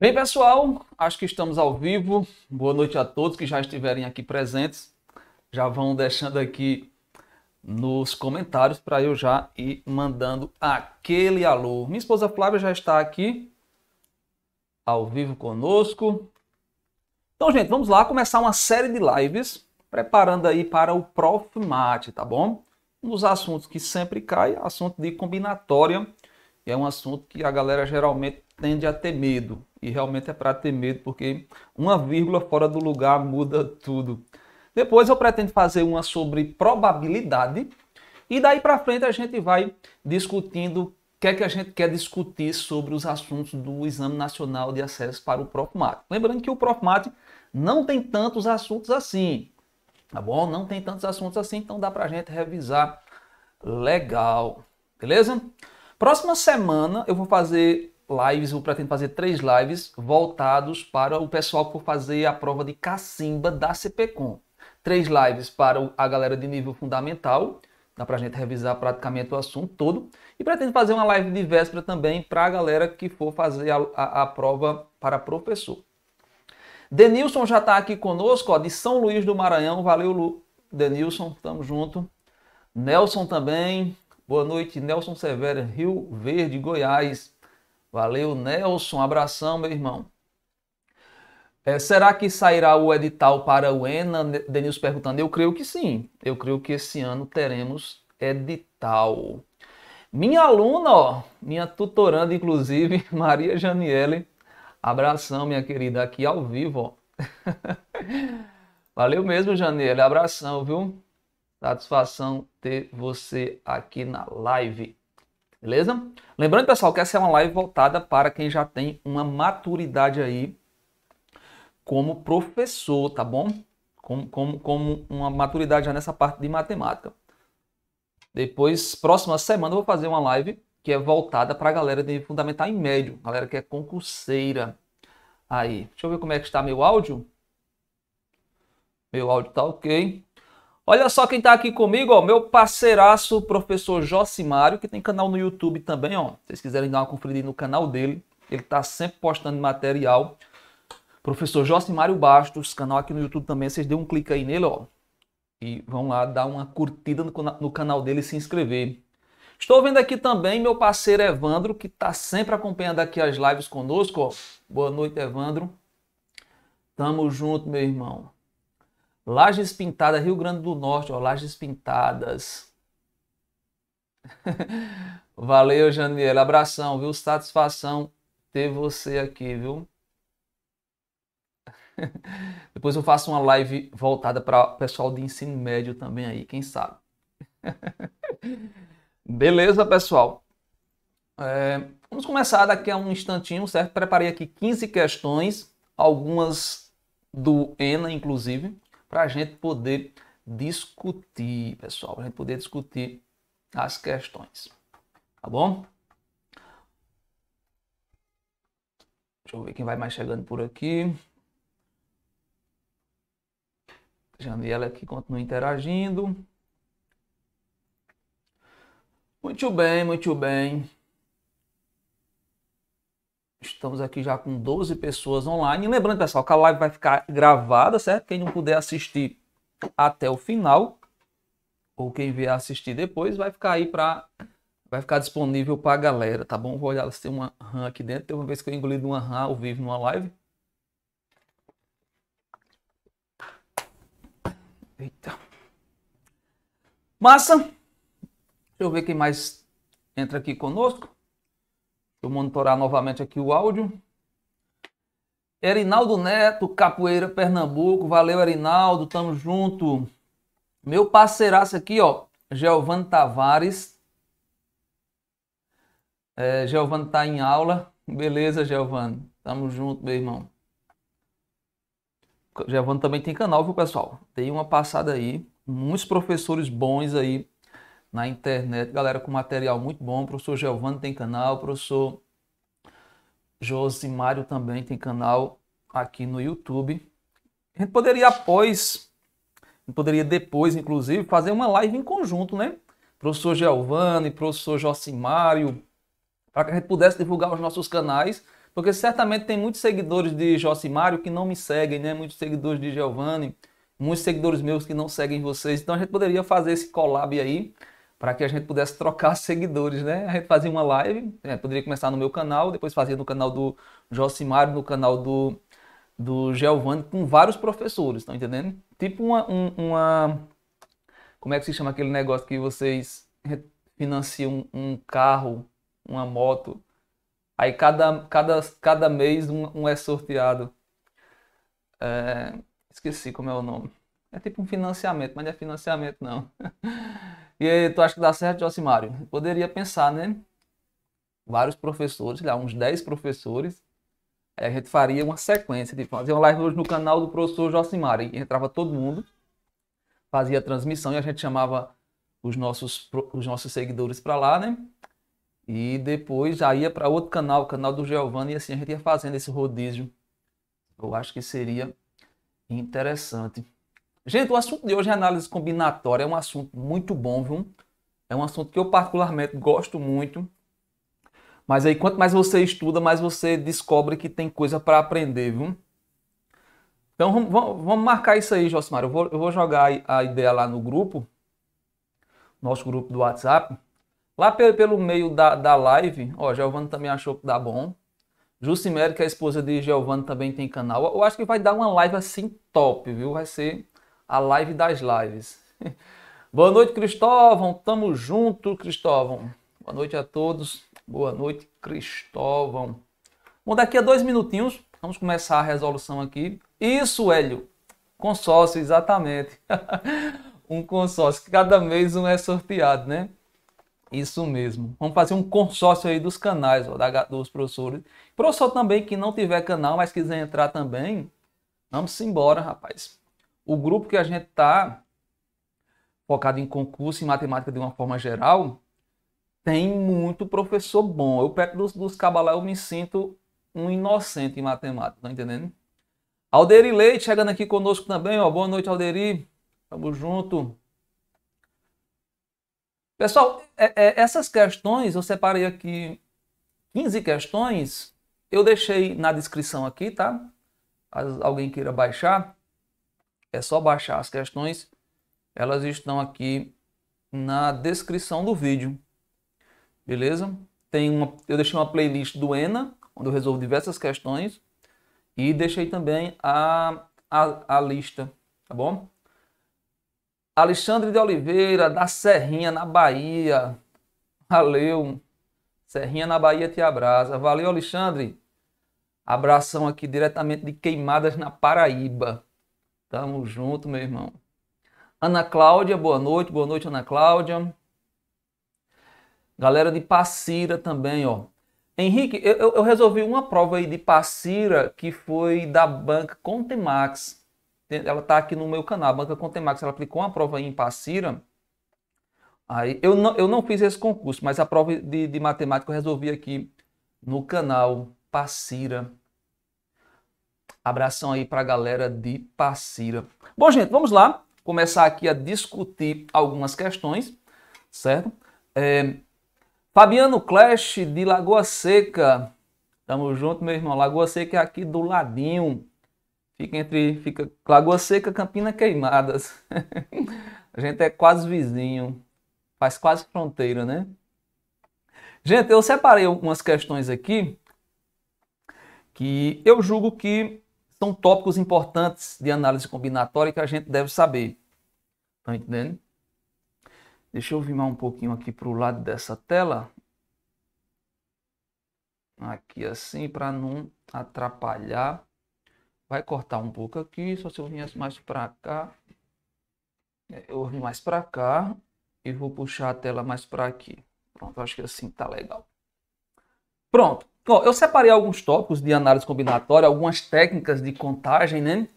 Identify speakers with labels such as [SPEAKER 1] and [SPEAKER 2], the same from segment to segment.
[SPEAKER 1] Bem,
[SPEAKER 2] pessoal, acho que estamos ao vivo. Boa noite a todos que já estiverem aqui presentes. Já vão deixando aqui nos comentários para eu já ir mandando aquele alô. Minha esposa Flávia já está aqui ao vivo conosco. Então, gente, vamos lá começar uma série de lives preparando aí para o Prof Mate, tá bom? Um dos assuntos que sempre cai, é assunto de combinatória, é um assunto que a galera geralmente tende a ter medo e realmente é para ter medo, porque uma vírgula fora do lugar muda tudo. Depois eu pretendo fazer uma sobre probabilidade. E daí para frente a gente vai discutindo o que é que a gente quer discutir sobre os assuntos do Exame Nacional de Acesso para o Profmat. Lembrando que o Profmat não tem tantos assuntos assim, tá bom? Não tem tantos assuntos assim, então dá para a gente revisar legal, beleza? Próxima semana eu vou fazer lives, eu pretendo fazer três lives voltados para o pessoal que for fazer a prova de cacimba da CPCOM. Três lives para a galera de nível fundamental, dá para a gente revisar praticamente o assunto todo. E pretendo fazer uma live de véspera também para a galera que for fazer a, a, a prova para professor. Denilson já está aqui conosco, ó, de São Luís do Maranhão. Valeu, Lu. Denilson, tamo junto. Nelson também. Boa noite, Nelson Severo, Rio Verde, Goiás. Valeu, Nelson. Abração, meu irmão. É, será que sairá o edital para o ENA? Denilson perguntando. Eu creio que sim. Eu creio que esse ano teremos edital. Minha aluna, ó, minha tutoranda, inclusive, Maria Janiele. Abração, minha querida, aqui ao vivo. Ó. Valeu mesmo, Janiele. Abração, viu? Satisfação ter você aqui na live beleza? Lembrando, pessoal, que essa é uma live voltada para quem já tem uma maturidade aí como professor, tá bom? Como, como, como uma maturidade já nessa parte de matemática. Depois, próxima semana, eu vou fazer uma live que é voltada para a galera de fundamental e médio, galera que é concurseira. Aí, deixa eu ver como é que está meu áudio. Meu áudio tá ok. Olha só quem está aqui comigo, ó, meu parceiraço, professor Jocimário, que tem canal no YouTube também, ó. Se vocês quiserem dar uma conferida no canal dele, ele está sempre postando material. Professor Jocimário Bastos, canal aqui no YouTube também, vocês dêem um clique aí nele, ó. E vão lá dar uma curtida no, no canal dele e se inscrever. Estou vendo aqui também meu parceiro Evandro, que está sempre acompanhando aqui as lives conosco. Ó. Boa noite, Evandro. Tamo junto, meu irmão. Lages Pintadas, Rio Grande do Norte, ó, Lages Pintadas. Valeu, Janiel. Abração, viu? Satisfação ter você aqui, viu? Depois eu faço uma live voltada para o pessoal de ensino médio também aí, quem sabe. Beleza, pessoal? É, vamos começar daqui a um instantinho, certo? Preparei aqui 15 questões, algumas do ENA, inclusive para a gente poder discutir, pessoal, para a gente poder discutir as questões. Tá bom? Deixa eu ver quem vai mais chegando por aqui. Janela aqui continua interagindo. Muito bem, muito bem. Estamos aqui já com 12 pessoas online. E lembrando, pessoal, que a live vai ficar gravada, certo? Quem não puder assistir até o final, ou quem vier assistir depois, vai ficar aí para vai ficar disponível para a galera, tá bom? Vou olhar se tem uma RAM aqui dentro. tem uma vez que eu engoli uma RAM ao vivo numa live. Eita. Massa. Deixa eu ver quem mais entra aqui conosco. Vou monitorar novamente aqui o áudio. Erinaldo Neto, Capoeira Pernambuco. Valeu, Erinaldo. Tamo junto. Meu parceiraço aqui, ó. Geovane Tavares. É, Geovane tá em aula. Beleza, Geovane. Tamo junto, meu irmão. Geovane também tem canal, viu, pessoal? Tem uma passada aí. Muitos professores bons aí na internet, galera com material muito bom. O professor Giovanni tem canal, o professor Josimário também tem canal aqui no YouTube. A gente poderia após, gente poderia depois, inclusive, fazer uma live em conjunto, né? Professor Giovanni, professor Josimário, para que a gente pudesse divulgar os nossos canais, porque certamente tem muitos seguidores de Josimário que não me seguem, né? Muitos seguidores de Giovanni, muitos seguidores meus que não seguem vocês. Então a gente poderia fazer esse collab aí para que a gente pudesse trocar seguidores, né? A gente fazia uma live, é, poderia começar no meu canal, depois fazia no canal do Josimário, no canal do, do com vários professores, estão entendendo? Tipo uma, uma, Como é que se chama aquele negócio que vocês financiam um carro, uma moto, aí cada, cada, cada mês um, um é sorteado. É... Esqueci como é o nome. É tipo um financiamento, mas não é financiamento não. E tu acha que dá certo, Josimário? Poderia pensar, né? Vários professores, lá, uns 10 professores. Aí é, a gente faria uma sequência, de tipo, fazer uma live hoje no canal do professor Josimário. E entrava todo mundo, fazia a transmissão e a gente chamava os nossos, os nossos seguidores para lá, né? E depois já ia para outro canal, o canal do Giovanni, e assim a gente ia fazendo esse rodízio. Eu acho que seria interessante. Gente, o assunto de hoje é análise combinatória, é um assunto muito bom, viu? É um assunto que eu particularmente gosto muito. Mas aí, quanto mais você estuda, mais você descobre que tem coisa para aprender, viu? Então, vamos, marcar isso aí, Josimar. Eu vou, eu vou jogar a ideia lá no grupo, nosso grupo do WhatsApp. Lá pelo, pelo meio da, da live, ó, Giovanni também achou que dá bom. Jusimere, que é a esposa de Giovanni, também tem canal. Eu acho que vai dar uma live assim top, viu? Vai ser a live das lives. Boa noite, Cristóvão. Tamo junto, Cristóvão. Boa noite a todos. Boa noite, Cristóvão. Bom, daqui a dois minutinhos, vamos começar a resolução aqui. Isso, Hélio. Consórcio, exatamente. um consórcio. Cada mês um é sorteado, né? Isso mesmo. Vamos fazer um consórcio aí dos canais, ó, dos professores. Professor também que não tiver canal, mas quiser entrar também, vamos embora, rapaz o grupo que a gente está focado em concurso e matemática de uma forma geral, tem muito professor bom. Eu perto dos, dos eu me sinto um inocente em matemática, tá entendendo? Alderi Leite chegando aqui conosco também, ó. Boa noite, Alderi. Tamo junto. Pessoal, é, é, essas questões, eu separei aqui 15 questões. Eu deixei na descrição aqui, tá? Caso alguém queira baixar. É só baixar as questões, elas estão aqui na descrição do vídeo. Beleza? Tem uma, eu deixei uma playlist do ENA, onde eu resolvo diversas questões. E deixei também a, a, a lista, tá bom? Alexandre de Oliveira, da Serrinha, na Bahia. Valeu. Serrinha na Bahia te abraça. Valeu, Alexandre. Abração aqui diretamente de Queimadas, na Paraíba. Tamo junto, meu irmão. Ana Cláudia, boa noite. Boa noite, Ana Cláudia. Galera de Passira também, ó. Henrique, eu, eu resolvi uma prova aí de Passira que foi da banca Contemax. Ela tá aqui no meu canal, a banca Contemax. Ela aplicou uma prova aí em Passira. Aí, eu, não, eu não fiz esse concurso, mas a prova de, de matemática eu resolvi aqui no canal Passira. Abração aí para a galera de Passira. Bom, gente, vamos lá começar aqui a discutir algumas questões, certo? É, Fabiano Clash de Lagoa Seca. Tamo junto, meu irmão. Lagoa Seca é aqui do ladinho. Fica entre fica Lagoa Seca, Campina Queimadas. a gente é quase vizinho. Faz quase fronteira, né? Gente, eu separei algumas questões aqui que eu julgo que são tópicos importantes de análise combinatória que a gente deve saber. Estão tá entendendo? Deixa eu vimar um pouquinho aqui para o lado dessa tela. Aqui assim, para não atrapalhar. Vai cortar um pouco aqui, só se eu viesse mais para cá. É, eu vim mais para cá e vou puxar a tela mais para aqui. Pronto, acho que assim tá legal. Pronto. Bom, eu separei alguns tópicos de análise combinatória, algumas técnicas de contagem, né?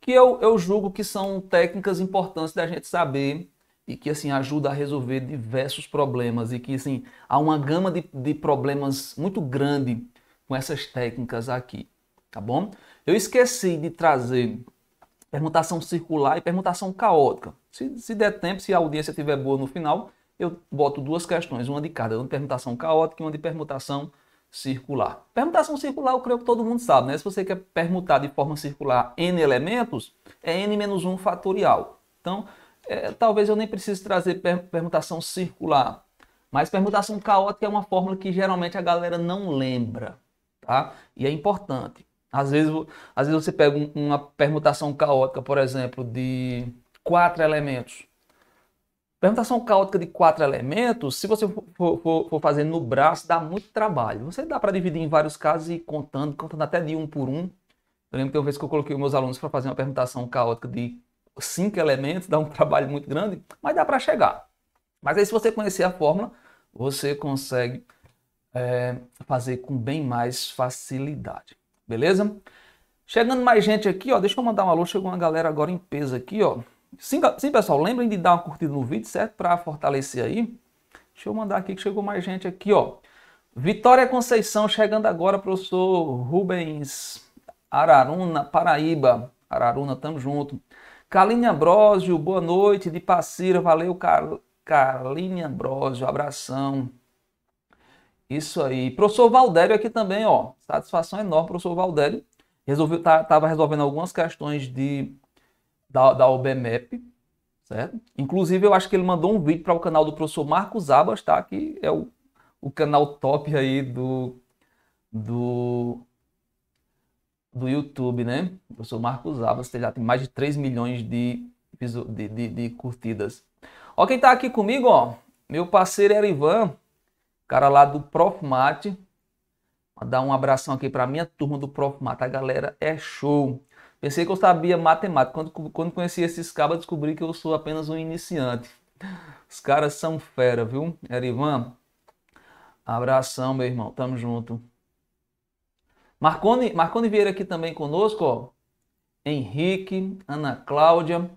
[SPEAKER 2] Que eu, eu julgo que são técnicas importantes da gente saber e que assim ajuda a resolver diversos problemas e que assim há uma gama de, de problemas muito grande com essas técnicas aqui, tá bom? Eu esqueci de trazer permutação circular e permutação caótica. Se, se der tempo, se a audiência estiver boa no final, eu boto duas questões, uma de cada, uma de permutação caótica e uma de permutação circular. Permutação circular, eu creio que todo mundo sabe, né? Se você quer permutar de forma circular n elementos, é n menos 1 fatorial. Então, é, talvez eu nem precise trazer per permutação circular, mas permutação caótica é uma fórmula que geralmente a galera não lembra, tá? E é importante. Às vezes, às vezes você pega uma permutação caótica, por exemplo, de quatro elementos. Permutação caótica de quatro elementos, se você for, for, for fazer no braço, dá muito trabalho. Você dá para dividir em vários casos e contando, contando até de um por um. Eu lembro que uma vez que eu coloquei meus alunos para fazer uma permutação caótica de cinco elementos, dá um trabalho muito grande, mas dá para chegar. Mas aí, se você conhecer a fórmula, você consegue é, fazer com bem mais facilidade. Beleza? Chegando mais gente aqui, ó. Deixa eu mandar um alô. Chegou uma galera agora em peso aqui, ó. Sim, sim, pessoal, lembrem de dar uma curtida no vídeo, certo? Para fortalecer aí. Deixa eu mandar aqui que chegou mais gente aqui, ó. Vitória Conceição chegando agora, professor Rubens Araruna, Paraíba. Araruna, tamo junto. Kaline Ambrosio, boa noite, de Passira, valeu, Car... Kaline Ambrosio, abração. Isso aí. Professor Valdério aqui também, ó. Satisfação enorme, professor Valdério. Resolveu, tá, tava resolvendo algumas questões de da, da OBMEP, certo? Inclusive, eu acho que ele mandou um vídeo para o canal do professor Marcos Abas, tá? Que é o, o canal top aí do, do, do YouTube, né? O professor Marcos Abas, já tem mais de 3 milhões de, de, de, de curtidas. Ó, quem tá aqui comigo, ó, meu parceiro é Erivan, cara lá do Profmate. Mandar um abração aqui para minha turma do Profmate. A galera é show. Pensei que eu sabia matemática. Quando, quando conheci esses cabas, descobri que eu sou apenas um iniciante. Os caras são fera, viu? Erivan, abração, meu irmão. Tamo junto. Marconi, Marconi Vieira aqui também conosco, ó. Henrique, Ana Cláudia,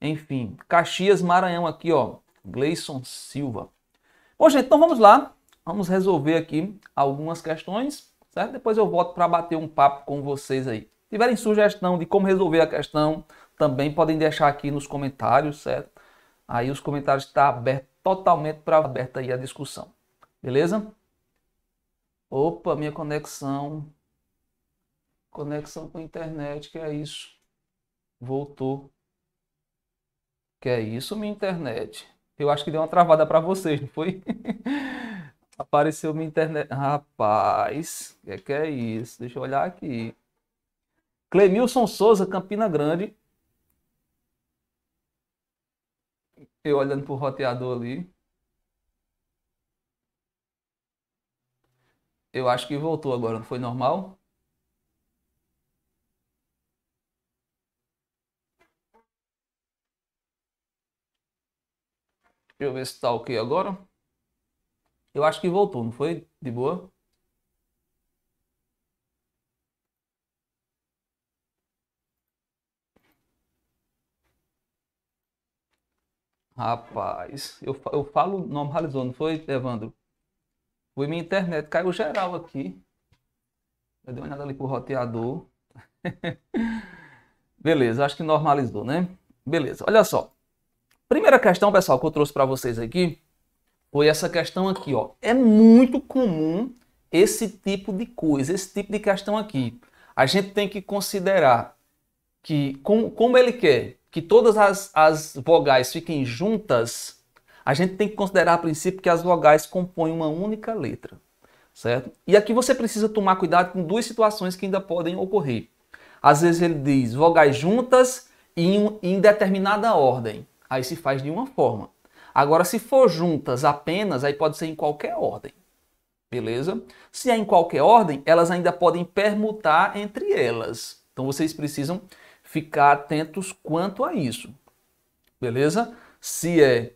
[SPEAKER 2] enfim. Caxias, Maranhão aqui, ó. Gleison Silva. Bom, gente, então vamos lá. Vamos resolver aqui algumas questões, certo? Depois eu volto para bater um papo com vocês aí tiverem sugestão de como resolver a questão, também podem deixar aqui nos comentários, certo? Aí os comentários estão tá abertos, totalmente para aberta aí a discussão. Beleza? Opa, minha conexão. Conexão com a internet, que é isso. Voltou. Que é isso, minha internet. Eu acho que deu uma travada para vocês, não foi? Apareceu minha internet. Rapaz, que é que é isso? Deixa eu olhar aqui. Clemilson Souza, Campina Grande. Eu olhando pro roteador ali. Eu acho que voltou agora, não foi normal? Deixa eu ver se tá ok agora. Eu acho que voltou, não foi? De boa? Rapaz, eu, eu falo, normalizou, não foi, Evandro? Foi minha internet, caiu geral aqui. Eu dei uma olhada ali pro roteador. Beleza, acho que normalizou, né? Beleza, olha só. Primeira questão, pessoal, que eu trouxe para vocês aqui foi essa questão aqui, ó. É muito comum esse tipo de coisa, esse tipo de questão aqui. A gente tem que considerar que, como, como ele quer que todas as, as vogais fiquem juntas, a gente tem que considerar a princípio que as vogais compõem uma única letra, certo? E aqui você precisa tomar cuidado com duas situações que ainda podem ocorrer. Às vezes ele diz vogais juntas em, em determinada ordem, aí se faz de uma forma. Agora, se for juntas apenas, aí pode ser em qualquer ordem, beleza? Se é em qualquer ordem, elas ainda podem permutar entre elas. Então vocês precisam ficar atentos quanto a isso. Beleza? Se é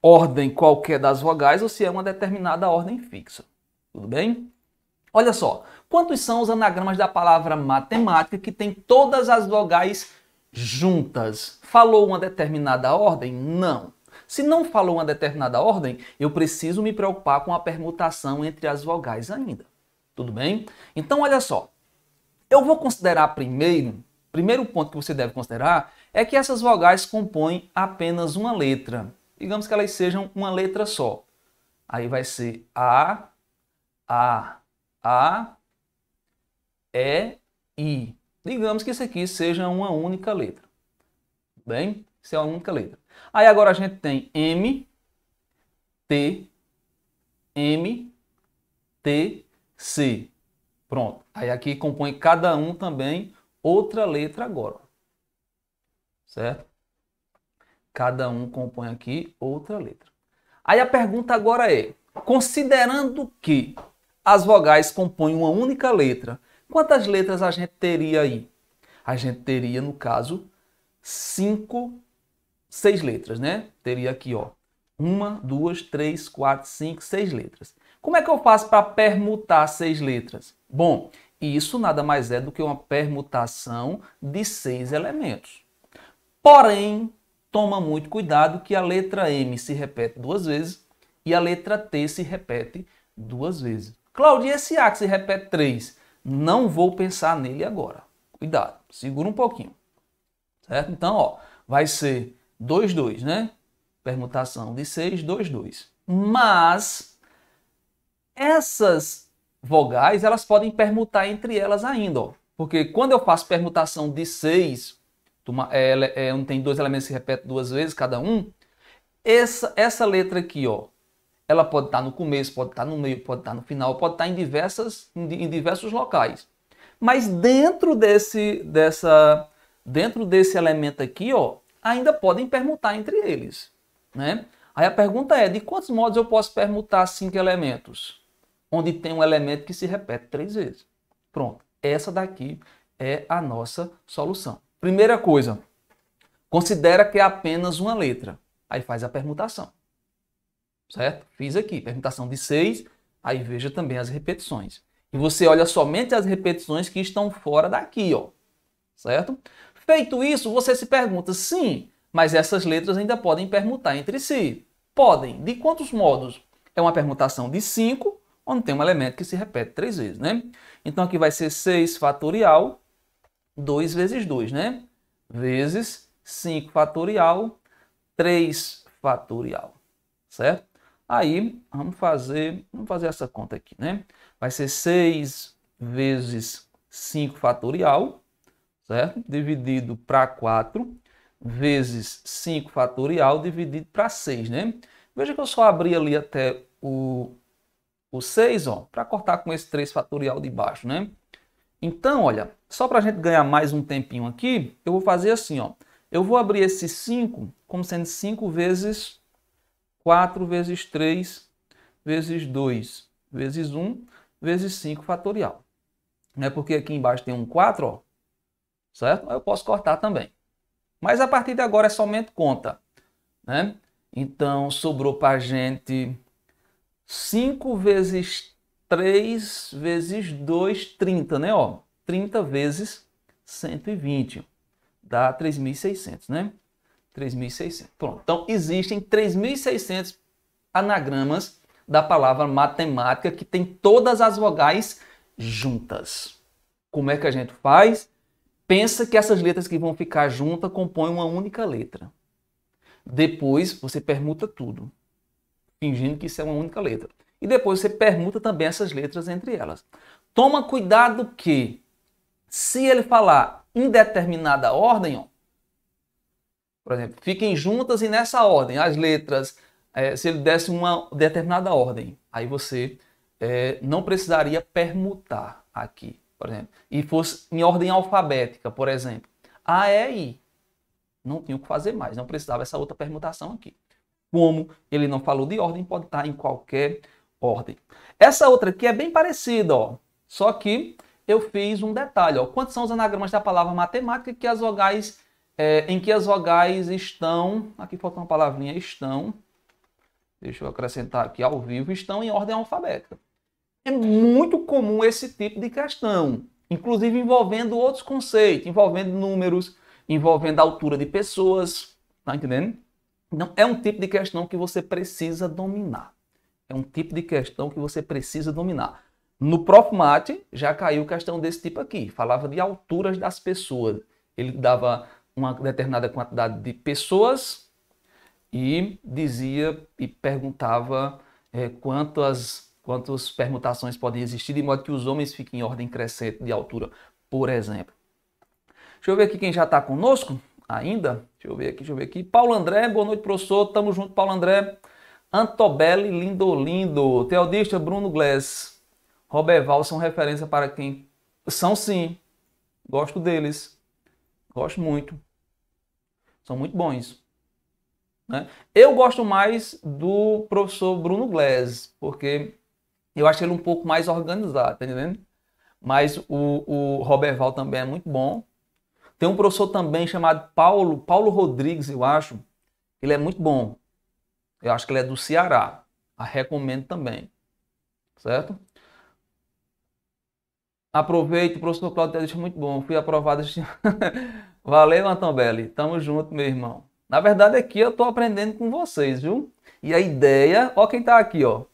[SPEAKER 2] ordem qualquer das vogais ou se é uma determinada ordem fixa. Tudo bem? Olha só, quantos são os anagramas da palavra matemática que tem todas as vogais juntas? Falou uma determinada ordem? Não. Se não falou uma determinada ordem, eu preciso me preocupar com a permutação entre as vogais ainda. Tudo bem? Então, olha só. Eu vou considerar primeiro, primeiro ponto que você deve considerar é que essas vogais compõem apenas uma letra. Digamos que elas sejam uma letra só. Aí vai ser A, A, A, E, I. Digamos que isso aqui seja uma única letra. Bem, isso é uma única letra. Aí agora a gente tem M, T, M, T, C. Pronto. Aí aqui compõe cada um também outra letra agora. Certo? Cada um compõe aqui outra letra. Aí a pergunta agora é: considerando que as vogais compõem uma única letra, quantas letras a gente teria aí? A gente teria, no caso, cinco, seis letras, né? Teria aqui, ó, uma, duas, três, quatro, cinco, seis letras. Como é que eu faço para permutar seis letras? Bom, isso nada mais é do que uma permutação de seis elementos. Porém, toma muito cuidado que a letra M se repete duas vezes e a letra T se repete duas vezes. Claudia, esse A que se repete três, não vou pensar nele agora. Cuidado, segura um pouquinho. Certo? Então, ó, vai ser 2, 2, né? Permutação de 6, 2, 2. Mas essas vogais, elas podem permutar entre elas ainda. Ó. Porque quando eu faço permutação de seis, uma, é, é, onde tem dois elementos que se repetem duas vezes cada um, essa, essa letra aqui, ó, ela pode estar no começo, pode estar no meio, pode estar no final, pode estar em, diversas, em, em diversos locais. Mas dentro desse, dessa, dentro desse elemento aqui, ó, ainda podem permutar entre eles. Né? Aí a pergunta é, de quantos modos eu posso permutar cinco elementos? onde tem um elemento que se repete três vezes. Pronto, essa daqui é a nossa solução. Primeira coisa, considera que é apenas uma letra. Aí faz a permutação. Certo? Fiz aqui, permutação de seis. aí veja também as repetições. E você olha somente as repetições que estão fora daqui, ó. Certo? Feito isso, você se pergunta, sim, mas essas letras ainda podem permutar entre si. Podem. De quantos modos? É uma permutação de 5 onde tem um elemento que se repete três vezes, né? Então aqui vai ser 6 fatorial, 2 vezes 2, né? Vezes 5 fatorial, 3 fatorial, certo? Aí, vamos fazer, vamos fazer essa conta aqui, né? Vai ser 6 vezes 5 fatorial, certo? Dividido para 4, vezes 5 fatorial, dividido para 6, né? Veja que eu só abri ali até o o 6, ó, para cortar com esse 3 fatorial de baixo, né? Então, olha, só para a gente ganhar mais um tempinho aqui, eu vou fazer assim, ó. Eu vou abrir esse 5 como sendo 5 vezes 4 vezes 3 vezes 2 vezes 1 vezes 5 fatorial. Né? Porque aqui embaixo tem um 4, ó, certo? Eu posso cortar também. Mas a partir de agora é somente conta. Né? Então, sobrou para a gente 5 vezes 3 vezes 2, 30, né? Ó, 30 vezes 120 dá 3.600, né? 3.600. Pronto. Então, existem 3.600 anagramas da palavra matemática que tem todas as vogais juntas. Como é que a gente faz? Pensa que essas letras que vão ficar juntas compõem uma única letra. Depois, você permuta tudo fingindo que isso é uma única letra. E depois você permuta também essas letras entre elas. Toma cuidado que, se ele falar em determinada ordem, ó, por exemplo, fiquem juntas e nessa ordem, as letras, é, se ele desse uma determinada ordem, aí você é, não precisaria permutar aqui, por exemplo. E fosse em ordem alfabética, por exemplo. A, E, I. Não tinha o que fazer mais, não precisava essa outra permutação aqui como ele não falou de ordem, pode estar em qualquer ordem. Essa outra aqui é bem parecida, ó. Só que eu fiz um detalhe, ó. Quantos são os anagramas da palavra matemática que as vogais, é, em que as vogais estão... Aqui falta uma palavrinha, estão. Deixa eu acrescentar aqui ao vivo. Estão em ordem alfabética. É muito comum esse tipo de questão. Inclusive envolvendo outros conceitos, envolvendo números, envolvendo a altura de pessoas. Tá entendendo? Então, é um tipo de questão que você precisa dominar. É um tipo de questão que você precisa dominar. No próprio mate, já caiu questão desse tipo aqui. Falava de alturas das pessoas. Ele dava uma determinada quantidade de pessoas e dizia e perguntava é, quantas, quantas permutações podem existir, de modo que os homens fiquem em ordem crescente de altura, por exemplo. Deixa eu ver aqui quem já está conosco ainda. Deixa eu ver aqui, deixa eu ver aqui. Paulo André, boa noite, professor. Tamo junto, Paulo André. Antobelli lindo. Teodista Bruno Robert Val são referência para quem? São sim. Gosto deles. Gosto muito. São muito bons. Né? Eu gosto mais do professor Bruno Gless porque eu acho ele um pouco mais organizado, tá entendendo? Mas o, o Val também é muito bom. Tem um professor também chamado Paulo, Paulo Rodrigues, eu acho. Ele é muito bom. Eu acho que ele é do Ceará. A recomendo também. Certo? Aproveite, professor Claudio Teixeira, muito bom. Fui aprovado Valeu, Antão Belli. Tamo junto, meu irmão. Na verdade, aqui eu tô aprendendo com vocês, viu? E a ideia, ó quem tá aqui, ó.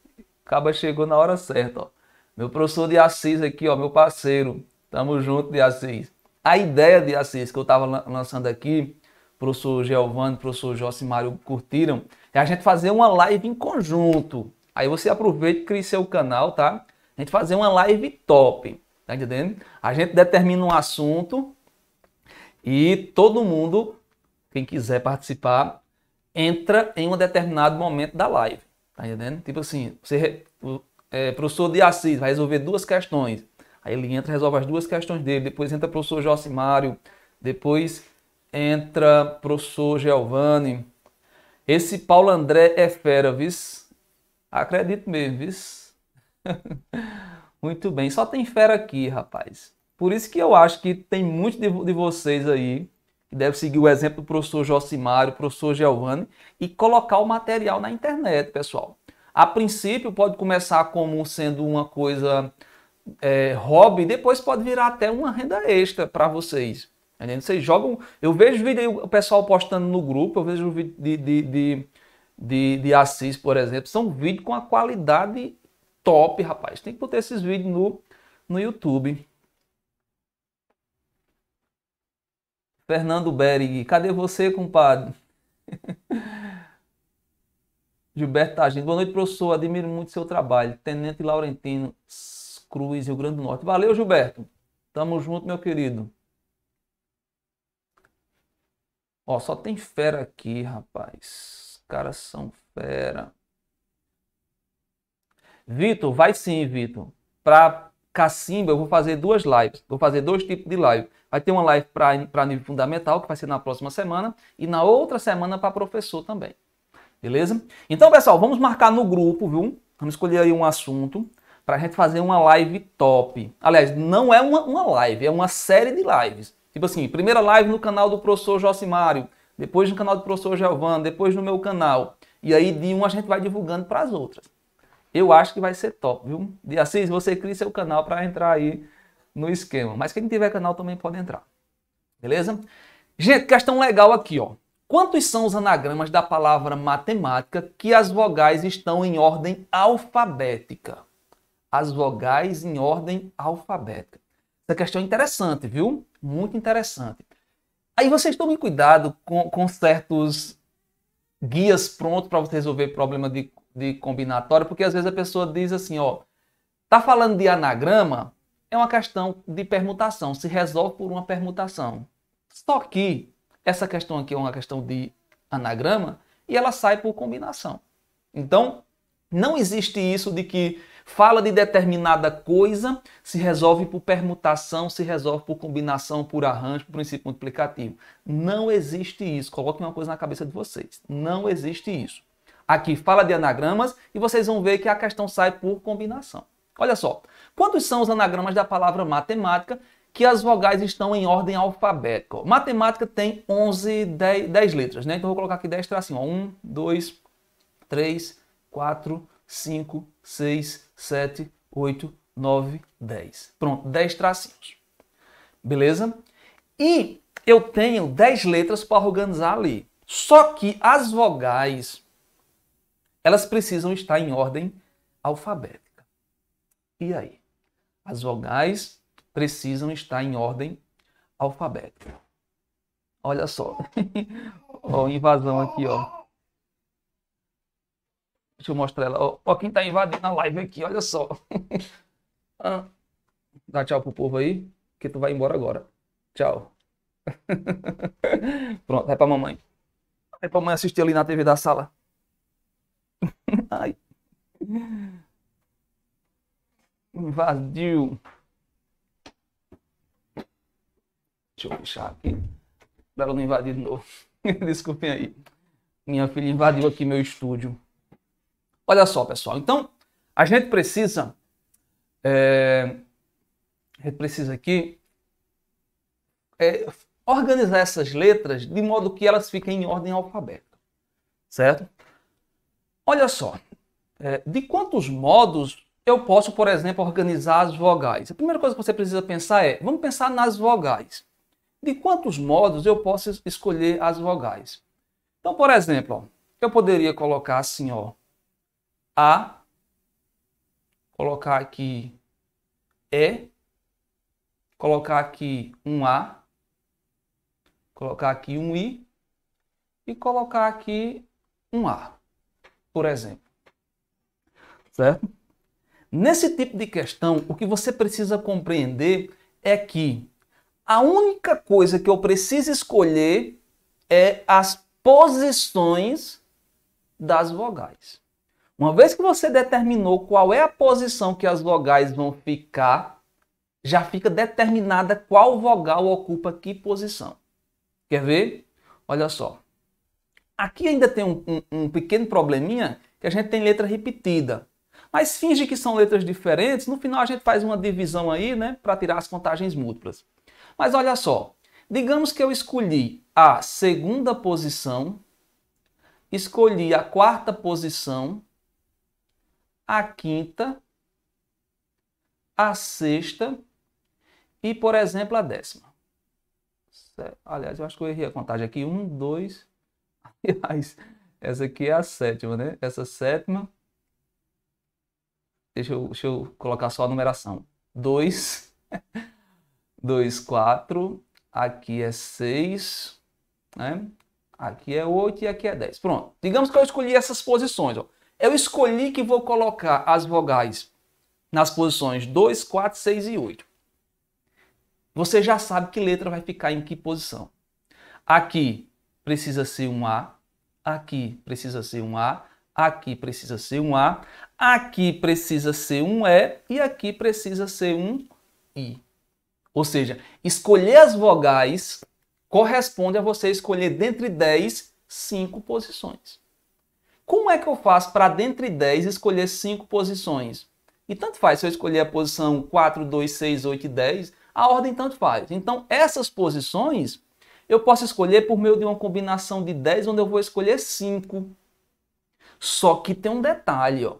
[SPEAKER 2] Acaba chegou na hora certa, ó. Meu professor de Assis aqui, ó, meu parceiro. Tamo junto de Assis. A ideia de Assis que eu estava lançando aqui, o professor o professor Josimário curtiram, é a gente fazer uma live em conjunto. Aí você aproveita e cria seu canal, tá? A gente fazer uma live top, tá entendendo? A gente determina um assunto e todo mundo, quem quiser participar, entra em um determinado momento da live, tá entendendo? Tipo assim, você, é, professor de Assis vai resolver duas questões. Aí ele entra, resolve as duas questões dele. Depois entra o professor Josimário, depois entra o professor Giovanni. Esse Paulo André é fera, vis? Acredito mesmo, vis? Muito bem, só tem fera aqui, rapaz. Por isso que eu acho que tem muitos de, vocês aí que deve seguir o exemplo do professor Josimário, professor Giovanni e colocar o material na internet, pessoal. A princípio pode começar como sendo uma coisa é, hobby, depois pode virar até uma renda extra para vocês. Vocês jogam. Eu vejo vídeo aí, o pessoal postando no grupo, eu vejo vídeo de, de, de, de, de Assis, por exemplo. São vídeos com a qualidade top, rapaz. Tem que botar esses vídeos no, no YouTube. Fernando Berg, cadê você, compadre? Gilberto Tagino, boa noite, professor. Admiro muito seu trabalho. Tenente Laurentino, Cruz, Rio Grande do Norte. Valeu, Gilberto. Tamo junto, meu querido. Ó, só tem fera aqui, rapaz. Os caras são fera. Vitor, vai sim, Vitor. Para Cacimba, eu vou fazer duas lives. Vou fazer dois tipos de live. Vai ter uma live para nível fundamental, que vai ser na próxima semana, e na outra semana para professor também. Beleza? Então, pessoal, vamos marcar no grupo, viu? Vamos escolher aí um assunto para a gente fazer uma live top. Aliás, não é uma, uma live, é uma série de lives. Tipo assim, primeira live no canal do professor Josimário, depois no canal do professor Giovanni, depois no meu canal. E aí de uma a gente vai divulgando para as outras. Eu acho que vai ser top, viu? De Assis, você cria seu canal para entrar aí no esquema. Mas quem tiver canal também pode entrar. Beleza? Gente, questão legal aqui, ó. Quantos são os anagramas da palavra matemática que as vogais estão em ordem alfabética? as vogais em ordem alfabética. Essa questão é interessante, viu? Muito interessante. Aí vocês tomem cuidado com, com certos guias prontos para você resolver problema de, de combinatória, porque às vezes a pessoa diz assim, ó, tá falando de anagrama, é uma questão de permutação, se resolve por uma permutação. Só que essa questão aqui é uma questão de anagrama e ela sai por combinação. Então, não existe isso de que fala de determinada coisa, se resolve por permutação, se resolve por combinação, por arranjo, por princípio multiplicativo. Não existe isso. Coloque uma coisa na cabeça de vocês. Não existe isso. Aqui fala de anagramas e vocês vão ver que a questão sai por combinação. Olha só, quantos são os anagramas da palavra matemática que as vogais estão em ordem alfabética? Matemática tem 11, 10, 10 letras, né? Então eu vou colocar aqui 10 tracinhos. 1, 2, 3, 4, 5, 6, 7, 8, 9, 10. Pronto, 10 tracinhos. Beleza? E eu tenho 10 letras para organizar ali. Só que as vogais, elas precisam estar em ordem alfabética. E aí? As vogais precisam estar em ordem alfabética. Olha só. ó, invasão aqui, ó. Deixa eu mostrar ela. Ó, ó quem tá invadindo a live aqui, olha só. ah, dá tchau pro povo aí, que tu vai embora agora. Tchau. Pronto, vai pra mamãe. Vai pra mamãe assistir ali na TV da sala. Ai. Invadiu. Deixa eu fechar aqui. Pra ela não invadir de novo. Desculpem aí. Minha filha invadiu aqui meu estúdio. Olha só, pessoal. Então, a gente precisa. É, a gente precisa aqui. É, organizar essas letras de modo que elas fiquem em ordem alfabética. Certo? Olha só. É, de quantos modos eu posso, por exemplo, organizar as vogais? A primeira coisa que você precisa pensar é: vamos pensar nas vogais. De quantos modos eu posso escolher as vogais? Então, por exemplo, ó, eu poderia colocar assim, ó. A, colocar aqui E, colocar aqui um A, colocar aqui um I e colocar aqui um A, por exemplo. Certo? Nesse tipo de questão, o que você precisa compreender é que a única coisa que eu preciso escolher é as posições das vogais. Uma vez que você determinou qual é a posição que as vogais vão ficar, já fica determinada qual vogal ocupa que posição. Quer ver? Olha só. Aqui ainda tem um, um, um pequeno probleminha que a gente tem letra repetida. Mas finge que são letras diferentes, no final a gente faz uma divisão aí, né, para tirar as contagens múltiplas. Mas olha só, digamos que eu escolhi a segunda posição, escolhi a quarta posição a quinta, a sexta e, por exemplo, a décima. Aliás, eu acho que eu errei a contagem aqui. Um, dois. Aliás, essa aqui é a sétima, né? Essa sétima. Deixa eu, deixa eu colocar só a numeração. Dois, dois, quatro. Aqui é seis, né? Aqui é oito e aqui é dez. Pronto. Digamos que eu escolhi essas posições. Ó. Eu escolhi que vou colocar as vogais nas posições 2, 4, 6 e 8. Você já sabe que letra vai ficar em que posição. Aqui precisa ser um A, aqui precisa ser um A, aqui precisa ser um A, aqui precisa ser um E e aqui precisa ser um I. Ou seja, escolher as vogais corresponde a você escolher dentre 10, 5 posições. Como é que eu faço para, dentre 10, escolher 5 posições? E tanto faz se eu escolher a posição 4, 2, 6, 8 e 10, a ordem tanto faz. Então, essas posições eu posso escolher por meio de uma combinação de 10, onde eu vou escolher 5. Só que tem um detalhe, ó.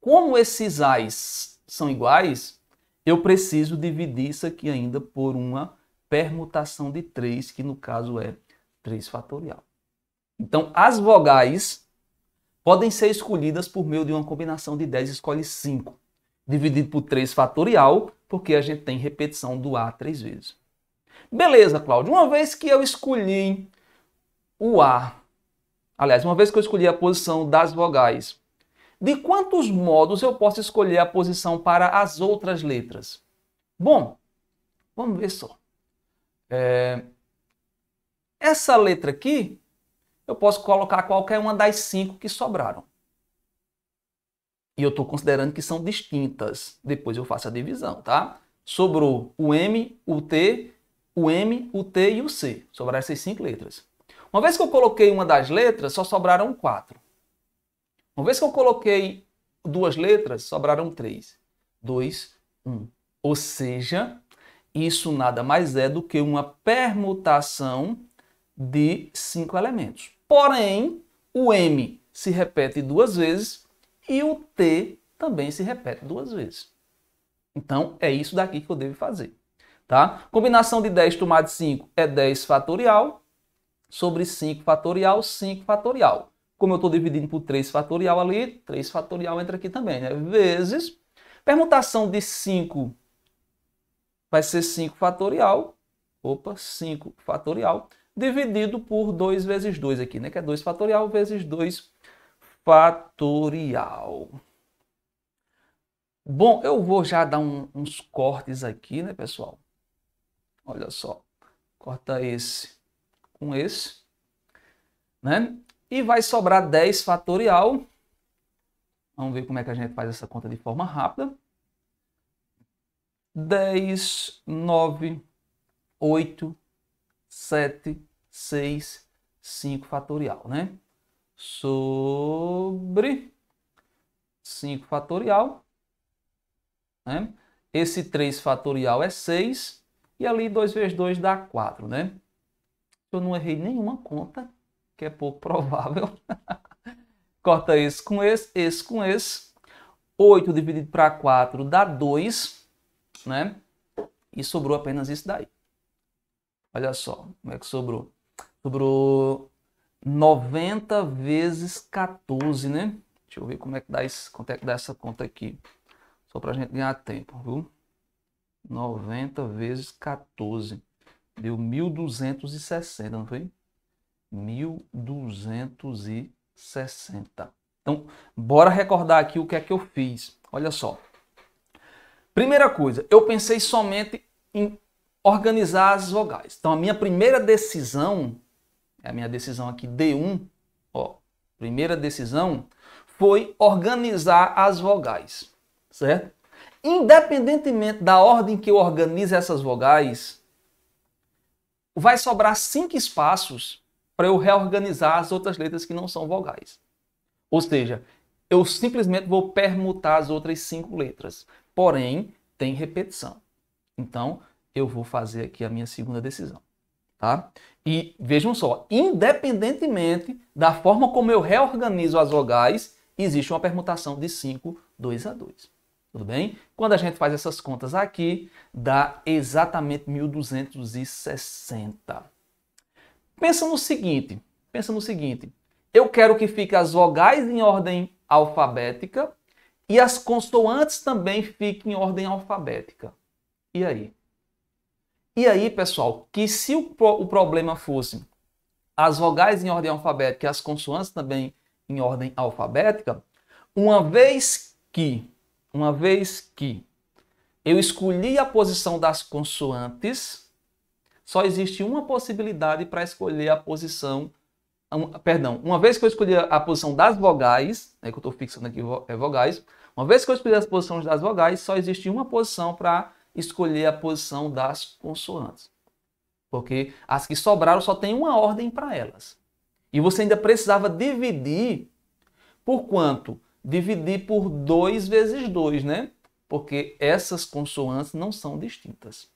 [SPEAKER 2] Como esses A's são iguais, eu preciso dividir isso aqui ainda por uma permutação de 3, que no caso é 3 fatorial. Então, as vogais podem ser escolhidas por meio de uma combinação de 10 escolhe 5, dividido por 3 fatorial, porque a gente tem repetição do A três vezes. Beleza, Cláudio. Uma vez que eu escolhi o A, aliás, uma vez que eu escolhi a posição das vogais, de quantos modos eu posso escolher a posição para as outras letras? Bom, vamos ver só. É... Essa letra aqui eu posso colocar qualquer uma das cinco que sobraram. E eu estou considerando que são distintas. Depois eu faço a divisão, tá? Sobrou o M, o T, o M, o T e o C. Sobraram essas cinco letras. Uma vez que eu coloquei uma das letras, só sobraram quatro. Uma vez que eu coloquei duas letras, sobraram três. Dois, um. Ou seja, isso nada mais é do que uma permutação de cinco elementos. Porém, o M se repete duas vezes e o T também se repete duas vezes. Então, é isso daqui que eu devo fazer. Tá? Combinação de 10 tomado 5 é 10 fatorial sobre 5 fatorial, 5 fatorial. Como eu estou dividindo por 3 fatorial ali, 3 fatorial entra aqui também, né? Vezes. Permutação de 5 vai ser 5 fatorial. Opa, 5 fatorial dividido por 2 vezes 2 aqui, né? Que é 2 fatorial vezes 2 fatorial. Bom, eu vou já dar um, uns cortes aqui, né, pessoal? Olha só. Corta esse com esse, né? E vai sobrar 10 fatorial. Vamos ver como é que a gente faz essa conta de forma rápida. 10, 9, 8, 7, 6, 5 fatorial, né? Sobre 5 fatorial, né? Esse 3 fatorial é 6 e ali 2 vezes 2 dá 4, né? Eu não errei nenhuma conta, que é pouco provável. Corta esse com esse, esse com esse. 8 dividido para 4 dá 2, né? E sobrou apenas isso daí. Olha só como é que sobrou. Sobrou 90 vezes 14, né? Deixa eu ver como é que dá isso, quanto é que dá essa conta aqui. Só para a gente ganhar tempo, viu? 90 vezes 14. Deu 1.260, não foi? 1.260. Então, bora recordar aqui o que é que eu fiz. Olha só. Primeira coisa, eu pensei somente em organizar as vogais. Então, a minha primeira decisão é a minha decisão aqui, D1, ó, primeira decisão, foi organizar as vogais, certo? Independentemente da ordem que eu organize essas vogais, vai sobrar cinco espaços para eu reorganizar as outras letras que não são vogais. Ou seja, eu simplesmente vou permutar as outras cinco letras. Porém, tem repetição. Então, eu vou fazer aqui a minha segunda decisão. Tá? E vejam só, independentemente da forma como eu reorganizo as vogais, existe uma permutação de 5, 2 a 2. Tudo bem? Quando a gente faz essas contas aqui, dá exatamente 1260. Pensa no seguinte, pensa no seguinte. Eu quero que fique as vogais em ordem alfabética e as consoantes também fiquem em ordem alfabética. E aí? E aí, pessoal, que se o, o problema fosse as vogais em ordem alfabética e as consoantes também em ordem alfabética, uma vez que, uma vez que eu escolhi a posição das consoantes, só existe uma possibilidade para escolher a posição, um, perdão, uma vez que eu escolhi a posição das vogais, né, que eu estou fixando aqui é vogais, uma vez que eu escolhi as posições das vogais, só existe uma posição para escolher a posição das consoantes. Porque as que sobraram só tem uma ordem para elas. E você ainda precisava dividir por quanto? Dividir por 2 vezes 2, né? Porque essas consoantes não são distintas.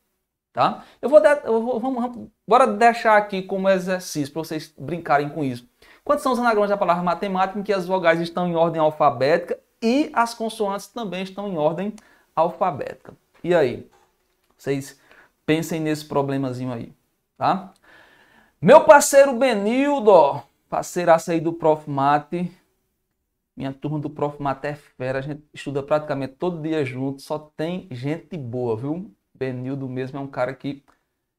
[SPEAKER 2] Tá? Eu vou, dar, eu vou vamos, bora deixar aqui como exercício para vocês brincarem com isso. Quantos são os anagramas da palavra matemática em que as vogais estão em ordem alfabética e as consoantes também estão em ordem alfabética? E aí? Vocês pensem nesse problemazinho aí, tá? Meu parceiro Benildo, parceiraça aí do Prof. Mate. Minha turma do Prof. Mate é fera, a gente estuda praticamente todo dia junto, só tem gente boa, viu? Benildo mesmo é um cara que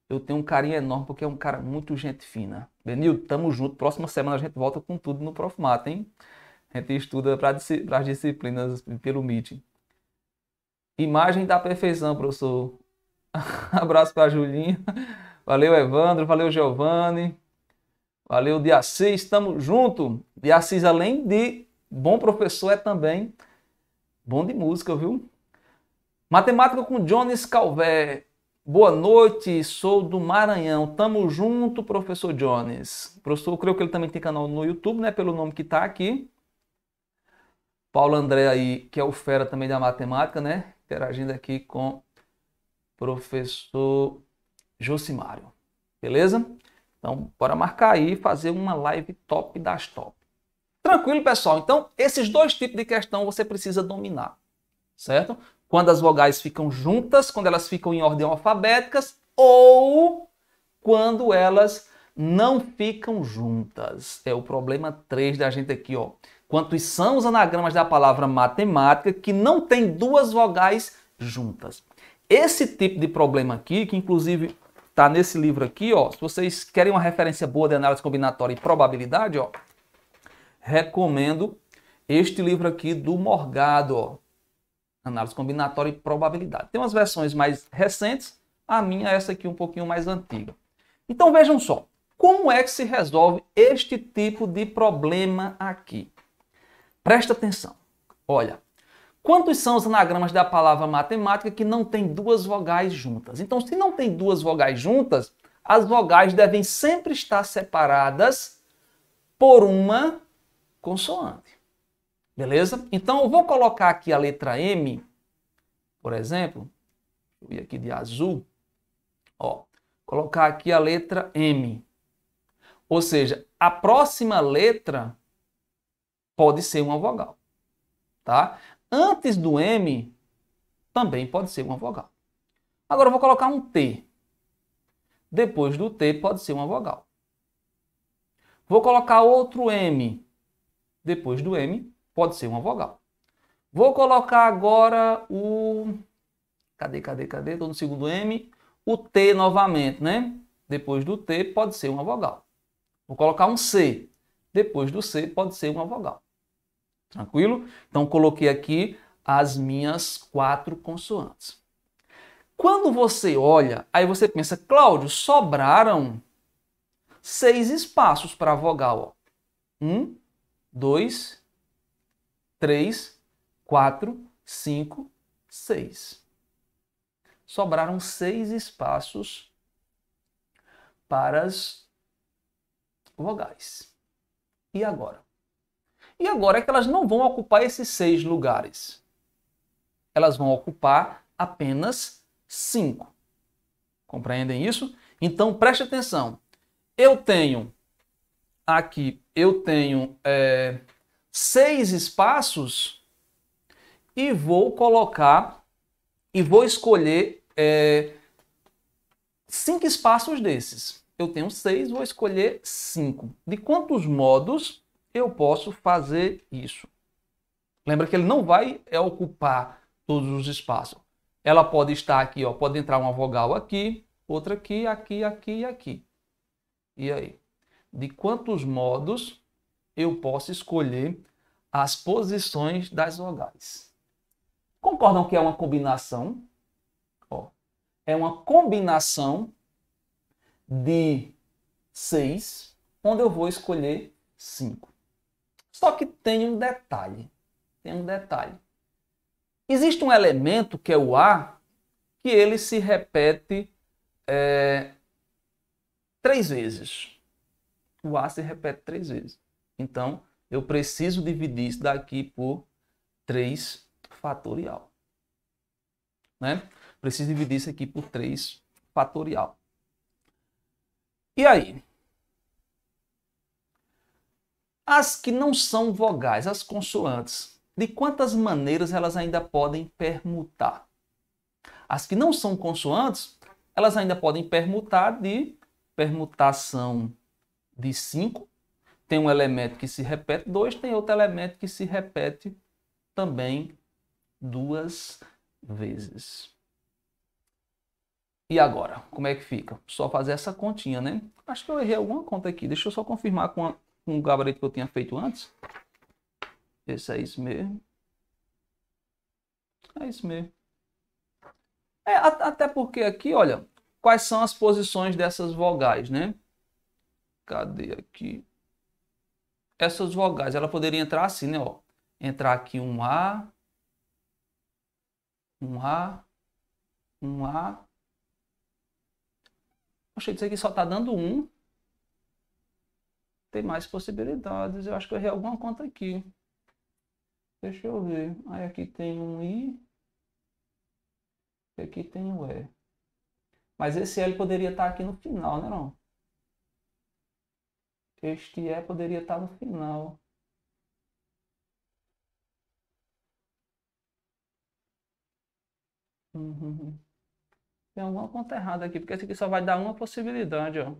[SPEAKER 2] eu tenho um carinho enorme, porque é um cara muito gente fina. Benildo, tamo junto, próxima semana a gente volta com tudo no Prof. Mate, hein? A gente estuda para as disciplinas pelo MIT. Imagem da perfeição, professor Abraço para a Julinha. Valeu, Evandro. Valeu, Giovanni. Valeu, de Estamos junto. De além de bom professor, é também bom de música, viu? Matemática com Jones Calvé. Boa noite, sou do Maranhão. Tamo junto, professor Jones. Professor, eu creio que ele também tem canal no YouTube, né? Pelo nome que tá aqui. Paulo André aí, que é o fera também da matemática, né? Interagindo aqui com professor Josimário. Beleza? Então, bora marcar aí e fazer uma live top das top. Tranquilo, pessoal? Então, esses dois tipos de questão você precisa dominar, certo? Quando as vogais ficam juntas, quando elas ficam em ordem alfabéticas ou quando elas não ficam juntas. É o problema 3 da gente aqui, ó. Quantos são os anagramas da palavra matemática que não tem duas vogais juntas? Esse tipo de problema aqui, que inclusive está nesse livro aqui, ó, se vocês querem uma referência boa de análise combinatória e probabilidade, ó, recomendo este livro aqui do Morgado, ó, Análise combinatória e probabilidade. Tem umas versões mais recentes, a minha é essa aqui um pouquinho mais antiga. Então vejam só, como é que se resolve este tipo de problema aqui? Presta atenção. Olha, Quantos são os anagramas da palavra matemática que não tem duas vogais juntas? Então, se não tem duas vogais juntas, as vogais devem sempre estar separadas por uma consoante. Beleza? Então, eu vou colocar aqui a letra M, por exemplo, eu ir aqui de azul, ó, colocar aqui a letra M. Ou seja, a próxima letra pode ser uma vogal, tá? antes do M, também pode ser uma vogal. Agora eu vou colocar um T. Depois do T pode ser uma vogal. Vou colocar outro M. Depois do M pode ser uma vogal. Vou colocar agora o. Cadê, cadê, cadê? Estou no segundo M. O T novamente, né? Depois do T pode ser uma vogal. Vou colocar um C. Depois do C pode ser uma vogal. Tranquilo? Então coloquei aqui as minhas quatro consoantes. Quando você olha, aí você pensa, Cláudio, sobraram seis espaços para a vogal. Ó. Um, dois, três, quatro, cinco, seis. Sobraram seis espaços para as vogais. E agora? E agora é que elas não vão ocupar esses seis lugares. Elas vão ocupar apenas cinco. Compreendem isso? Então preste atenção. Eu tenho aqui, eu tenho é, seis espaços e vou colocar e vou escolher é, cinco espaços desses. Eu tenho seis, vou escolher cinco. De quantos modos eu posso fazer isso. Lembra que ele não vai é, ocupar todos os espaços. Ela pode estar aqui, ó, pode entrar uma vogal aqui, outra aqui, aqui, aqui e aqui. E aí? De quantos modos eu posso escolher as posições das vogais? Concordam que é uma combinação? Ó, é uma combinação de seis, onde eu vou escolher cinco. Só que tem um detalhe. Tem um detalhe. Existe um elemento que é o A que ele se repete é, três vezes. O A se repete três vezes. Então, eu preciso dividir isso daqui por 3 fatorial. Né? Preciso dividir isso aqui por 3 fatorial. E aí? As que não são vogais, as consoantes, de quantas maneiras elas ainda podem permutar? As que não são consoantes, elas ainda podem permutar de permutação de 5. Tem um elemento que se repete dois, tem outro elemento que se repete também duas vezes. E agora, como é que fica? Só fazer essa continha, né? Acho que eu errei alguma conta aqui. Deixa eu só confirmar com a com o gabarito que eu tinha feito antes. Esse é isso mesmo. É isso mesmo. É, até porque aqui, olha, quais são as posições dessas vogais, né? Cadê aqui? Essas vogais, ela poderia entrar assim, né? Ó, entrar aqui um A, um A, um A. Achei que isso aqui só tá dando um tem mais possibilidades. Eu acho que eu errei alguma conta aqui. Deixa eu ver. Aí aqui tem um I. E aqui tem um E. Mas esse L poderia estar aqui no final, né não? Este E poderia estar no final. Uhum, uhum. Tem alguma conta errada aqui, porque esse aqui só vai dar uma possibilidade, ó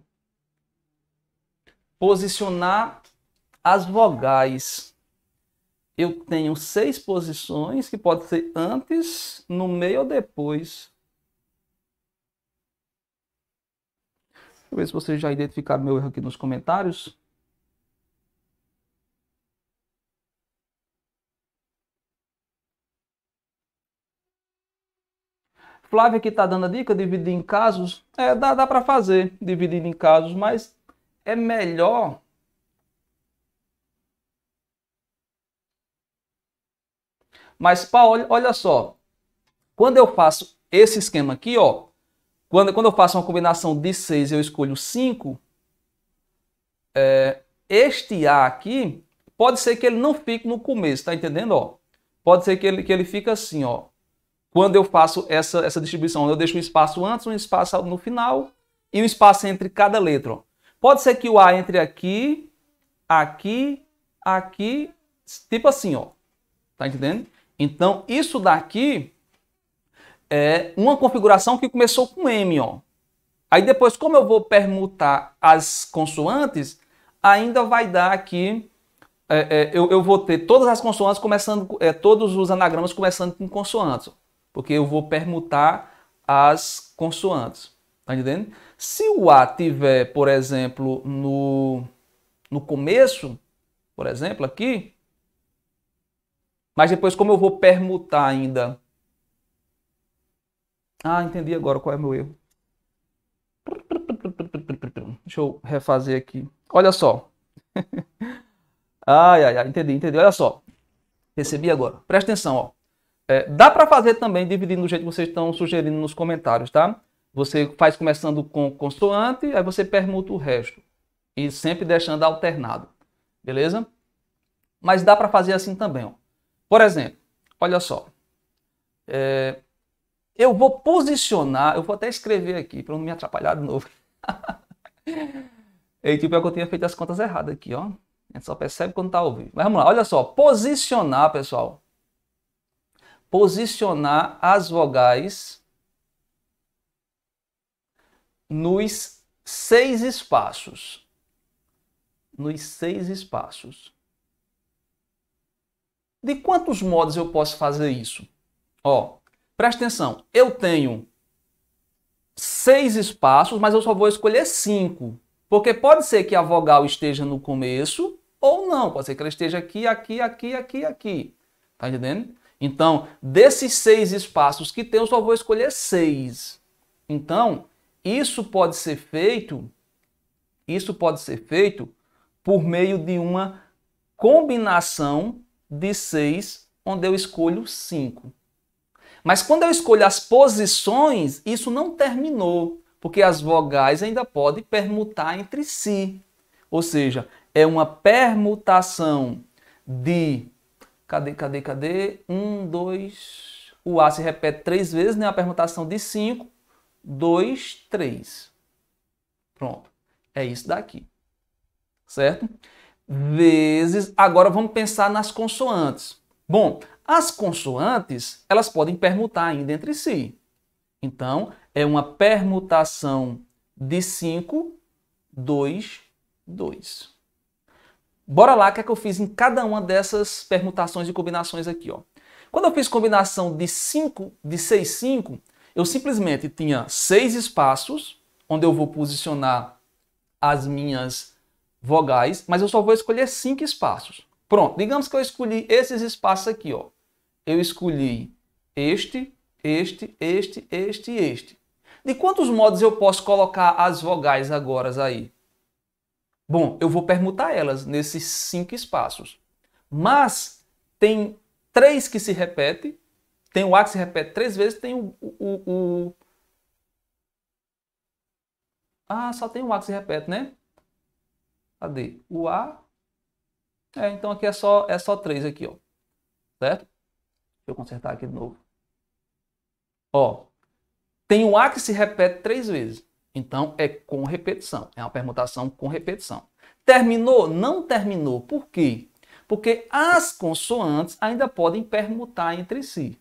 [SPEAKER 2] posicionar as vogais. Eu tenho seis posições que pode ser antes, no meio ou depois. Deixa eu ver se vocês já identificaram meu erro aqui nos comentários. Flávia que está dando a dica, dividir em casos, é, dá, dá para fazer, dividindo em casos, mas é melhor Mas, Paulo, olha só. Quando eu faço esse esquema aqui, ó. Quando, quando eu faço uma combinação de 6 eu escolho 5. É, este A aqui, pode ser que ele não fique no começo, tá entendendo? Ó, pode ser que ele, que ele fique assim, ó. Quando eu faço essa, essa distribuição, eu deixo um espaço antes, um espaço no final e um espaço entre cada letra. Ó. Pode ser que o A entre aqui, aqui, aqui, tipo assim, ó. Tá entendendo? Então, isso daqui é uma configuração que começou com M, ó. Aí depois, como eu vou permutar as consoantes, ainda vai dar aqui... É, é, eu, eu, vou ter todas as consoantes começando... É, todos os anagramas começando com consoantes, porque eu vou permutar as consoantes. Tá entendendo? Se o A tiver, por exemplo, no, no começo, por exemplo, aqui, mas depois como eu vou permutar ainda? Ah, entendi agora qual é meu erro. Deixa eu refazer aqui. Olha só. ai, ai, ai, entendi, entendi. Olha só. Recebi agora. Presta atenção, ó. É, dá para fazer também dividindo do jeito que vocês estão sugerindo nos comentários, tá? Você faz começando com consoante, aí você permuta o resto. E sempre deixando alternado. Beleza? Mas dá para fazer assim também. Ó. Por exemplo, olha só. É... Eu vou posicionar, eu vou até escrever aqui para não me atrapalhar de novo. e tipo é que eu tinha feito as contas erradas aqui, ó. A gente só percebe quando tá ao vivo. Mas vamos lá, olha só. Posicionar, pessoal. Posicionar as vogais nos seis espaços. Nos seis espaços. De quantos modos eu posso fazer isso? Ó, presta atenção. Eu tenho seis espaços, mas eu só vou escolher cinco. Porque pode ser que a vogal esteja no começo ou não. Pode ser que ela esteja aqui, aqui, aqui, aqui, aqui. Tá entendendo? Então, desses seis espaços que tem, eu só vou escolher seis. Então, isso pode ser feito, isso pode ser feito por meio de uma combinação de seis, onde eu escolho cinco. Mas quando eu escolho as posições, isso não terminou, porque as vogais ainda podem permutar entre si. Ou seja, é uma permutação de. Cadê, cadê, cadê? Um, dois. O A se repete três vezes, né? A permutação de cinco 2, 3. Pronto. É isso daqui. Certo? Vezes. Agora vamos pensar nas consoantes. Bom, as consoantes, elas podem permutar ainda entre si. Então, é uma permutação de 5, 2, 2. Bora lá, o que é que eu fiz em cada uma dessas permutações e combinações aqui, ó. Quando eu fiz combinação de 5, de 6, 5, eu simplesmente tinha seis espaços onde eu vou posicionar as minhas vogais, mas eu só vou escolher cinco espaços. Pronto, digamos que eu escolhi esses espaços aqui, ó. Eu escolhi este, este, este, este e este. De quantos modos eu posso colocar as vogais agora aí? Bom, eu vou permutar elas nesses cinco espaços. Mas tem três que se repetem tem o A que se repete três vezes, tem o, o, o... Ah, só tem o A que se repete, né? Cadê? O A. É, então aqui é só, é só três aqui, ó. Certo? Deixa eu consertar aqui de novo. Ó, tem o A que se repete três vezes. Então é com repetição. É uma permutação com repetição. Terminou? Não terminou. Por quê? Porque as consoantes ainda podem permutar entre si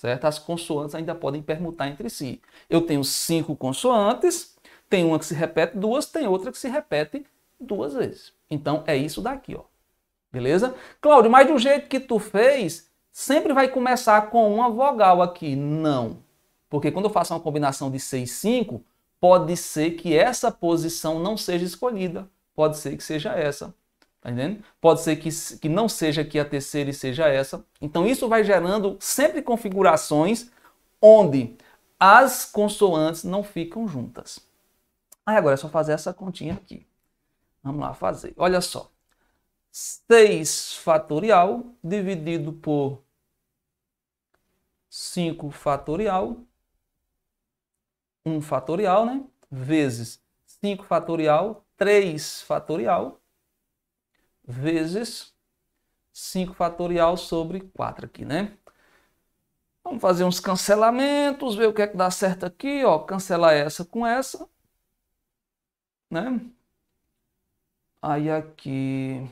[SPEAKER 2] certo? As consoantes ainda podem permutar entre si. Eu tenho cinco consoantes, tem uma que se repete duas, tem outra que se repete duas vezes. Então é isso daqui, ó. Beleza? Cláudio, mas do jeito que tu fez, sempre vai começar com uma vogal aqui. Não. Porque quando eu faço uma combinação de 6 e 5, pode ser que essa posição não seja escolhida. Pode ser que seja essa. Tá entendendo? Pode ser que, que não seja aqui a terceira e seja essa. Então isso vai gerando sempre configurações onde as consoantes não ficam juntas. Aí agora é só fazer essa continha aqui. Vamos lá fazer. Olha só. 6 fatorial dividido por 5 fatorial, 1 fatorial, né? Vezes 5 fatorial, 3 fatorial, vezes 5 fatorial sobre 4 aqui, né? Vamos fazer uns cancelamentos, ver o que é que dá certo aqui, ó, cancelar essa com essa, né? Aí aqui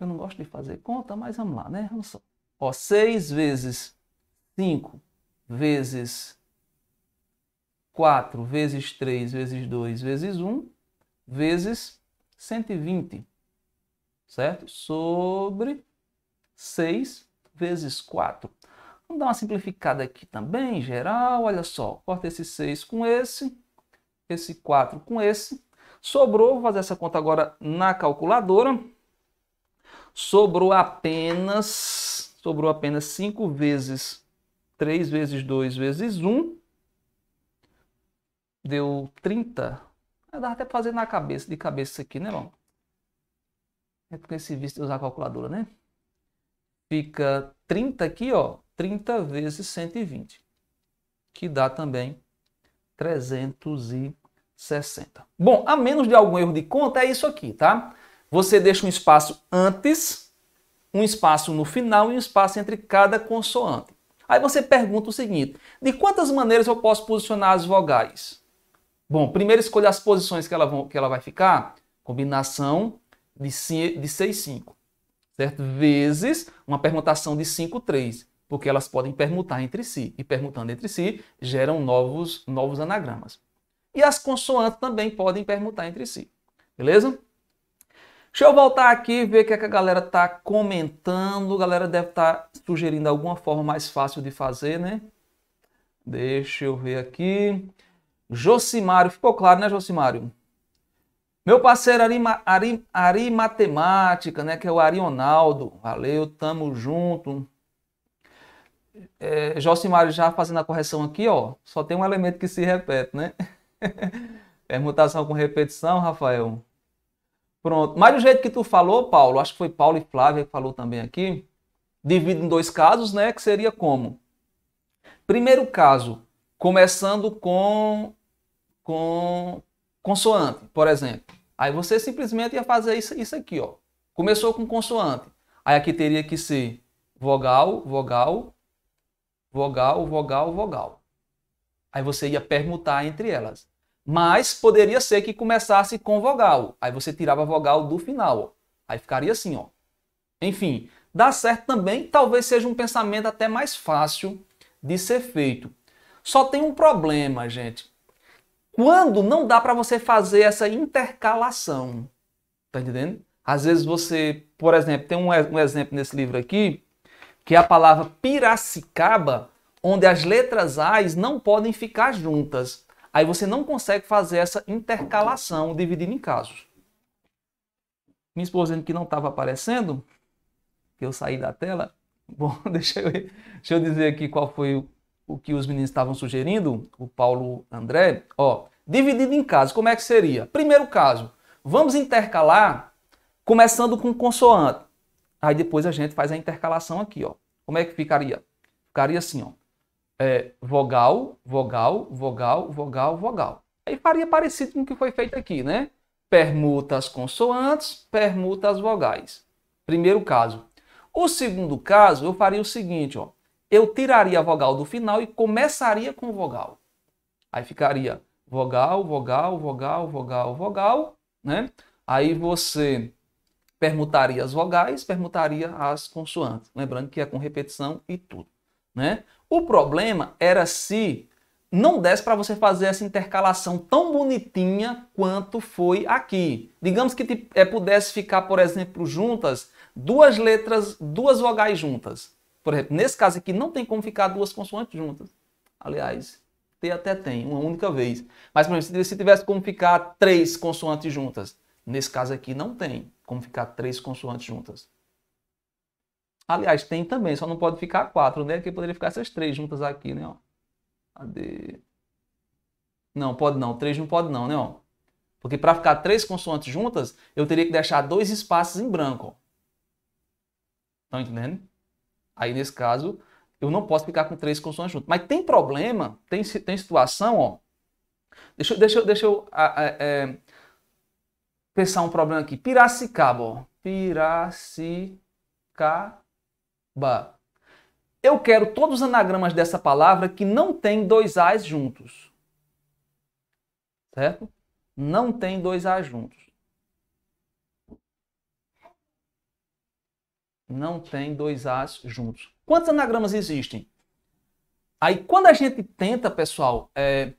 [SPEAKER 2] eu não gosto de fazer conta, mas vamos lá, né? Vamos só. Ó, 6 vezes 5 vezes 4 vezes 3 vezes 2 vezes 1 vezes 120, certo? Sobre 6 vezes 4. Vamos dar uma simplificada aqui também, em geral. Olha só, corta esse 6 com esse, esse 4 com esse. Sobrou, vou fazer essa conta agora na calculadora. Sobrou apenas, sobrou apenas 5 vezes 3 vezes 2 vezes 1. Deu 30 eu dava até fazer na cabeça, de cabeça isso aqui, né, irmão? É porque esse viste de usar a calculadora, né? Fica 30 aqui, ó. 30 vezes 120. Que dá também 360. Bom, a menos de algum erro de conta, é isso aqui, tá? Você deixa um espaço antes, um espaço no final e um espaço entre cada consoante. Aí você pergunta o seguinte: de quantas maneiras eu posso posicionar as vogais? Bom, primeiro escolher as posições que ela, vão, que ela vai ficar. Combinação de, de 6, 5. Certo? Vezes uma permutação de 5, 3. Porque elas podem permutar entre si. E permutando entre si, geram novos, novos anagramas. E as consoantes também podem permutar entre si. Beleza? Deixa eu voltar aqui e ver o que, é que a galera está comentando. A galera deve estar tá sugerindo alguma forma mais fácil de fazer, né? Deixa eu ver aqui. Josimário, ficou claro, né, Josimário? Meu parceiro Ari, Ari, Ari Matemática, né, que é o Arionaldo. Valeu, tamo junto. É, Josimário já fazendo a correção aqui, ó. Só tem um elemento que se repete, né? Permutação com repetição, Rafael. Pronto. Mas do jeito que tu falou, Paulo, acho que foi Paulo e Flávia que falou também aqui, divido em dois casos, né? Que seria como? Primeiro caso, começando com com consoante, por exemplo. Aí você simplesmente ia fazer isso, isso aqui, ó. Começou com consoante. Aí aqui teria que ser vogal, vogal, vogal, vogal, vogal. Aí você ia permutar entre elas. Mas poderia ser que começasse com vogal. Aí você tirava a vogal do final. Ó. Aí ficaria assim, ó. Enfim, dá certo também. Talvez seja um pensamento até mais fácil de ser feito. Só tem um problema, gente quando não dá para você fazer essa intercalação. Tá entendendo? Às vezes você, por exemplo, tem um, um exemplo nesse livro aqui, que é a palavra Piracicaba, onde as letras A's não podem ficar juntas. Aí você não consegue fazer essa intercalação dividindo em casos. Minha esposa dizendo que não estava aparecendo, que eu saí da tela. Bom, deixa eu, deixa eu dizer aqui qual foi o, o que os meninos estavam sugerindo, o Paulo André, ó, dividido em casos, como é que seria? Primeiro caso, vamos intercalar começando com consoante. Aí depois a gente faz a intercalação aqui, ó. Como é que ficaria? Ficaria assim, ó. É, vogal, vogal, vogal, vogal, vogal. Aí faria parecido com o que foi feito aqui, né? Permuta as consoantes, permuta as vogais. Primeiro caso. O segundo caso, eu faria o seguinte, ó eu tiraria a vogal do final e começaria com vogal. Aí ficaria vogal, vogal, vogal, vogal, vogal, né? Aí você permutaria as vogais, permutaria as consoantes, lembrando que é com repetição e tudo, né? O problema era se não desse para você fazer essa intercalação tão bonitinha quanto foi aqui. Digamos que te, tipo, é, pudesse ficar, por exemplo, juntas duas letras, duas vogais juntas. Por exemplo, nesse caso aqui não tem como ficar duas consoantes juntas. Aliás, tem até tem, uma única vez. Mas, por exemplo, se tivesse como ficar três consoantes juntas, nesse caso aqui não tem como ficar três consoantes juntas. Aliás, tem também, só não pode ficar quatro, né? Que poderia ficar essas três juntas aqui, né? Cadê? Não, pode não. Três não pode não, né? Porque para ficar três consoantes juntas, eu teria que deixar dois espaços em branco. Estão tá entendendo? Aí, nesse caso, eu não posso ficar com três consoantes juntas. Mas tem problema, tem, tem situação, ó. Deixa, deixa, deixa eu a, a, é, pensar um problema aqui. Piracicaba, ó. Piracicaba. Eu quero todos os anagramas dessa palavra que não tem dois A's juntos. Certo? Não tem dois A's juntos. não tem dois As juntos. Quantos anagramas existem? Aí quando a gente tenta, pessoal, é,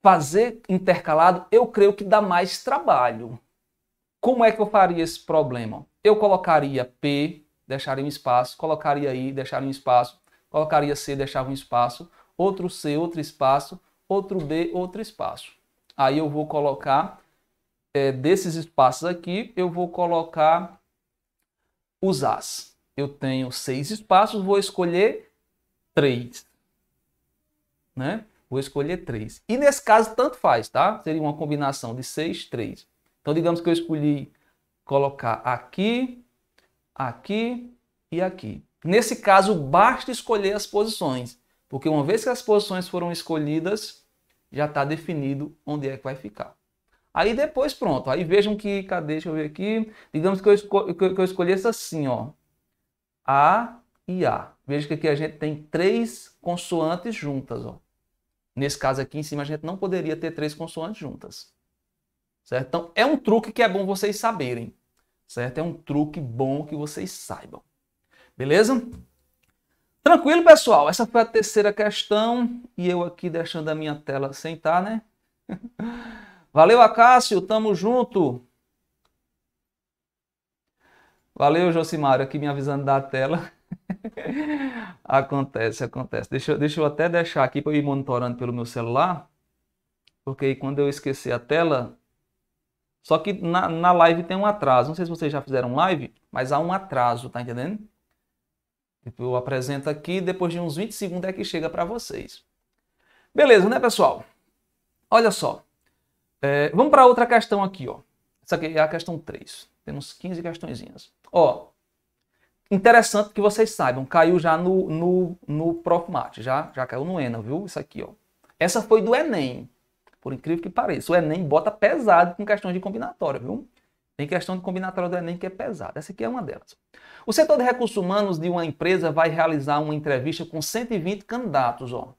[SPEAKER 2] fazer intercalado, eu creio que dá mais trabalho. Como é que eu faria esse problema? Eu colocaria P, deixaria um espaço, colocaria I, deixaria um espaço, colocaria C, deixava um espaço, outro C, outro espaço, outro B, outro espaço. Aí eu vou colocar é, desses espaços aqui, eu vou colocar usar. Eu tenho seis espaços, vou escolher três. Né? Vou escolher três. E nesse caso, tanto faz, tá? Seria uma combinação de seis, três. Então, digamos que eu escolhi colocar aqui, aqui e aqui. Nesse caso, basta escolher as posições, porque uma vez que as posições foram escolhidas, já está definido onde é que vai ficar. Aí depois, pronto. Aí vejam que, cadê? Deixa eu ver aqui. Digamos que eu, escol que eu escolhesse assim, ó. A e A. Veja que aqui a gente tem três consoantes juntas, ó. Nesse caso aqui em cima a gente não poderia ter três consoantes juntas. Certo? Então é um truque que é bom vocês saberem. Certo? É um truque bom que vocês saibam. Beleza? Tranquilo, pessoal? Essa foi a terceira questão e eu aqui deixando a minha tela sentar, né? Valeu, Acácio, tamo junto. Valeu, Jocimário aqui me avisando da tela. acontece, acontece. Deixa, deixa eu até deixar aqui para eu ir monitorando pelo meu celular, porque aí quando eu esquecer a tela. Só que na, na live tem um atraso. Não sei se vocês já fizeram live, mas há um atraso, tá entendendo? Tipo, eu apresento aqui, depois de uns 20 segundos é que chega para vocês. Beleza, né, pessoal? Olha só. É, vamos para outra questão aqui, ó. Essa aqui é a questão 3. Temos 15 questõezinhas. Ó, interessante que vocês saibam, caiu já no, no, no Prof. já, já caiu no Enem, viu? Isso aqui, ó. Essa foi do Enem, por incrível que pareça. O Enem bota pesado com questões de combinatória, viu? Tem questão de combinatória do Enem que é pesada. Essa aqui é uma delas. O setor de recursos humanos de uma empresa vai realizar uma entrevista com 120 candidatos, ó.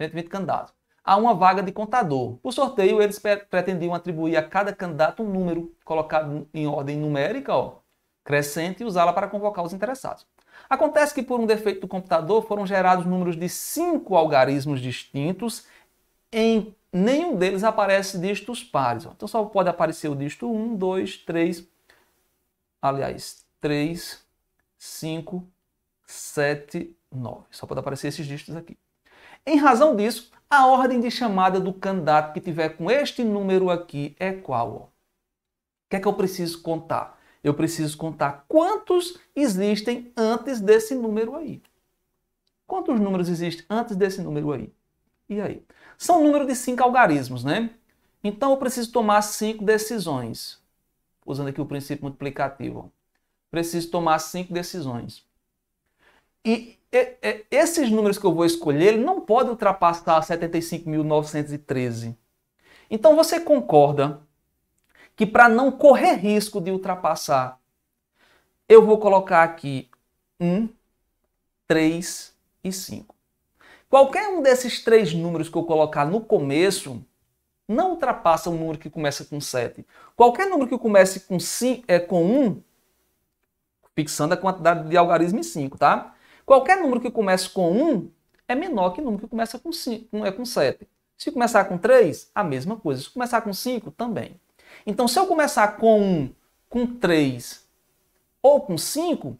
[SPEAKER 2] 120 candidatos a uma vaga de contador. Por sorteio, eles pretendiam atribuir a cada candidato um número colocado em ordem numérica, ó, crescente, e usá-la para convocar os interessados. Acontece que, por um defeito do computador, foram gerados números de cinco algarismos distintos, em nenhum deles aparece dígitos pares. Ó. Então só pode aparecer o dígito 1, 2, 3, aliás, 3, 5, 7, 9. Só pode aparecer esses dígitos aqui. Em razão disso, a ordem de chamada do candidato que tiver com este número aqui é qual? O que é que eu preciso contar? Eu preciso contar quantos existem antes desse número aí. Quantos números existem antes desse número aí? E aí? São um número de cinco algarismos, né? Então eu preciso tomar cinco decisões, usando aqui o princípio multiplicativo. Preciso tomar cinco decisões. E é, é, esses números que eu vou escolher não podem ultrapassar 75.913. Então você concorda que para não correr risco de ultrapassar, eu vou colocar aqui 1, 3 e 5. Qualquer um desses três números que eu colocar no começo não ultrapassa o um número que começa com 7. Qualquer número que comece com, 5, é, com 1, fixando a quantidade de algarismo em 5, tá? Qualquer número que comece com 1 é menor que o número que começa com 5, é com 7. Se começar com 3, a mesma coisa. Se começar com 5, também. Então, se eu começar com 1, com 3 ou com 5,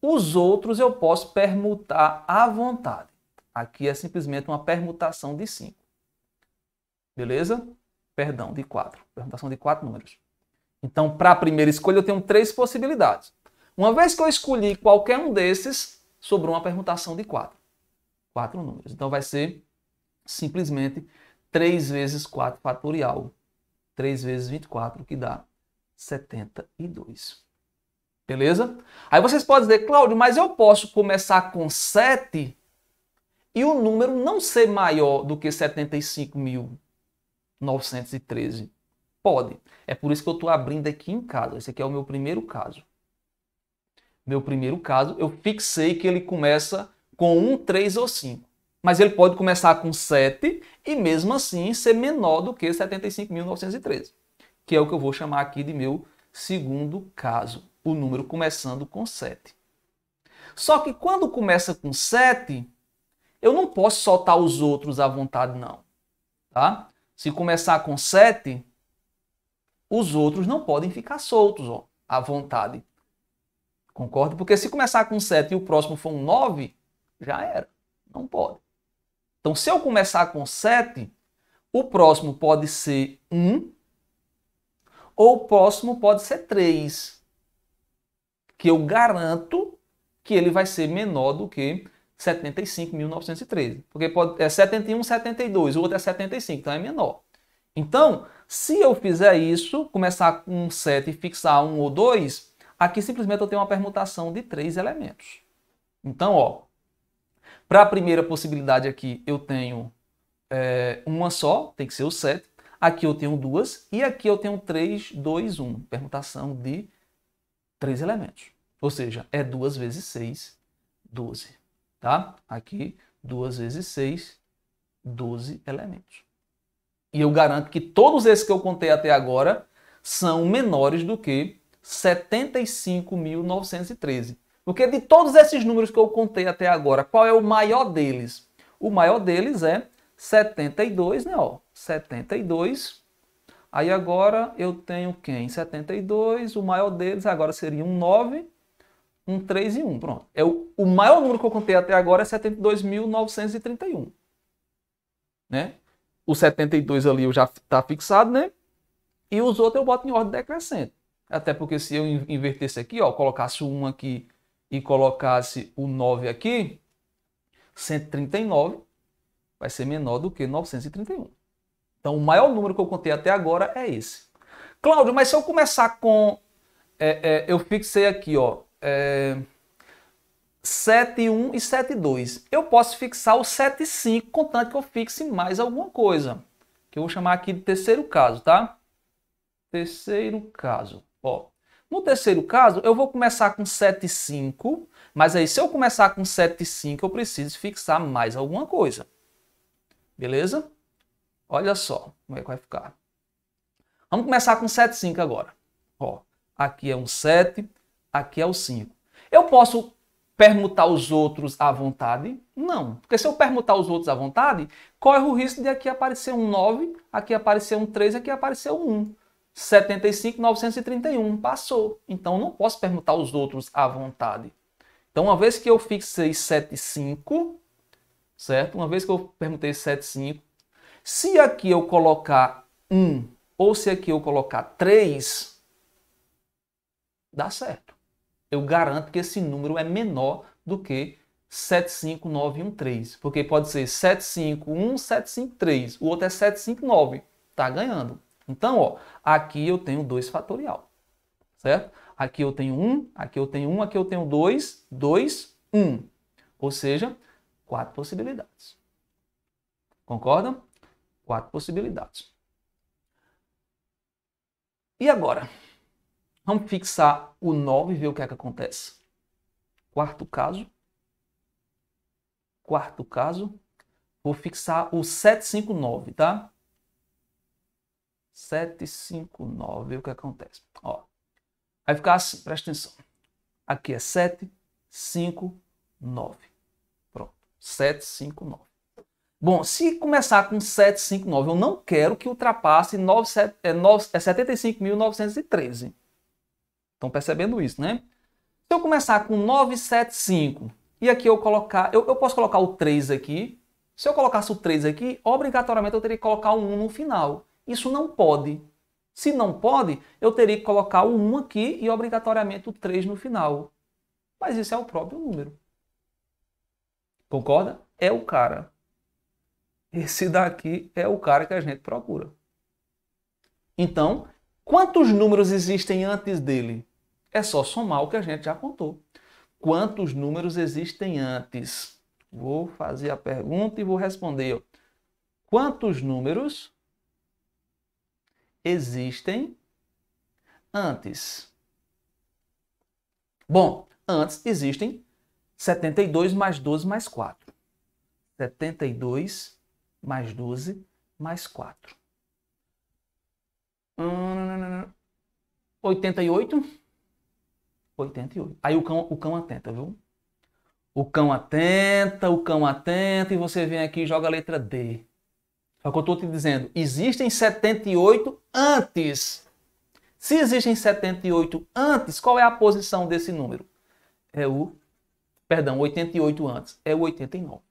[SPEAKER 2] os outros eu posso permutar à vontade. Aqui é simplesmente uma permutação de 5. Beleza? Perdão, de 4. Permutação de 4 números. Então, para a primeira escolha, eu tenho três possibilidades. Uma vez que eu escolhi qualquer um desses, sobrou uma permutação de 4. 4 números. Então vai ser simplesmente 3 vezes 4 fatorial. 3 vezes 24, que dá 72. Beleza? Aí vocês podem dizer, Cláudio, mas eu posso começar com 7 e o número não ser maior do que 75.913? Pode. É por isso que eu estou abrindo aqui em casa. Esse aqui é o meu primeiro caso meu primeiro caso, eu fixei que ele começa com 1, 3 ou 5. Mas ele pode começar com 7 e mesmo assim ser menor do que 75.913, que é o que eu vou chamar aqui de meu segundo caso, o número começando com 7. Só que quando começa com 7, eu não posso soltar os outros à vontade não, tá? Se começar com 7, os outros não podem ficar soltos ó, à vontade. Concorda? Porque se começar com 7 e o próximo for um 9, já era. Não pode. Então, se eu começar com 7, o próximo pode ser 1 ou o próximo pode ser 3. Que eu garanto que ele vai ser menor do que 75.913. Porque pode, é 71, 72, o outro é 75, então é menor. Então, se eu fizer isso, começar com 7 e fixar 1 ou 2, Aqui simplesmente eu tenho uma permutação de três elementos. Então, ó, para a primeira possibilidade aqui eu tenho é, uma só, tem que ser o 7. Aqui eu tenho duas e aqui eu tenho 3, 2, 1. Permutação de três elementos. Ou seja, é 2 vezes 6, 12. Tá? Aqui, 2 vezes 6, 12 elementos. E eu garanto que todos esses que eu contei até agora são menores do que 75.913. Porque de todos esses números que eu contei até agora, qual é o maior deles? O maior deles é 72, né? Ó, 72. Aí agora eu tenho quem? 72. O maior deles agora seria um 9, um 3 e 1. Pronto. É o, o maior número que eu contei até agora é 72.931. Né? O 72 ali já está fixado, né? E os outros eu boto em ordem decrescente. Até porque se eu invertesse aqui, ó, colocasse o 1 aqui e colocasse o 9 aqui, 139 vai ser menor do que 931. Então, o maior número que eu contei até agora é esse. Cláudio, mas se eu começar com... É, é, eu fixei aqui, ó... É, 7,1 e 7,2. Eu posso fixar o 7,5, contanto que eu fixe mais alguma coisa. Que eu vou chamar aqui de terceiro caso, tá? Terceiro caso. Ó, no terceiro caso, eu vou começar com 7,5, mas aí se eu começar com 7,5, eu preciso fixar mais alguma coisa. Beleza? Olha só como é que vai ficar. Vamos começar com 7,5 agora. Ó, aqui é um 7, aqui é o 5. Eu posso permutar os outros à vontade? Não, porque se eu permutar os outros à vontade, corre o risco de aqui aparecer um 9, aqui aparecer um 3, aqui aparecer um 1. 75,931. Passou. Então não posso permutar os outros à vontade. Então, uma vez que eu fixei 75, certo? Uma vez que eu permutei 75, se aqui eu colocar 1 ou se aqui eu colocar 3, dá certo. Eu garanto que esse número é menor do que 75913, porque pode ser 751, 753, o outro é 759, tá ganhando. Então, ó, aqui eu tenho 2 fatorial, certo? Aqui eu tenho 1, um, aqui eu tenho 1, um, aqui eu tenho 2, 2, 1. Ou seja, quatro possibilidades. Concordam? Quatro possibilidades. E agora? Vamos fixar o 9 e ver o que é que acontece. Quarto caso. Quarto caso. Vou fixar o 759, tá? 759. O que acontece? Ó, vai ficar assim, presta atenção. Aqui é 759. Pronto, 759. Bom, se começar com 759, eu não quero que ultrapasse 97, é, é 75.913. Estão percebendo isso, né? Se eu começar com 975 e aqui eu colocar, eu, eu posso colocar o 3 aqui. Se eu colocasse o 3 aqui, obrigatoriamente eu teria que colocar o 1 no final. Isso não pode. Se não pode, eu teria que colocar o 1 aqui e obrigatoriamente o 3 no final. Mas isso é o próprio número. Concorda? É o cara. Esse daqui é o cara que a gente procura. Então, quantos números existem antes dele? É só somar o que a gente já contou. Quantos números existem antes? Vou fazer a pergunta e vou responder. Quantos números existem antes? Bom, antes existem 72 mais 12 mais 4. 72 mais 12 mais 4. 88? 88. Aí o cão, o cão atenta, viu? O cão atenta, o cão atenta, e você vem aqui e joga a letra D. Só é que eu estou te dizendo, existem 78 antes. Se existem 78 antes, qual é a posição desse número? É o, perdão, 88 antes, é o 89.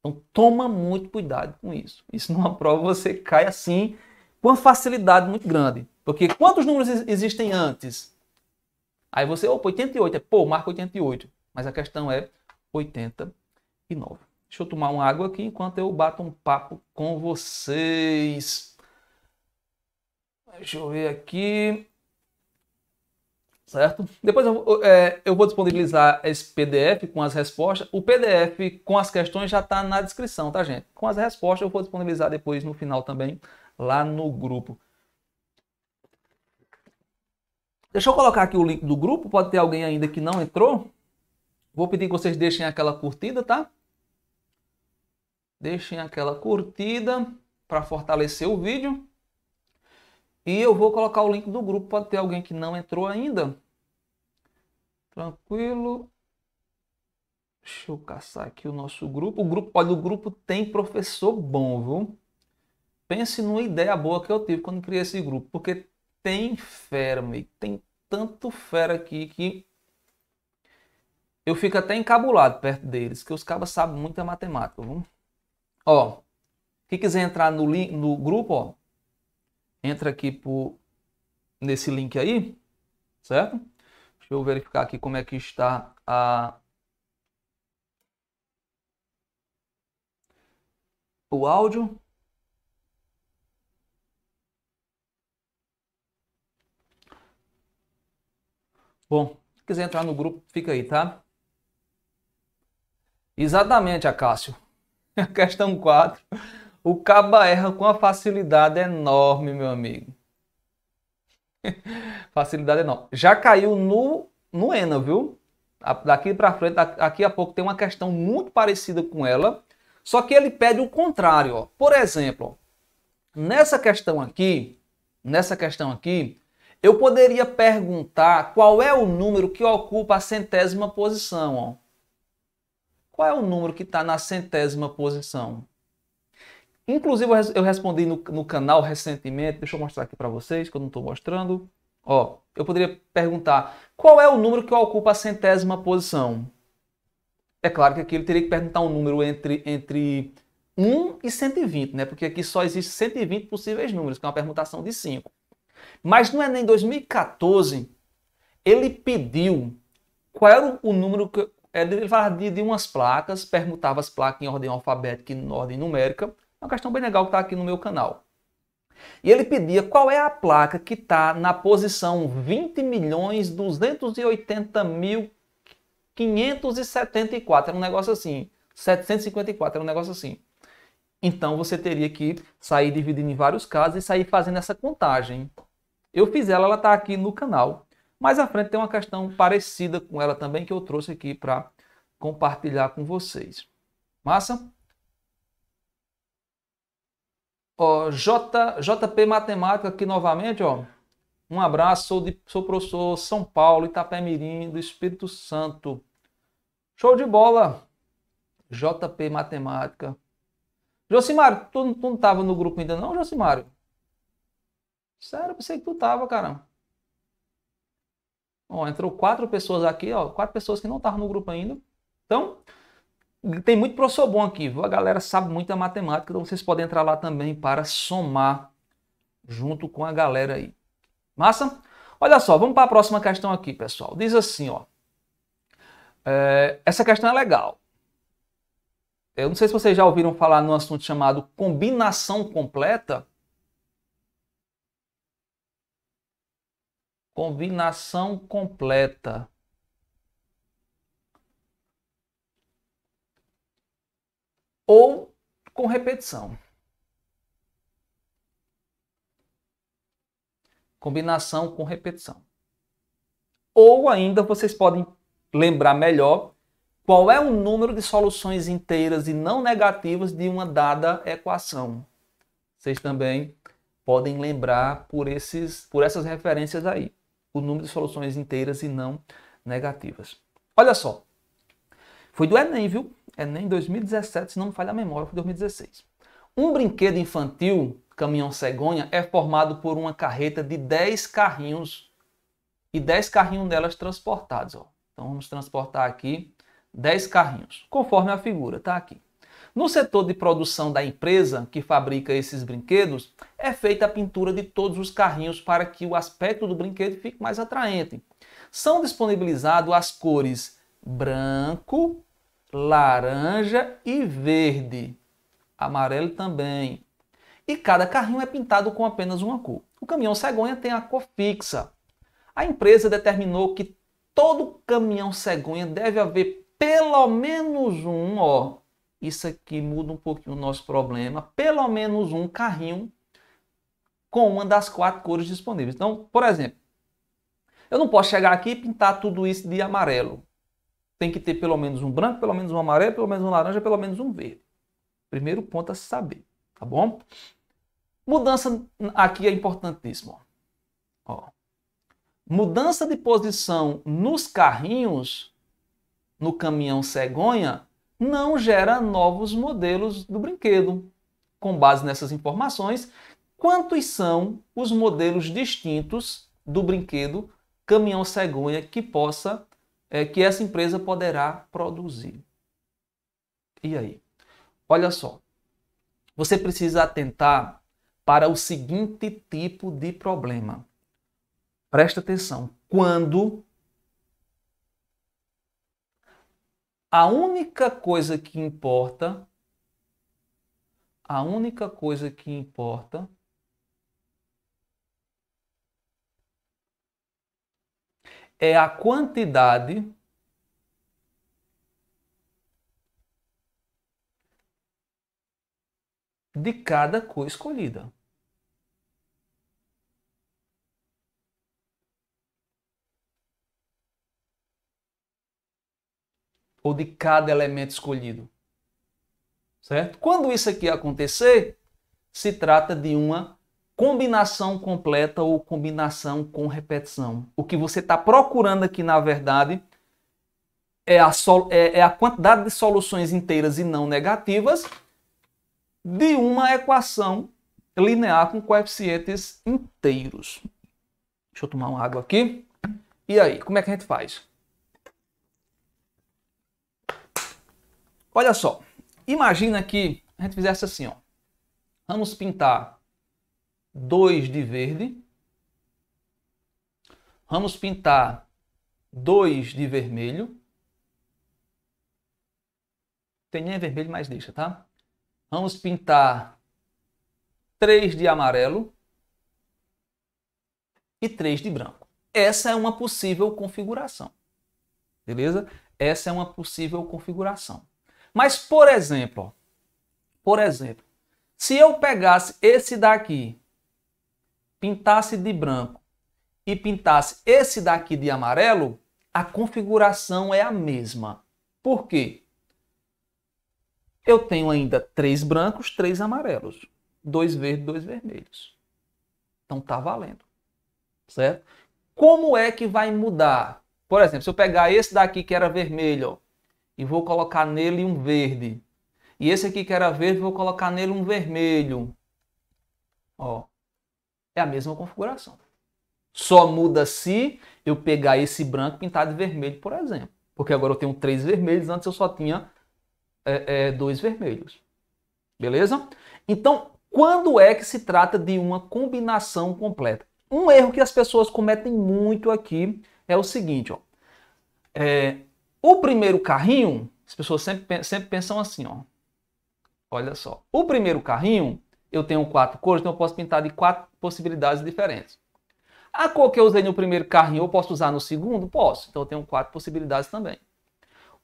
[SPEAKER 2] Então toma muito cuidado com isso. Isso numa prova você cai assim com uma facilidade muito grande. Porque quantos números existem antes? Aí você, opa, 88, é, pô, marca 88. Mas a questão é 89. Deixa eu tomar uma água aqui enquanto eu bato um papo com vocês. Deixa eu ver aqui. Certo? Depois eu, é, eu vou disponibilizar esse PDF com as respostas. O PDF com as questões já está na descrição, tá, gente? Com as respostas eu vou disponibilizar depois no final também, lá no grupo. Deixa eu colocar aqui o link do grupo. Pode ter alguém ainda que não entrou. Vou pedir que vocês deixem aquela curtida, tá? Deixem aquela curtida para fortalecer o vídeo. E eu vou colocar o link do grupo. Pode ter alguém que não entrou ainda. Tranquilo. Deixa eu caçar aqui o nosso grupo. O grupo, olha, o grupo tem professor bom, viu? Pense numa ideia boa que eu tive quando criei esse grupo, porque tem fera, meu, tem tanto fera aqui que eu fico até encabulado perto deles, que os cabas sabem muita matemática, viu? Ó, quem quiser entrar no, link, no grupo, ó, entra aqui por, nesse link aí, certo? Deixa eu verificar aqui como é que está a... o áudio. Bom, quiser entrar no grupo, fica aí, tá? Exatamente, Acácio. Questão 4. O caba erra com uma facilidade enorme, meu amigo. facilidade enorme. Já caiu no, no ENA, viu? Daqui para frente, daqui a pouco tem uma questão muito parecida com ela. Só que ele pede o contrário. Ó. Por exemplo, nessa questão aqui, nessa questão aqui, eu poderia perguntar qual é o número que ocupa a centésima posição. Ó qual é o número que está na centésima posição? Inclusive, eu respondi no, no, canal recentemente, deixa eu mostrar aqui para vocês, que eu não estou mostrando. Ó, eu poderia perguntar, qual é o número que ocupa a centésima posição? É claro que aqui ele teria que perguntar um número entre, entre 1 e 120, né? Porque aqui só existe 120 possíveis números, que é uma permutação de 5. Mas no Enem 2014, ele pediu qual era o número que, é, ele falava de, de umas placas, permutava as placas em ordem alfabética e em ordem numérica. É uma questão bem legal que está aqui no meu canal. E ele pedia qual é a placa que está na posição 20 milhões 280 mil 574. Era um negócio assim. 754, era um negócio assim. Então você teria que sair dividindo em vários casos e sair fazendo essa contagem. Eu fiz ela, ela está aqui no canal. Mais à frente tem uma questão parecida com ela também que eu trouxe aqui para compartilhar com vocês. Massa? Ó, J, JP Matemática aqui novamente, ó. Um abraço, sou, de, sou professor São Paulo, Itapemirim, do Espírito Santo. Show de bola! JP Matemática. Josimário, tu, tu não estava no grupo ainda não, Josimário? Sério, pensei que tu tava, caramba. Ó, entrou quatro pessoas aqui, ó, quatro pessoas que não estavam no grupo ainda. Então, tem muito professor bom aqui, a galera sabe muito a matemática, então vocês podem entrar lá também para somar junto com a galera aí. Massa? Olha só, vamos para a próxima questão aqui, pessoal. Diz assim, ó. É, essa questão é legal. Eu não sei se vocês já ouviram falar num assunto chamado combinação completa. combinação completa. Ou com repetição. Combinação com repetição. Ou ainda vocês podem lembrar melhor qual é o número de soluções inteiras e não negativas de uma dada equação. Vocês também podem lembrar por, esses, por essas referências aí o número de soluções inteiras e não negativas. Olha só, foi do Enem, viu? Enem 2017, se não me falha a memória, foi 2016. Um brinquedo infantil, caminhão cegonha, é formado por uma carreta de 10 carrinhos e 10 carrinhos delas transportados. Ó. Então vamos transportar aqui 10 carrinhos, conforme a figura, tá aqui. No setor de produção da empresa que fabrica esses brinquedos, é feita a pintura de todos os carrinhos para que o aspecto do brinquedo fique mais atraente. São disponibilizadas as cores branco, laranja e verde. Amarelo também. E cada carrinho é pintado com apenas uma cor. O caminhão cegonha tem a cor fixa. A empresa determinou que todo caminhão cegonha deve haver pelo menos um, ó, isso aqui muda um pouquinho o nosso problema, pelo menos um carrinho com uma das quatro cores disponíveis. Então, por exemplo, eu não posso chegar aqui e pintar tudo isso de amarelo. Tem que ter pelo menos um branco, pelo menos um amarelo, pelo menos um laranja, pelo menos um verde. Primeiro ponto a se saber, tá bom? Mudança aqui é importantíssimo. Ó. Mudança de posição nos carrinhos, no caminhão cegonha, não gera novos modelos do brinquedo. Com base nessas informações, quantos são os modelos distintos do brinquedo caminhão cegonha que possa é, que essa empresa poderá produzir? E aí? Olha só. Você precisa atentar para o seguinte tipo de problema. Presta atenção. Quando A única coisa que importa, a única coisa que importa é a quantidade de cada cor escolhida. ou de cada elemento escolhido. Certo? Quando isso aqui acontecer, se trata de uma combinação completa ou combinação com repetição. O que você está procurando aqui, na verdade, é a, é, é a quantidade de soluções inteiras e não negativas de uma equação linear com coeficientes inteiros. Deixa eu tomar uma água aqui. E aí, como é que a gente faz? Olha só, imagina que a gente fizesse assim, ó. Vamos pintar dois de verde. Vamos pintar dois de vermelho. Tem nem é vermelho, mas deixa, tá? Vamos pintar três de amarelo e três de branco. Essa é uma possível configuração. Beleza? Essa é uma possível configuração. Mas, por exemplo, por exemplo, se eu pegasse esse daqui, pintasse de branco e pintasse esse daqui de amarelo, a configuração é a mesma. Por quê? Eu tenho ainda três brancos, três amarelos, dois verdes, dois vermelhos. Então tá valendo, certo? Como é que vai mudar? Por exemplo, se eu pegar esse daqui que era vermelho, e vou colocar nele um verde. E esse aqui que era verde, vou colocar nele um vermelho. Ó, é a mesma configuração. Só muda se eu pegar esse branco pintado de vermelho, por exemplo. Porque agora eu tenho três vermelhos, antes eu só tinha é, é, dois vermelhos. Beleza? Então, quando é que se trata de uma combinação completa? Um erro que as pessoas cometem muito aqui é o seguinte, ó. É, o primeiro carrinho, as pessoas sempre, sempre pensam assim, ó. Olha só. O primeiro carrinho, eu tenho quatro cores, então eu posso pintar de quatro possibilidades diferentes. A cor que eu usei no primeiro carrinho, eu posso usar no segundo? Posso. Então eu tenho quatro possibilidades também.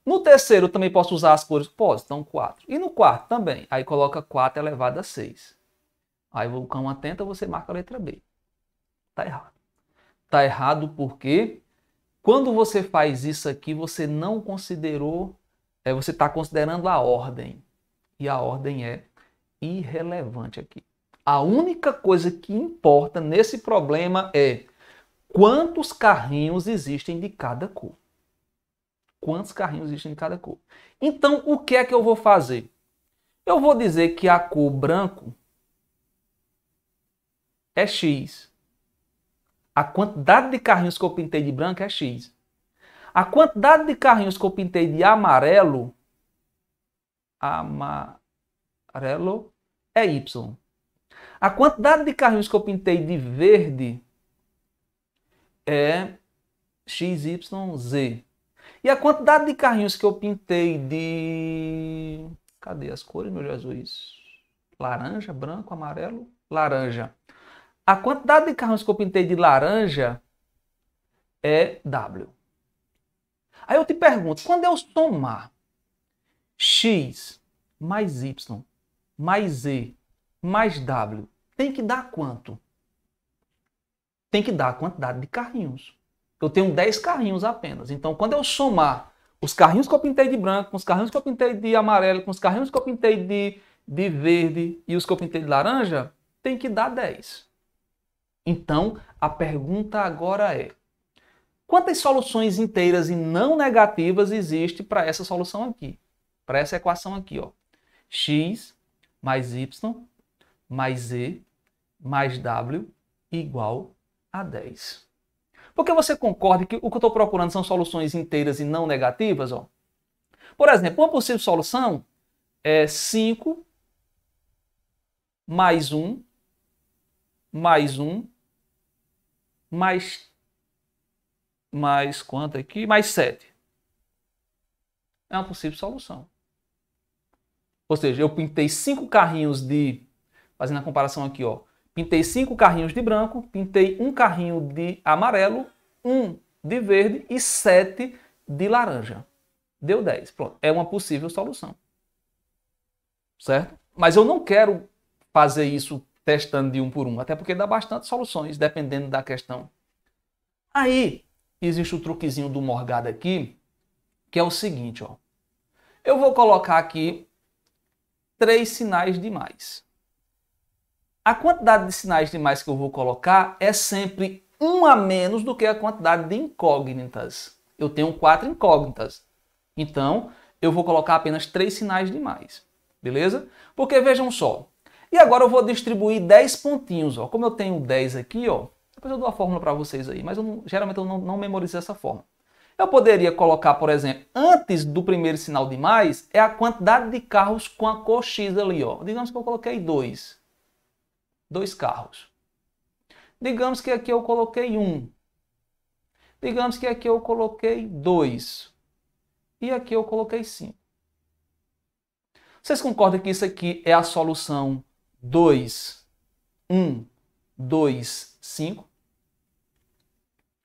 [SPEAKER 2] No terceiro, eu também posso usar as cores? Posso. Então quatro. E no quarto também. Aí coloca 4 elevado a 6. Aí o cão atenta, você marca a letra B. Tá errado. Tá errado porque quando você faz isso aqui, você não considerou, é, você está considerando a ordem. E a ordem é irrelevante aqui. A única coisa que importa nesse problema é quantos carrinhos existem de cada cor. Quantos carrinhos existem de cada cor. Então, o que é que eu vou fazer? Eu vou dizer que a cor branco é X a quantidade de carrinhos que eu pintei de branco é X. A quantidade de carrinhos que eu pintei de amarelo, amarelo, é Y. A quantidade de carrinhos que eu pintei de verde é XYZ. E a quantidade de carrinhos que eu pintei de. Cadê as cores, meu Jesus? Laranja, branco, amarelo, laranja. A quantidade de carros que eu pintei de laranja é W. Aí eu te pergunto, quando eu somar X mais Y mais Z mais W, tem que dar quanto? Tem que dar a quantidade de carrinhos. Eu tenho 10 carrinhos apenas. Então, quando eu somar os carrinhos que eu pintei de branco, com os carrinhos que eu pintei de amarelo, com os carrinhos que eu pintei de, de verde e os que eu pintei de laranja, tem que dar 10. Então, a pergunta agora é: quantas soluções inteiras e não negativas existe para essa solução aqui? Para essa equação aqui, ó. x mais y mais z mais w igual a 10. Porque você concorda que o que eu estou procurando são soluções inteiras e não negativas? Ó? Por exemplo, uma possível solução é 5 mais 1 mais 1 mais, mais quanto aqui? Mais 7. É uma possível solução. Ou seja, eu pintei cinco carrinhos de. Fazendo a comparação aqui, ó. Pintei cinco carrinhos de branco, pintei um carrinho de amarelo, um de verde e sete de laranja. Deu 10. Pronto. É uma possível solução. Certo? Mas eu não quero fazer isso testando de um por um, até porque dá bastante soluções, dependendo da questão. Aí, existe o truquezinho do Morgado aqui, que é o seguinte, ó. Eu vou colocar aqui três sinais de mais. A quantidade de sinais de mais que eu vou colocar é sempre um a menos do que a quantidade de incógnitas. Eu tenho quatro incógnitas. Então, eu vou colocar apenas três sinais de mais. Beleza? Porque vejam só, e agora eu vou distribuir 10 pontinhos. Ó. Como eu tenho 10 aqui, ó, depois eu dou a fórmula para vocês aí, mas eu não, geralmente eu não, não memorizei essa fórmula. Eu poderia colocar, por exemplo, antes do primeiro sinal de mais, é a quantidade de carros com a cor X ali. Ó. Digamos que eu coloquei 2. 2 carros. Digamos que aqui eu coloquei 1. Um. Digamos que aqui eu coloquei 2. E aqui eu coloquei 5. Vocês concordam que isso aqui é a solução 2, 1, 2, 5.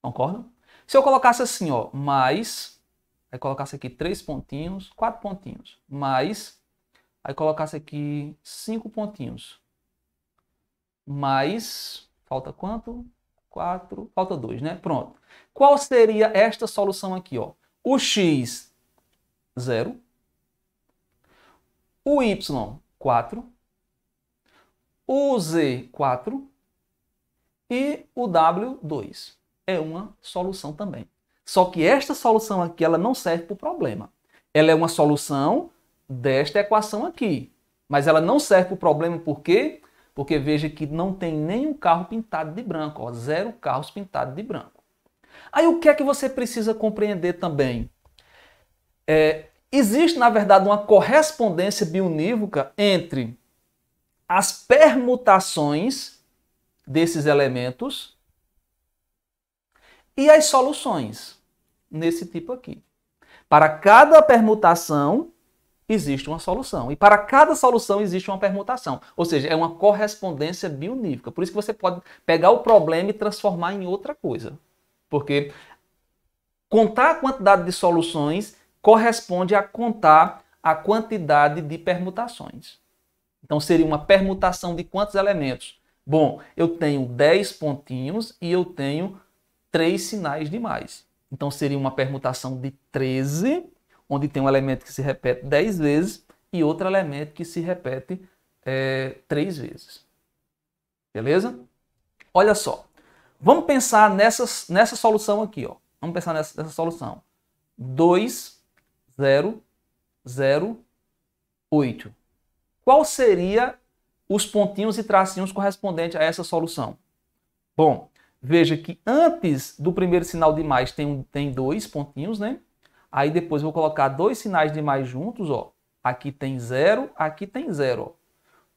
[SPEAKER 2] Concordam? Se eu colocasse assim, ó, mais, aí colocasse aqui três pontinhos, quatro pontinhos, mais, aí colocasse aqui cinco pontinhos, mais, falta quanto? 4, falta 2, né? Pronto. Qual seria esta solução aqui, ó? O x, 0. O y, 4 o Z4 e o W2. É uma solução também. Só que esta solução aqui ela não serve para o problema. Ela é uma solução desta equação aqui. Mas ela não serve para o problema por quê? Porque veja que não tem nenhum carro pintado de branco. Ó, zero carros pintados de branco. Aí o que é que você precisa compreender também? É, existe, na verdade, uma correspondência bionívoca entre as permutações desses elementos e as soluções nesse tipo aqui. Para cada permutação existe uma solução e para cada solução existe uma permutação, ou seja, é uma correspondência bionífica. Por isso que você pode pegar o problema e transformar em outra coisa, porque contar a quantidade de soluções corresponde a contar a quantidade de permutações. Então seria uma permutação de quantos elementos? Bom, eu tenho 10 pontinhos e eu tenho 3 sinais de mais. Então seria uma permutação de 13, onde tem um elemento que se repete 10 vezes e outro elemento que se repete é, 3 vezes. Beleza? Olha só. Vamos pensar nessas, nessa solução aqui. Ó. Vamos pensar nessa, nessa solução. 2, 0, 0, 8 qual seria os pontinhos e tracinhos correspondentes a essa solução? Bom, veja que antes do primeiro sinal de mais tem, tem dois pontinhos, né? Aí depois vou colocar dois sinais de mais juntos, ó. Aqui tem zero, aqui tem zero.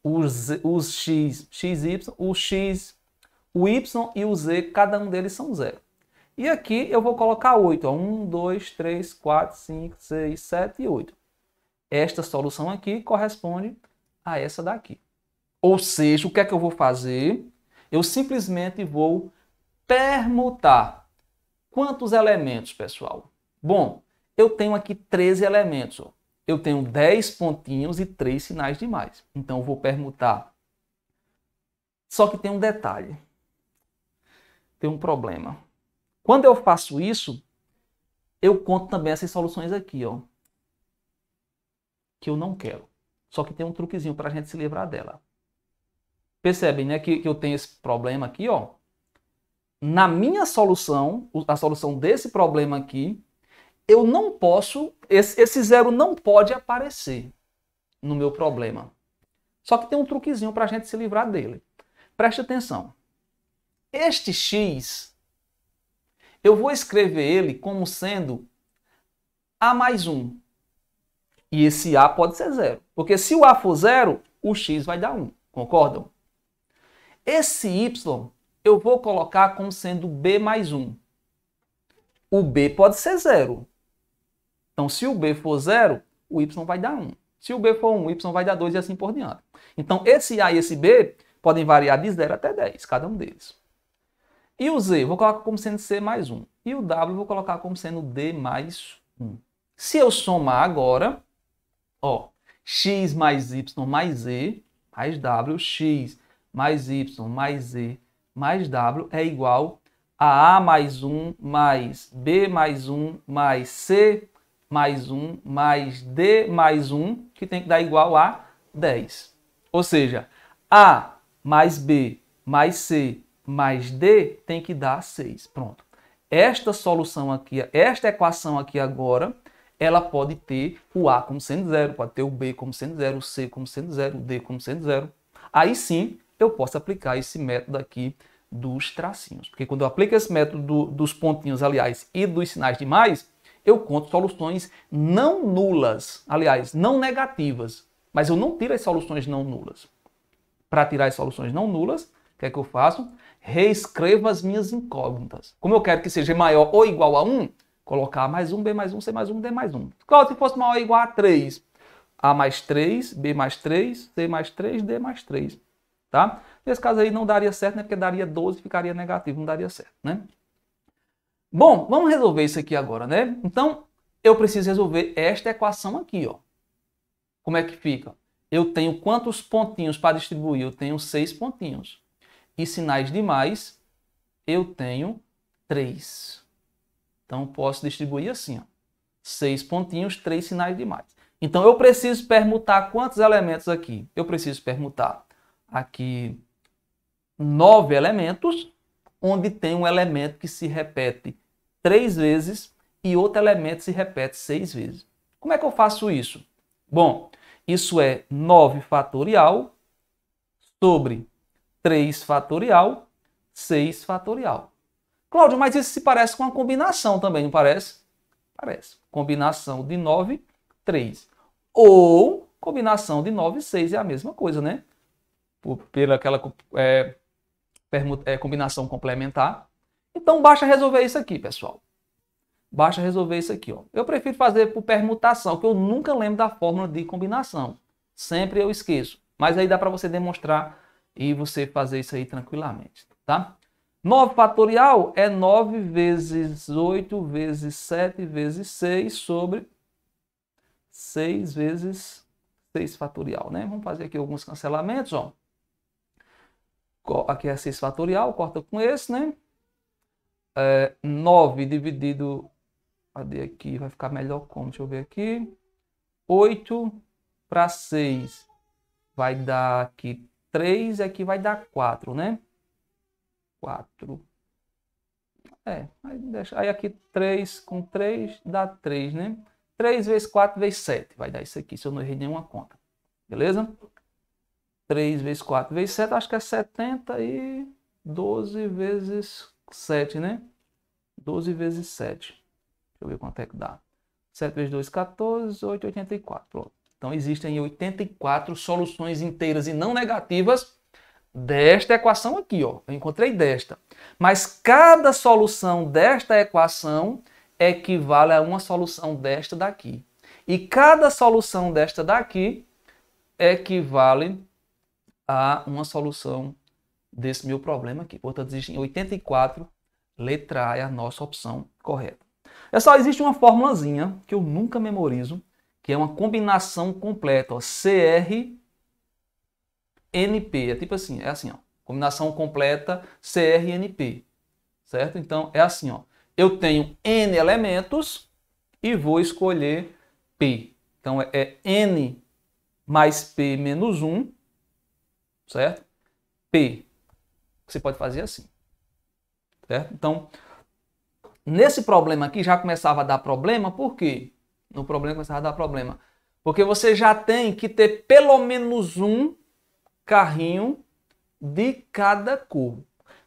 [SPEAKER 2] Os, os x, x, y, o x, o y e o z, cada um deles são zero. E aqui eu vou colocar 8. Ó. 1, 2, 3, 4, 5, 6, 7 e 8. Esta solução aqui corresponde a essa daqui. Ou seja, o que é que eu vou fazer? Eu simplesmente vou permutar. Quantos elementos, pessoal? Bom, eu tenho aqui 13 elementos. Ó. Eu tenho 10 pontinhos e 3 sinais de mais. Então, eu vou permutar. Só que tem um detalhe. Tem um problema. Quando eu faço isso, eu conto também essas soluções aqui, ó. Que eu não quero. Só que tem um truquezinho para a gente se livrar dela. Percebem, né, que, que eu tenho esse problema aqui, ó. Na minha solução, a solução desse problema aqui, eu não posso, esse, esse zero não pode aparecer no meu problema. Só que tem um truquezinho para a gente se livrar dele. Preste atenção. Este x, eu vou escrever ele como sendo a mais 1. E esse A pode ser zero. Porque se o A for zero, o X vai dar 1. Concordam? Esse Y eu vou colocar como sendo B mais 1. O B pode ser zero. Então, se o B for zero, o Y vai dar 1. Se o B for 1, o Y vai dar 2 e assim por diante. Então, esse A e esse B podem variar de 0 até 10, cada um deles. E o Z, eu vou colocar como sendo C mais 1. E o W, eu vou colocar como sendo D mais 1. Se eu somar agora, Ó, x mais y mais z mais w, x mais y mais z mais w é igual a a mais 1 mais b mais 1 mais c mais 1 mais d mais 1, que tem que dar igual a 10. Ou seja, a mais b mais c mais d tem que dar 6. Pronto. Esta solução aqui, esta equação aqui agora, ela pode ter o A como sendo zero, pode ter o B como sendo zero, o C como sendo zero, o D como sendo zero. Aí sim eu posso aplicar esse método aqui dos tracinhos. Porque quando eu aplico esse método dos pontinhos, aliás, e dos sinais de mais, eu conto soluções não nulas, aliás, não negativas. Mas eu não tiro as soluções não nulas. Para tirar as soluções não nulas, o que é que eu faço? Reescrevo as minhas incógnitas. Como eu quero que seja maior ou igual a 1, Colocar mais um, B mais um, C mais um, D mais um. Claro, se fosse maior ou igual a 3. A mais 3, B mais 3, C mais 3, D mais 3. Tá? Nesse caso aí não daria certo, né? Porque daria 12 ficaria negativo, não daria certo, né? Bom, vamos resolver isso aqui agora, né? Então, eu preciso resolver esta equação aqui, ó. Como é que fica? Eu tenho quantos pontinhos para distribuir? Eu tenho seis pontinhos. E sinais de mais, eu tenho três. Então, posso distribuir assim, ó, seis pontinhos, três sinais de mais. Então, eu preciso permutar quantos elementos aqui? Eu preciso permutar aqui nove elementos, onde tem um elemento que se repete três vezes e outro elemento se repete seis vezes. Como é que eu faço isso? Bom, isso é 9 fatorial sobre 3 fatorial, 6 fatorial. Cláudio, mas isso se parece com uma combinação também, não parece? Parece. Combinação de 9, 3. Ou combinação de 9 e 6 é a mesma coisa, né? Por, pela aquela é, é, combinação complementar. Então basta resolver isso aqui, pessoal. Basta resolver isso aqui. Ó. Eu prefiro fazer por permutação, que eu nunca lembro da fórmula de combinação. Sempre eu esqueço. Mas aí dá para você demonstrar e você fazer isso aí tranquilamente, tá? 9 fatorial é 9 vezes 8 vezes 7 vezes 6 sobre 6 vezes 6 fatorial, né? Vamos fazer aqui alguns cancelamentos, ó. Aqui é 6 fatorial, corta com esse, né? É, 9 dividido... Cadê aqui? Vai ficar melhor como? Deixa eu ver aqui. 8 para 6 vai dar aqui 3 e aqui vai dar 4, né? 4. É, aí, deixa, aí aqui 3 com 3 dá 3, né? 3 vezes 4 vezes 7. Vai dar isso aqui, se eu não errei nenhuma conta. Beleza? 3 vezes 4 vezes 7, acho que é 70 e 12 vezes 7, né? 12 vezes 7. Deixa eu ver quanto é que dá. 7 vezes 2, 14, 8, 84. Pronto. Então existem 84 soluções inteiras e não negativas desta equação aqui, ó. Eu encontrei desta. Mas cada solução desta equação equivale a uma solução desta daqui. E cada solução desta daqui equivale a uma solução desse meu problema aqui. Portanto, existe em 84, letra A é a nossa opção correta. É só existe uma formulazinha que eu nunca memorizo, que é uma combinação completa, ó, CR NP. É tipo assim, é assim, ó. Combinação completa CRNP. Certo? Então é assim, ó. Eu tenho N elementos e vou escolher P. Então é, é N mais P menos 1, certo? P. Você pode fazer assim. Certo? Então, nesse problema aqui já começava a dar problema, por quê? No problema começava a dar problema. Porque você já tem que ter pelo menos um carrinho de cada cor.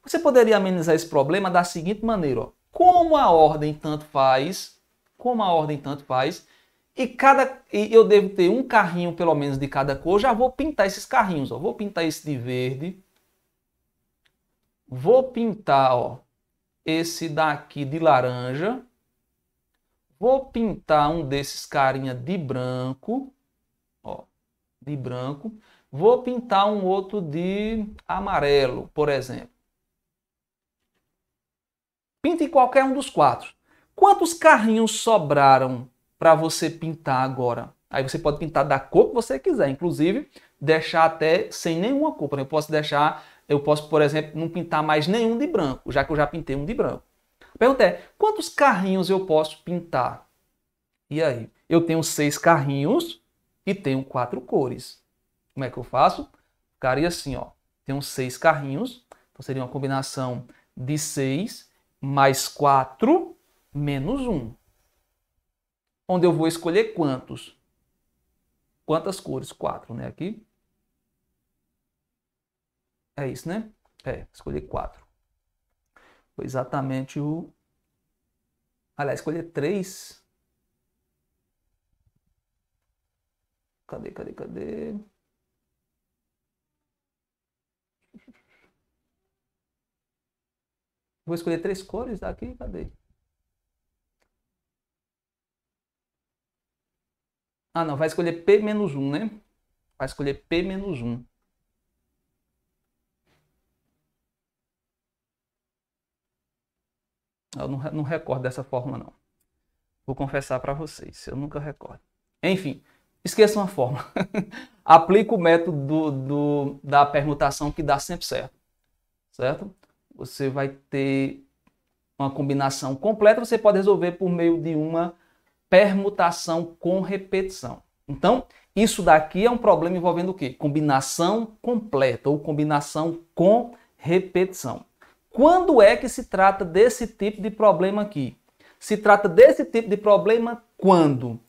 [SPEAKER 2] Você poderia amenizar esse problema da seguinte maneira: ó. como a ordem tanto faz, como a ordem tanto faz, e cada e eu devo ter um carrinho pelo menos de cada cor, já vou pintar esses carrinhos. Ó. Vou pintar esse de verde, vou pintar ó, esse daqui de laranja, vou pintar um desses carinha de branco, ó, de branco. Vou pintar um outro de amarelo, por exemplo. Pinte qualquer um dos quatro. Quantos carrinhos sobraram para você pintar agora? Aí você pode pintar da cor que você quiser, inclusive deixar até sem nenhuma cor. Eu posso deixar, eu posso, por exemplo, não pintar mais nenhum de branco, já que eu já pintei um de branco. A pergunta é: quantos carrinhos eu posso pintar? E aí? Eu tenho seis carrinhos e tenho quatro cores. Como é que eu faço? Ficaria assim, ó. Tenho seis carrinhos, então seria uma combinação de 6 mais 4 menos 1. Onde eu vou escolher quantos? Quantas cores? 4, né? Aqui. É isso, né? É, escolher 4. Foi exatamente o... Aliás, escolher 3. Cadê, cadê, cadê? Vou escolher três cores daqui, cadê? Ah, não, vai escolher P-1, né? Vai escolher P-1. Eu não, não recordo dessa forma, não. Vou confessar para vocês, eu nunca recordo. Enfim, esqueçam a forma. Aplica o método do, do, da permutação que dá sempre certo. Certo? você vai ter uma combinação completa, você pode resolver por meio de uma permutação com repetição. Então, isso daqui é um problema envolvendo o quê? Combinação completa ou combinação com repetição. Quando é que se trata desse tipo de problema aqui? Se trata desse tipo de problema quando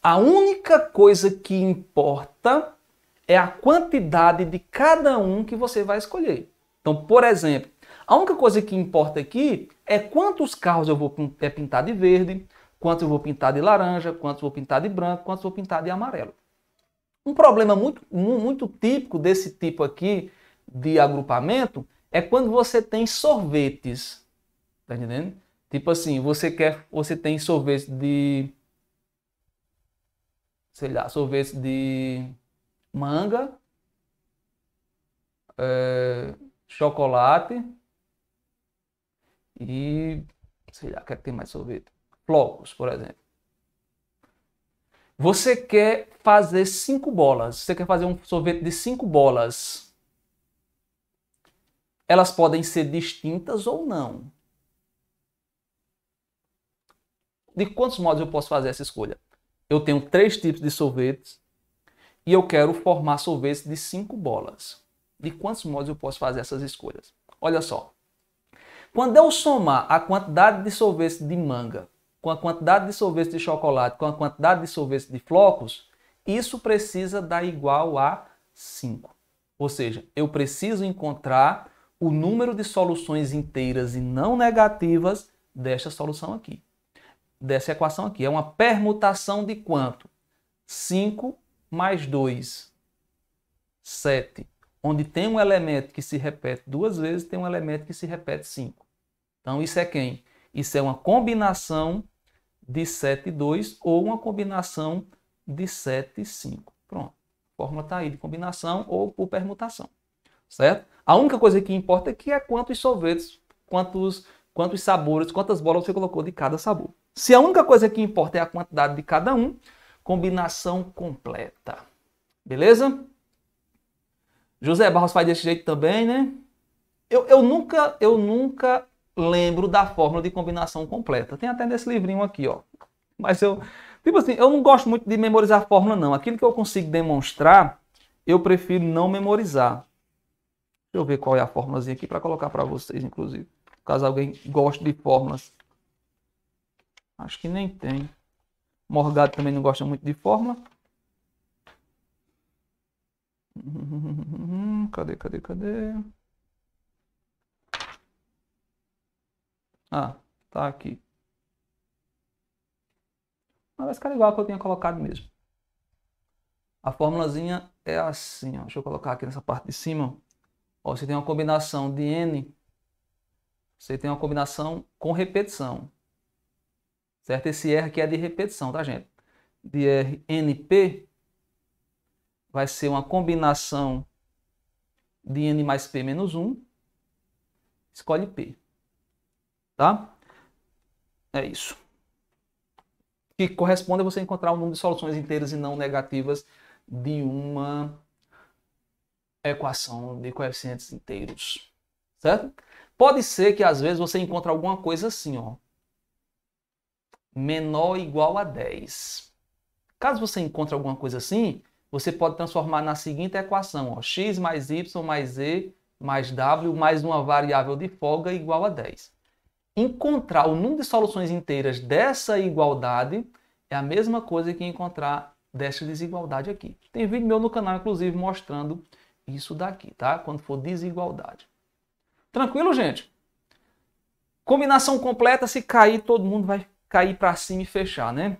[SPEAKER 2] a única coisa que importa é a quantidade de cada um que você vai escolher. Então, por exemplo, a única coisa que importa aqui é quantos carros eu vou é, pintar de verde, quantos eu vou pintar de laranja, quantos eu vou pintar de branco, quantos eu vou pintar de amarelo. Um problema muito, muito típico desse tipo aqui de agrupamento é quando você tem sorvetes. Tá entendendo? Tipo assim, você quer, você tem sorvete de sei lá, sorvete de manga, é, chocolate, e sei lá, o que, tem mais sorvete? Flocos, por exemplo. Você quer fazer cinco bolas. Você quer fazer um sorvete de cinco bolas. Elas podem ser distintas ou não. De quantos modos eu posso fazer essa escolha? Eu tenho três tipos de sorvetes e eu quero formar sorvetes de cinco bolas. De quantos modos eu posso fazer essas escolhas? Olha só. Quando eu somar a quantidade de sorvete de manga com a quantidade de sorvete de chocolate com a quantidade de sorvete de flocos, isso precisa dar igual a 5. Ou seja, eu preciso encontrar o número de soluções inteiras e não negativas desta solução aqui, dessa equação aqui. É uma permutação de quanto? 5 mais 2, 7 onde tem um elemento que se repete duas vezes, tem um elemento que se repete cinco. Então, isso é quem? Isso é uma combinação de 7 e 2 ou uma combinação de 7 e 5. Pronto. A fórmula está aí de combinação ou por permutação. Certo? A única coisa que importa aqui é quantos sorvetes, quantos, quantos sabores, quantas bolas você colocou de cada sabor. Se a única coisa que importa é a quantidade de cada um, combinação completa. Beleza? José Barros faz desse jeito também, né? Eu, eu, nunca, eu nunca lembro da fórmula de combinação completa. Tem até nesse livrinho aqui, ó. Mas eu, tipo assim, eu não gosto muito de memorizar a fórmula, não. Aquilo que eu consigo demonstrar, eu prefiro não memorizar. Deixa eu ver qual é a fórmulazinha aqui para colocar para vocês, inclusive. Caso alguém goste de fórmulas. Acho que nem tem. Morgado também não gosta muito de fórmula. Uhum. Cadê, cadê, cadê? Ah, tá aqui. Mas vai ficar igual que eu tinha colocado mesmo. A formulazinha é assim, ó. Deixa eu colocar aqui nessa parte de cima. Ó, você tem uma combinação de N. Você tem uma combinação com repetição. Certo? Esse R aqui é de repetição, tá, gente? De R, p vai ser uma combinação de n mais p menos 1. Escolhe p. Tá? É isso. Que corresponde a você encontrar o número de soluções inteiras e não negativas de uma equação de coeficientes inteiros. Certo? Pode ser que às vezes você encontre alguma coisa assim, ó. Menor ou igual a 10. Caso você encontre alguma coisa assim, você pode transformar na seguinte equação: ó, x mais y mais z mais w mais uma variável de folga igual a 10. Encontrar o número de soluções inteiras dessa igualdade é a mesma coisa que encontrar dessa desigualdade aqui. Tem vídeo meu no canal, inclusive, mostrando isso daqui, tá? Quando for desigualdade. Tranquilo, gente? Combinação completa, se cair, todo mundo vai cair para cima e fechar, né?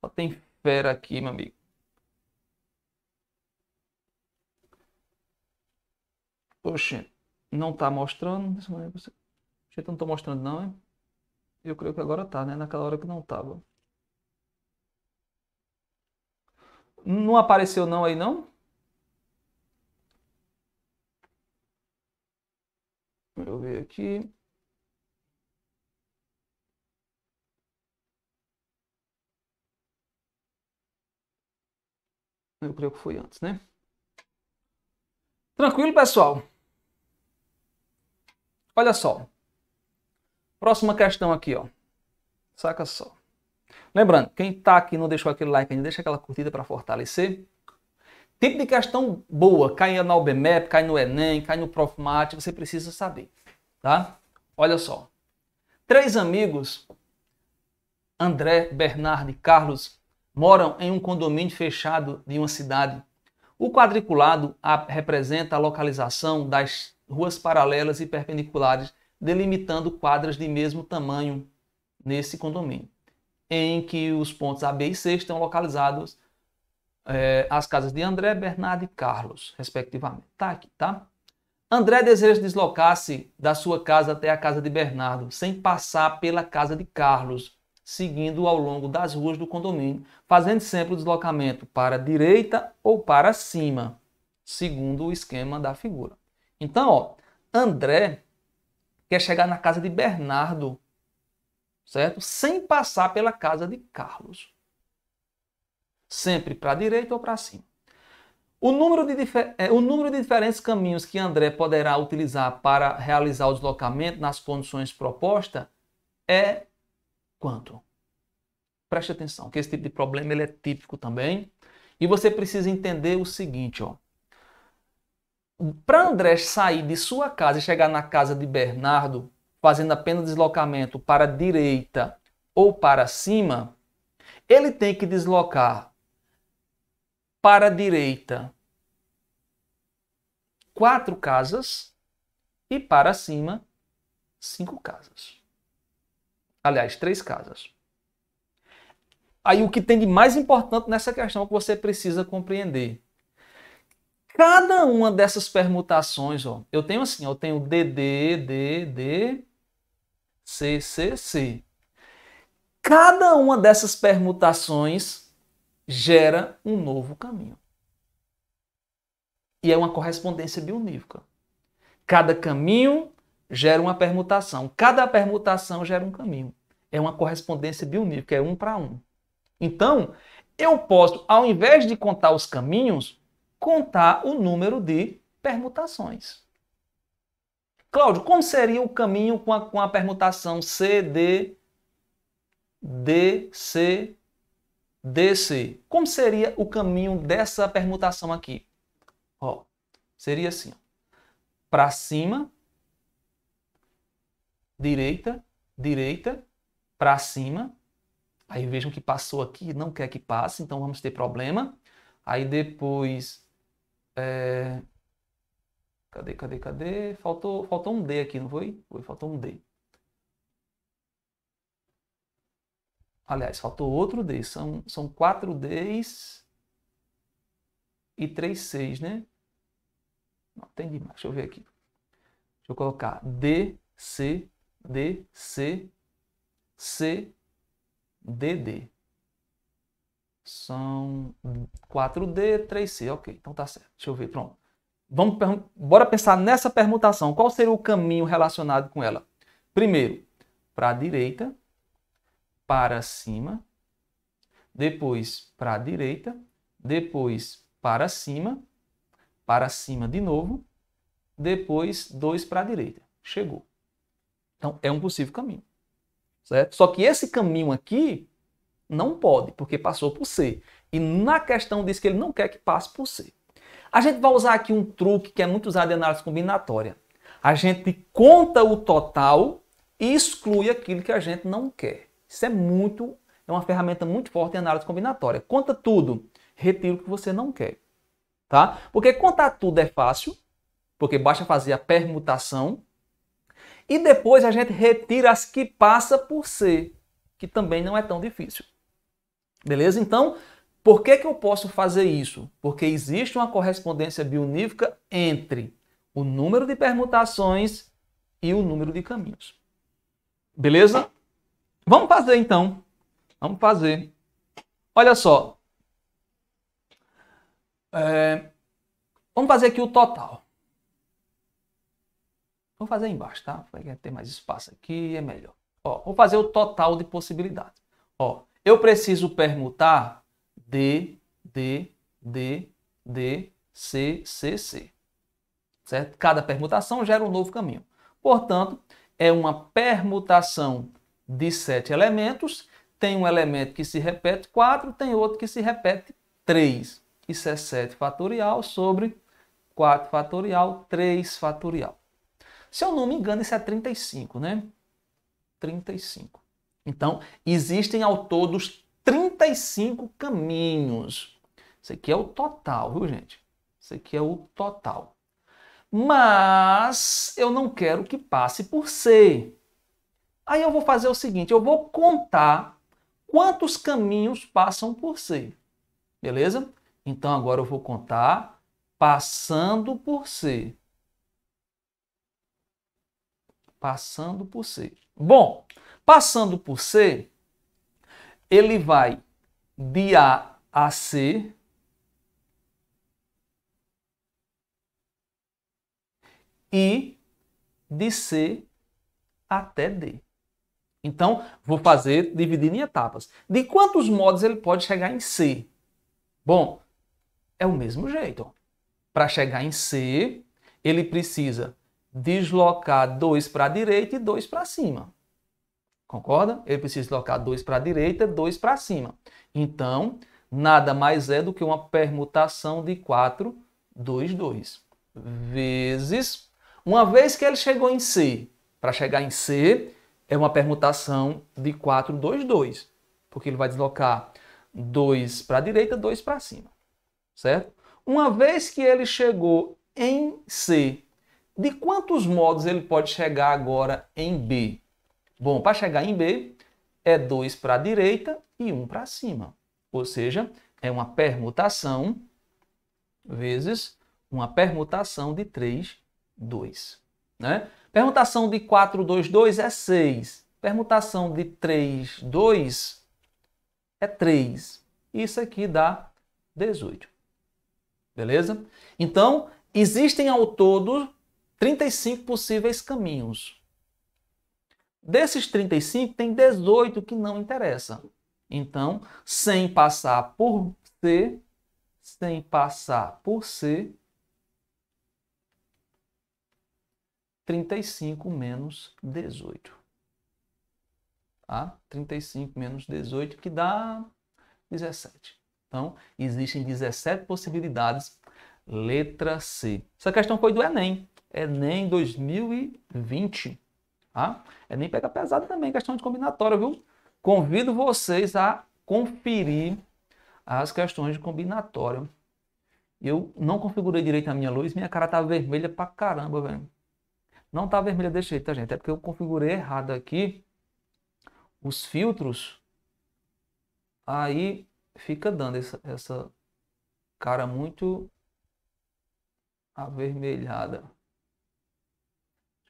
[SPEAKER 2] Só tem fera aqui, meu amigo. Oxe, não tá mostrando. Oxe, não tô tá mostrando não, hein? Eu creio que agora tá, né? Naquela hora que não tava. Não apareceu não aí não? Deixa eu ver aqui. Eu creio que foi antes, né? Tranquilo, pessoal? Olha só. Próxima questão aqui, ó. Saca só. Lembrando, quem tá aqui não deixou aquele like ainda, deixa aquela curtida para fortalecer. Tipo de questão boa, cai na UBMEP, cai no Enem, cai no ProfMat, você precisa saber, tá? Olha só. Três amigos, André, Bernardo e Carlos, moram em um condomínio fechado de uma cidade. O quadriculado representa a localização das ruas paralelas e perpendiculares, delimitando quadras de mesmo tamanho nesse condomínio, em que os pontos A, B e C estão localizados é, as casas de André, Bernardo e Carlos, respectivamente. Tá aqui, tá? André deseja deslocar-se da sua casa até a casa de Bernardo, sem passar pela casa de Carlos, seguindo ao longo das ruas do condomínio, fazendo sempre o deslocamento para a direita ou para cima, segundo o esquema da figura. Então, ó, André quer chegar na casa de Bernardo, certo? Sem passar pela casa de Carlos. Sempre para a direita ou para cima. O número, de é, o número de diferentes caminhos que André poderá utilizar para realizar o deslocamento nas condições propostas é quanto? Preste atenção, que esse tipo de problema ele é típico também. E você precisa entender o seguinte, ó para André sair de sua casa e chegar na casa de Bernardo, fazendo apenas deslocamento para a direita ou para cima, ele tem que deslocar para a direita quatro casas e para cima cinco casas. Aliás, três casas. Aí o que tem de mais importante nessa questão que você precisa compreender Cada uma dessas permutações, ó, eu tenho assim, eu tenho DD, D, D, C, C, C. Cada uma dessas permutações gera um novo caminho. E é uma correspondência bionívoca. Cada caminho gera uma permutação. Cada permutação gera um caminho. É uma correspondência bionívoca, é um para um. Então, eu posso, ao invés de contar os caminhos, contar o número de permutações. Cláudio, como seria o caminho com a, com a permutação C, D, D, C, c? Como seria o caminho dessa permutação aqui? Ó, seria assim, para cima, direita, direita, para cima. Aí vejam que passou aqui, não quer que passe, então vamos ter problema. Aí depois é... Cadê, cadê, cadê? Faltou, faltou um D aqui, não foi? Foi, faltou um D. Aliás, faltou outro D. São, são quatro Ds e três Cs, né? Não, tem demais. Deixa eu ver aqui. Deixa eu colocar D, C, D, C, C, D, D. São 4D, 3C. Ok, então tá certo. Deixa eu ver, pronto. Vamos, bora pensar nessa permutação. Qual seria o caminho relacionado com ela? Primeiro, para a direita, para cima, depois para a direita, depois para cima, para cima de novo, depois dois para a direita. Chegou. Então é um possível caminho. Certo? Só que esse caminho aqui não pode, porque passou por C. E na questão diz que ele não quer que passe por C. A gente vai usar aqui um truque que é muito usado em análise combinatória. A gente conta o total e exclui aquilo que a gente não quer. Isso é muito, é uma ferramenta muito forte em análise combinatória. Conta tudo, retira o que você não quer. Tá? Porque contar tudo é fácil, porque basta fazer a permutação. E depois a gente retira as que passa por C, que também não é tão difícil. Beleza? Então, por que, que eu posso fazer isso? Porque existe uma correspondência bionífica entre o número de permutações e o número de caminhos. Beleza? Vamos fazer então. Vamos fazer. Olha só. É... Vamos fazer aqui o total. Vou fazer embaixo, tá? Vai ter mais espaço aqui, é melhor. Ó, vou fazer o total de possibilidades. Ó, eu preciso permutar D, D, D, D, C, C, C. Certo? Cada permutação gera um novo caminho. Portanto, é uma permutação de sete elementos. Tem um elemento que se repete 4, tem outro que se repete 3. Isso é 7 fatorial sobre 4 fatorial, 3 fatorial. Se eu não me engano, isso é 35, né? 35. Então, existem ao todo 35 caminhos. Isso aqui é o total, viu, gente? Isso aqui é o total. Mas eu não quero que passe por C. Aí eu vou fazer o seguinte, eu vou contar quantos caminhos passam por C. Beleza? Então agora eu vou contar passando por C. Passando por C. Bom, Passando por C, ele vai de A a C, e de C até D. Então, vou fazer dividindo em etapas. De quantos modos ele pode chegar em C? Bom, é o mesmo jeito. Para chegar em C, ele precisa deslocar dois para a direita e dois para cima. Concorda? Ele precisa deslocar 2 para a direita, 2 para cima. Então, nada mais é do que uma permutação de 4, 2, 2. Vezes. Uma vez que ele chegou em C, para chegar em C, é uma permutação de 4, 2, 2. Porque ele vai deslocar 2 para a direita, 2 para cima. Certo? Uma vez que ele chegou em C, de quantos modos ele pode chegar agora em B? Bom, para chegar em B, é 2 para a direita e 1 um para cima. Ou seja, é uma permutação vezes uma permutação de 3, 2. Né? Permutação de 4, 2, 2 é 6. Permutação de 3, 2 é 3. Isso aqui dá 18. Beleza? Então, existem ao todo 35 possíveis caminhos. Desses 35, tem 18 que não interessa. Então, sem passar por C, sem passar por C, 35 menos 18. Tá? 35 menos 18, que dá 17. Então, existem 17 possibilidades. Letra C. Essa questão foi do Enem. Enem 2020. Tá? É nem pega pesado também, questão de combinatória, viu? Convido vocês a conferir as questões de combinatória. Eu não configurei direito a minha luz, minha cara tá vermelha pra caramba, velho. Não tá vermelha desse jeito, tá, gente? É porque eu configurei errado aqui os filtros. Aí fica dando essa, essa cara muito avermelhada. Deixa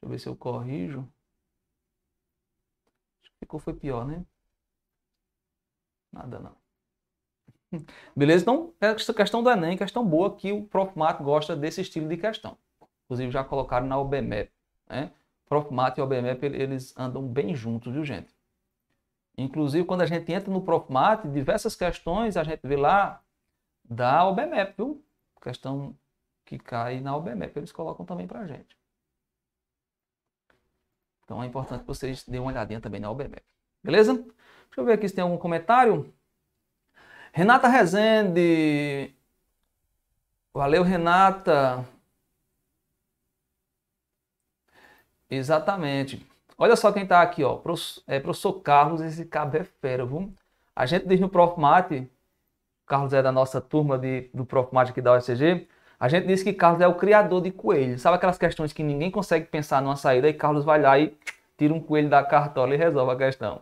[SPEAKER 2] eu ver se eu corrijo. Ficou, foi pior, né? Nada não. Beleza? Então, é essa questão do Enem, questão boa que o Prof. Mato gosta desse estilo de questão. Inclusive, já colocaram na OBMEP. Né? Prof. Mato e OBMEP, eles andam bem juntos, viu, gente? Inclusive, quando a gente entra no Prof. Mato, diversas questões a gente vê lá da OBMEP, viu? Questão que cai na OBMEP, eles colocam também pra gente. Então é importante que vocês deem uma olhadinha também na OBMEP. Beleza? Deixa eu ver aqui se tem algum comentário. Renata Rezende. Valeu, Renata. Exatamente. Olha só quem está aqui, ó. para é, professor Carlos, esse cabo é fera, viu? A gente diz no Prof. Mate, Carlos é da nossa turma de, do Prof. Mate aqui da OSG, a gente disse que Carlos é o criador de coelho. Sabe aquelas questões que ninguém consegue pensar numa saída e Carlos vai lá e tira um coelho da cartola e resolve a questão.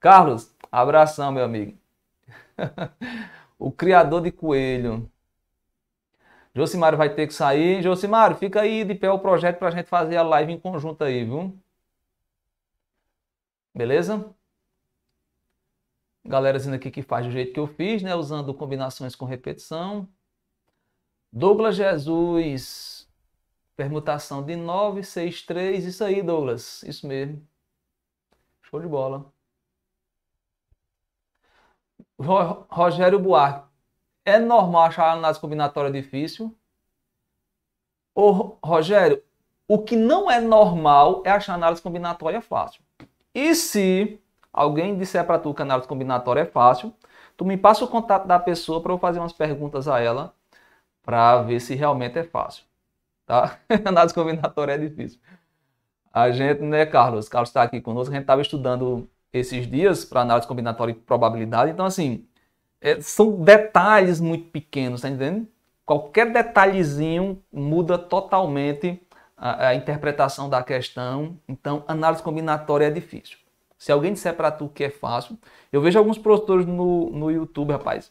[SPEAKER 2] Carlos, abração, meu amigo. o criador de coelho. Josimário vai ter que sair. Josimário, fica aí de pé o projeto para a gente fazer a live em conjunto aí, viu? Beleza? Galerazinha aqui que faz do jeito que eu fiz, né? Usando combinações com repetição. Douglas Jesus, permutação de 9, 6, 3, isso aí, Douglas, isso mesmo. Show de bola. Rogério Buarque, é normal achar a análise combinatória difícil? Ô, Rogério, o que não é normal é achar análise combinatória fácil. E se alguém disser para tu que análise combinatória é fácil, tu me passa o contato da pessoa para eu fazer umas perguntas a ela para ver se realmente é fácil. Tá? Análise combinatória é difícil. A gente, né, Carlos? Carlos está aqui conosco. A gente estava estudando esses dias para análise combinatória e probabilidade. Então, assim, é, são detalhes muito pequenos, tá entendendo? Qualquer detalhezinho muda totalmente a, a interpretação da questão. Então, análise combinatória é difícil. Se alguém disser para tu que é fácil, eu vejo alguns professores no, no YouTube, rapaz,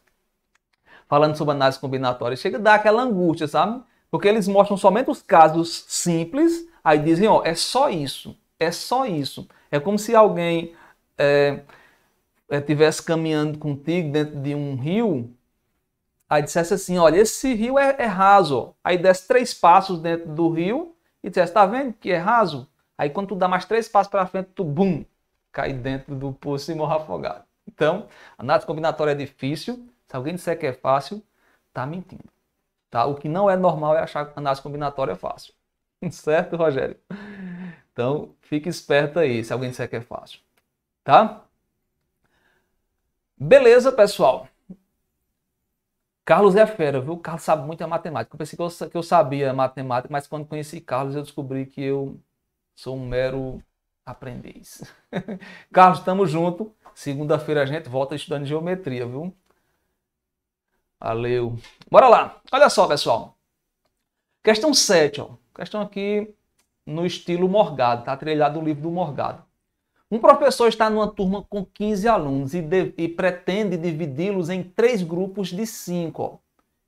[SPEAKER 2] falando sobre análise combinatória, chega a dar aquela angústia, sabe? Porque eles mostram somente os casos simples, aí dizem, ó, é só isso, é só isso. É como se alguém é, estivesse é, caminhando contigo dentro de um rio, aí dissesse assim, olha, esse rio é, é raso. Aí desse três passos dentro do rio e dissesse, tá vendo que é raso? Aí quando tu dá mais três passos para frente, tu, bum, cai dentro do poço e morre afogado. Então, análise combinatória é difícil, se alguém disser que é fácil, está mentindo. Tá? O que não é normal é achar que análise combinatória é fácil. Certo, Rogério? Então, fique esperto aí, se alguém disser que é fácil. Tá? Beleza, pessoal. Carlos é fera, viu? O Carlos sabe muito a matemática. Eu pensei que eu, que eu sabia matemática, mas quando conheci Carlos, eu descobri que eu sou um mero aprendiz. Carlos, tamo junto. Segunda-feira a gente volta estudando geometria, viu? Valeu. Bora lá. Olha só, pessoal. Questão 7, ó. Questão aqui no estilo Morgado, tá? Trilhado do livro do Morgado. Um professor está numa turma com 15 alunos e, de... e pretende dividi-los em três grupos de cinco. Ó.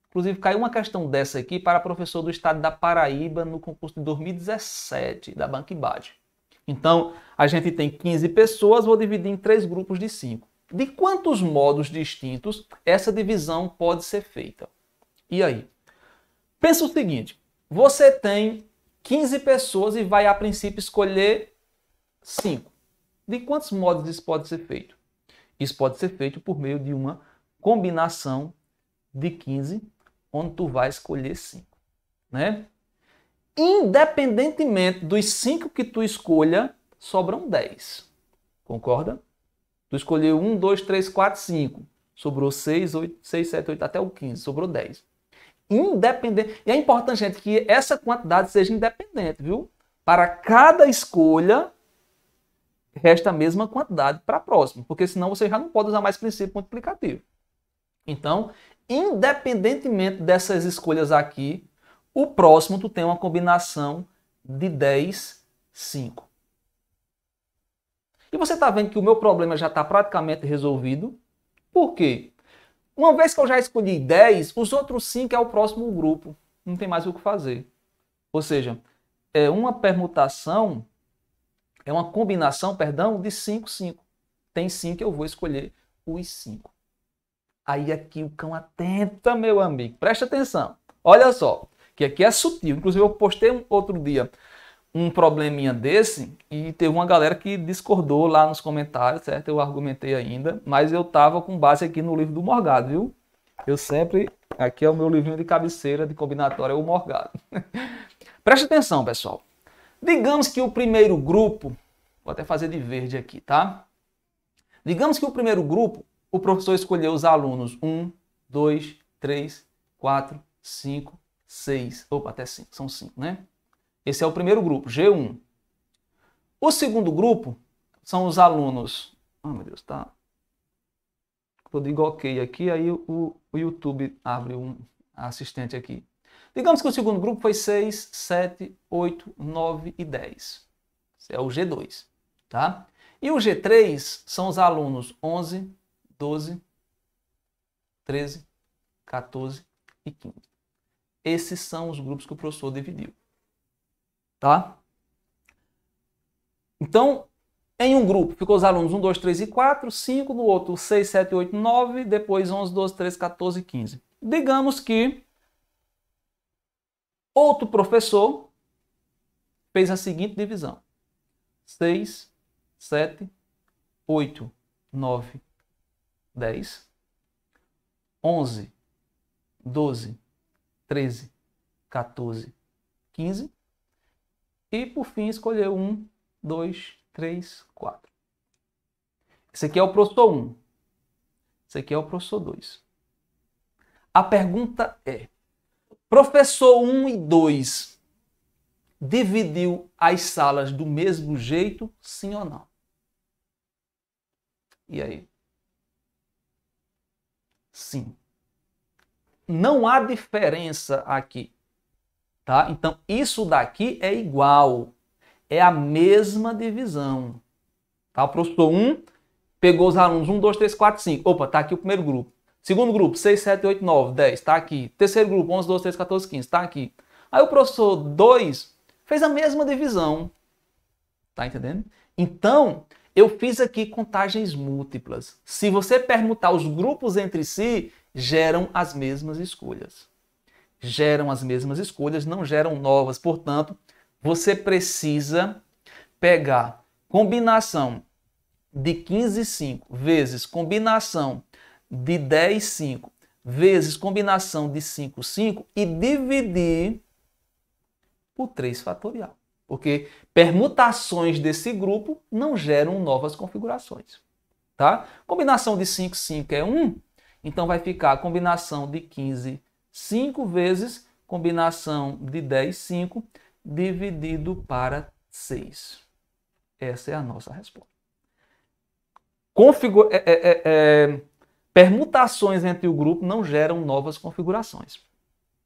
[SPEAKER 2] Inclusive, caiu uma questão dessa aqui para professor do estado da Paraíba no concurso de 2017 da Banquibade. Então, a gente tem 15 pessoas, vou dividir em três grupos de cinco de quantos modos distintos essa divisão pode ser feita. E aí? Pensa o seguinte: você tem 15 pessoas e vai a princípio escolher 5. De quantos modos isso pode ser feito? Isso pode ser feito por meio de uma combinação de 15, onde tu vai escolher 5, né? Independentemente dos 5 que tu escolha, sobram 10. Concorda? Tu escolheu 1, 2, 3, 4, 5. Sobrou 6, 8, 6, 7, 8, até o 15. Sobrou 10. Independente. E é importante, gente, que essa quantidade seja independente, viu? Para cada escolha, resta a mesma quantidade para a próxima. Porque senão você já não pode usar mais princípio multiplicativo. Então, independentemente dessas escolhas aqui, o próximo tu tem uma combinação de 10, 5. E você está vendo que o meu problema já está praticamente resolvido. Por quê? Uma vez que eu já escolhi 10, os outros 5 é o próximo grupo. Não tem mais o que fazer. Ou seja, é uma permutação, é uma combinação, perdão, de 5, 5. Tem 5, eu vou escolher os 5. Aí aqui o cão atenta, meu amigo. Presta atenção. Olha só, que aqui é sutil. Inclusive eu postei um outro dia um probleminha desse e teve uma galera que discordou lá nos comentários, certo? Eu argumentei ainda, mas eu tava com base aqui no livro do Morgado, viu? Eu sempre. Aqui é o meu livrinho de cabeceira de combinatória, é o Morgado. Preste atenção, pessoal. Digamos que o primeiro grupo. Vou até fazer de verde aqui, tá? Digamos que o primeiro grupo, o professor escolheu os alunos 1, 2, 3, 4, 5, 6. Opa, até 5, são 5, né? Esse é o primeiro grupo, G1. O segundo grupo são os alunos. Oh, meu Deus, tá. Eu digo OK aqui, aí o, o YouTube abre um assistente aqui. Digamos que o segundo grupo foi 6, 7, 8, 9 e 10. Esse é o G2, tá? E o G3 são os alunos 11, 12, 13, 14 e 15. Esses são os grupos que o professor dividiu. Tá? Então, em um grupo ficou os alunos 1, 2, 3 e 4, 5, no outro 6, 7, 8, 9, depois 11, 12, 13, 14 e 15. Digamos que outro professor fez a seguinte divisão: 6, 7, 8, 9, 10, 11, 12, 13, 14, 15 e por fim escolher 1, 2, 3, 4. Esse aqui é o professor 1. Esse aqui é o professor 2. A pergunta é: professor 1 e 2 dividiu as salas do mesmo jeito, sim ou não? E aí? Sim. Não há diferença aqui. Tá? Então, isso daqui é igual. É a mesma divisão. Tá? O professor 1 pegou os alunos 1, 2, 3, 4, 5. Opa, tá aqui o primeiro grupo. Segundo grupo, 6, 7, 8, 9, 10, tá aqui. Terceiro grupo, 11, 12, 13, 14, 15, tá aqui. Aí o professor 2 fez a mesma divisão. Tá entendendo? Então, eu fiz aqui contagens múltiplas. Se você permutar os grupos entre si, geram as mesmas escolhas geram as mesmas escolhas, não geram novas. Portanto, você precisa pegar combinação de 15 5 vezes combinação de 10 5 vezes combinação de 5 5 e dividir por 3 fatorial. Porque permutações desse grupo não geram novas configurações. Tá? Combinação de 5 5 é 1, então vai ficar a combinação de 15 5 vezes combinação de 10 5 dividido para 6. Essa é a nossa resposta. Configu é, é, é, é, permutações entre o grupo não geram novas configurações.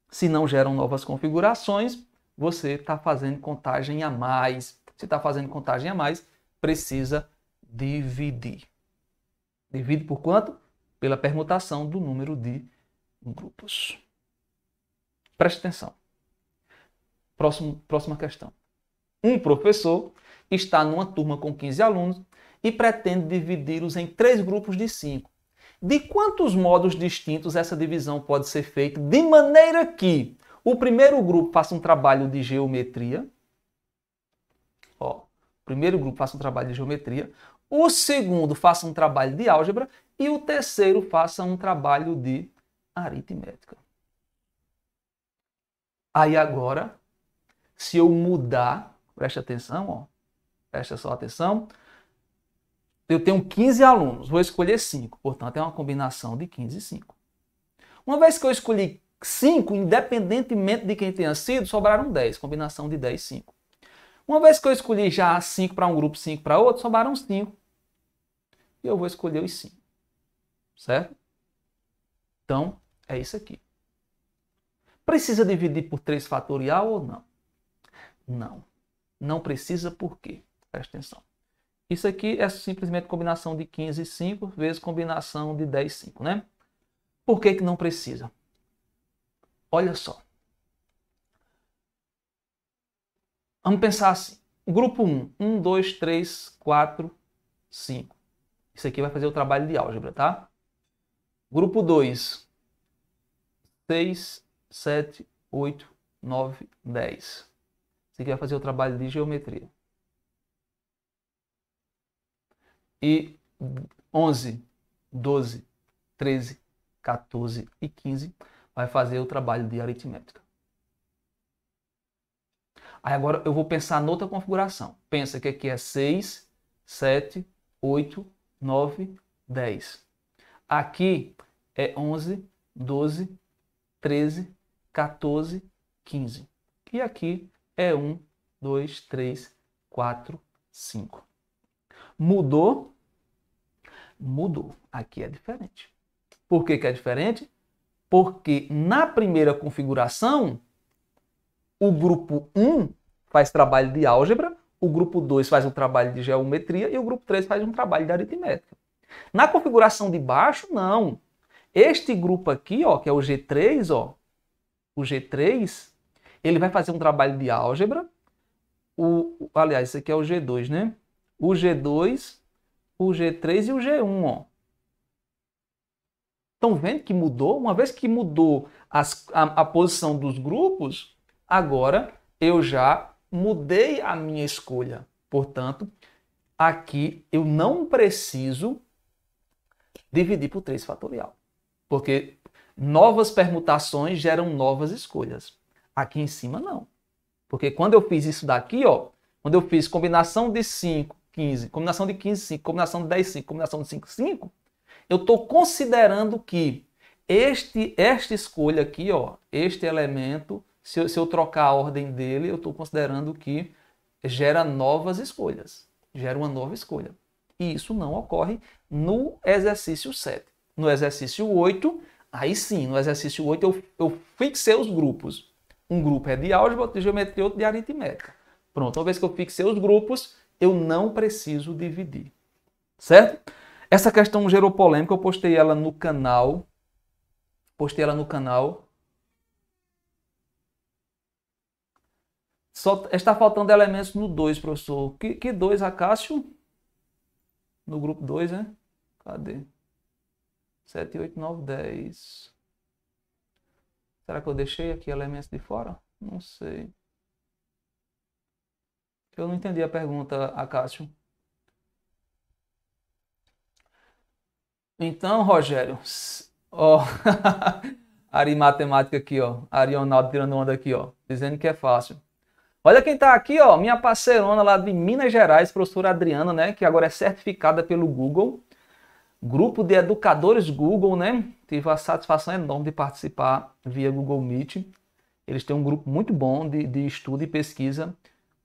[SPEAKER 2] Se não geram novas configurações, você está fazendo contagem a mais. Se está fazendo contagem a mais, precisa dividir. Divide por quanto? Pela permutação do número de grupos. Preste atenção. Próximo, próxima questão. Um professor está numa turma com 15 alunos e pretende dividi-los em três grupos de cinco. De quantos modos distintos essa divisão pode ser feita de maneira que o primeiro grupo faça um trabalho de geometria? Ó, o primeiro grupo faça um trabalho de geometria, o segundo faça um trabalho de álgebra e o terceiro faça um trabalho de aritmética. Aí agora, se eu mudar, preste atenção, ó, presta só atenção, eu tenho 15 alunos, vou escolher 5, portanto é uma combinação de 15 e 5. Uma vez que eu escolhi 5, independentemente de quem tenha sido, sobraram 10, combinação de 10 e 5. Uma vez que eu escolhi já 5 para um grupo, 5 para outro, sobraram 5. E eu vou escolher os 5. Certo? Então, é isso aqui. Precisa dividir por 3 fatorial ou não? Não. Não precisa por quê? Presta atenção. Isso aqui é simplesmente combinação de 15 e 5 vezes combinação de 10 e 5, né? Por que, que não precisa? Olha só. Vamos pensar assim. Grupo 1, 1, 2, 3, 4, 5. Isso aqui vai fazer o trabalho de álgebra, tá? Grupo 2, 6 7, 8, 9, 10. Você quer fazer o trabalho de geometria. E 11, 12, 13, 14 e 15 vai fazer o trabalho de aritmética. Aí agora eu vou pensar noutra configuração. Pensa que aqui é 6, 7, 8, 9, 10. Aqui é 11, 12, 13, 14. 14, 15. E aqui é 1, 2, 3, 4, 5. Mudou? Mudou. Aqui é diferente. Por que, que é diferente? Porque na primeira configuração, o grupo 1 faz trabalho de álgebra, o grupo 2 faz um trabalho de geometria e o grupo 3 faz um trabalho de aritmética. Na configuração de baixo, não. Este grupo aqui, ó, que é o G3, ó, o G3, ele vai fazer um trabalho de álgebra. O, aliás, esse aqui é o G2, né? O G2, o G3 e o G1, ó. Estão vendo que mudou? Uma vez que mudou as, a, a posição dos grupos, agora eu já mudei a minha escolha. Portanto, aqui eu não preciso dividir por 3 fatorial. Porque novas permutações geram novas escolhas. Aqui em cima, não. Porque quando eu fiz isso daqui, ó, quando eu fiz combinação de 5, 15, combinação de 15, 5, combinação de 10, 5, combinação de 5, 5, eu estou considerando que este, esta escolha aqui, ó, este elemento, se eu, se eu trocar a ordem dele, eu estou considerando que gera novas escolhas. Gera uma nova escolha. E isso não ocorre no exercício 7. No exercício 8, Aí sim, no exercício 8 eu, eu fixei os grupos. Um grupo é de álgebra, outro de geometria, outro de aritmética. Pronto, uma vez que eu fixei os grupos, eu não preciso dividir. Certo? Essa questão gerou polêmica, eu postei ela no canal. Postei ela no canal. Só está faltando elementos no 2, professor. Que 2, Acácio? No grupo 2, né? Cadê? 7, 8, 9, 10. Será que eu deixei aqui elementos de fora? Não sei. Eu não entendi a pergunta, Acácio. Então, Rogério, ó, Ari Matemática aqui, ó, Arionaldo tirando onda aqui, ó, dizendo que é fácil. Olha quem tá aqui, ó, minha parceirona lá de Minas Gerais, professora Adriana, né, que agora é certificada pelo Google grupo de educadores Google, né? Tive a satisfação enorme de participar via Google Meet. Eles têm um grupo muito bom de, de estudo e pesquisa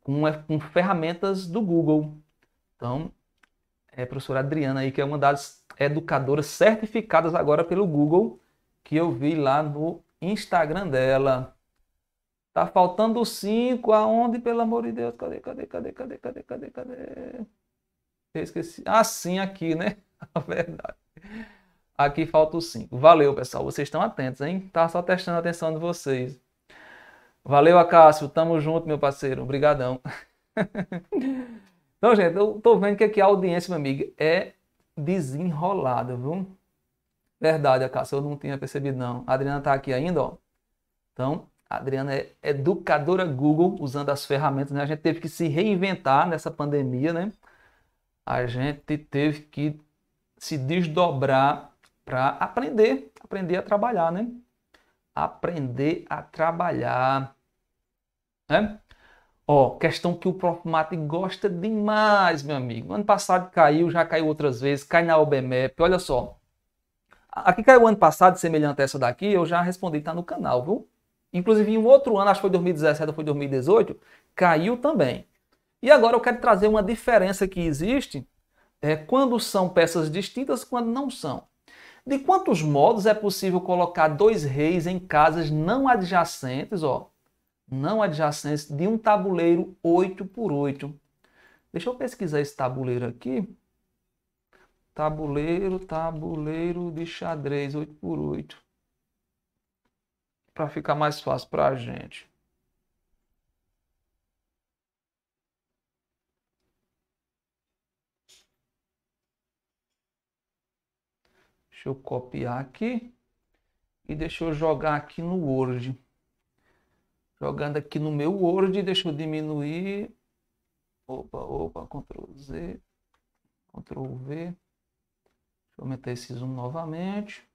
[SPEAKER 2] com, com ferramentas do Google. Então, é a professora Adriana aí, que é uma das educadoras certificadas agora pelo Google, que eu vi lá no Instagram dela. Tá faltando cinco, aonde, pelo amor de Deus? Cadê, cadê, cadê, cadê, cadê, cadê, cadê? cadê? Eu esqueci. Ah, sim, aqui, né? A verdade. Aqui falta o 5. Valeu, pessoal. Vocês estão atentos, hein? Tá só testando a atenção de vocês. Valeu, Acácio. Tamo junto, meu parceiro. Obrigadão. então, gente, eu tô vendo que aqui a audiência, meu amigo, é desenrolada, viu? Verdade, Acácio. Eu não tinha percebido, não. A Adriana tá aqui ainda, ó. Então, a Adriana é educadora Google, usando as ferramentas, né? A gente teve que se reinventar nessa pandemia, né? a gente teve que se desdobrar para aprender, aprender a trabalhar, né? Aprender a trabalhar, né? Ó, questão que o próprio Mate gosta demais, meu amigo. Ano passado caiu, já caiu outras vezes, cai na OBMEP, olha só. Aqui caiu ano passado, semelhante a essa daqui, eu já respondi, tá no canal, viu? Inclusive em um outro ano, acho que foi 2017 ou foi 2018, caiu também. E agora eu quero trazer uma diferença que existe é, quando são peças distintas e quando não são. De quantos modos é possível colocar dois reis em casas não adjacentes, ó, não adjacentes de um tabuleiro 8 por 8? Deixa eu pesquisar esse tabuleiro aqui. Tabuleiro, tabuleiro de xadrez 8 por 8 para ficar mais fácil para a gente. Deixa eu copiar aqui e deixa eu jogar aqui no Word. Jogando aqui no meu Word, deixa eu diminuir. Opa, opa, Ctrl Z, Ctrl V. Deixa eu aumentar esse zoom novamente.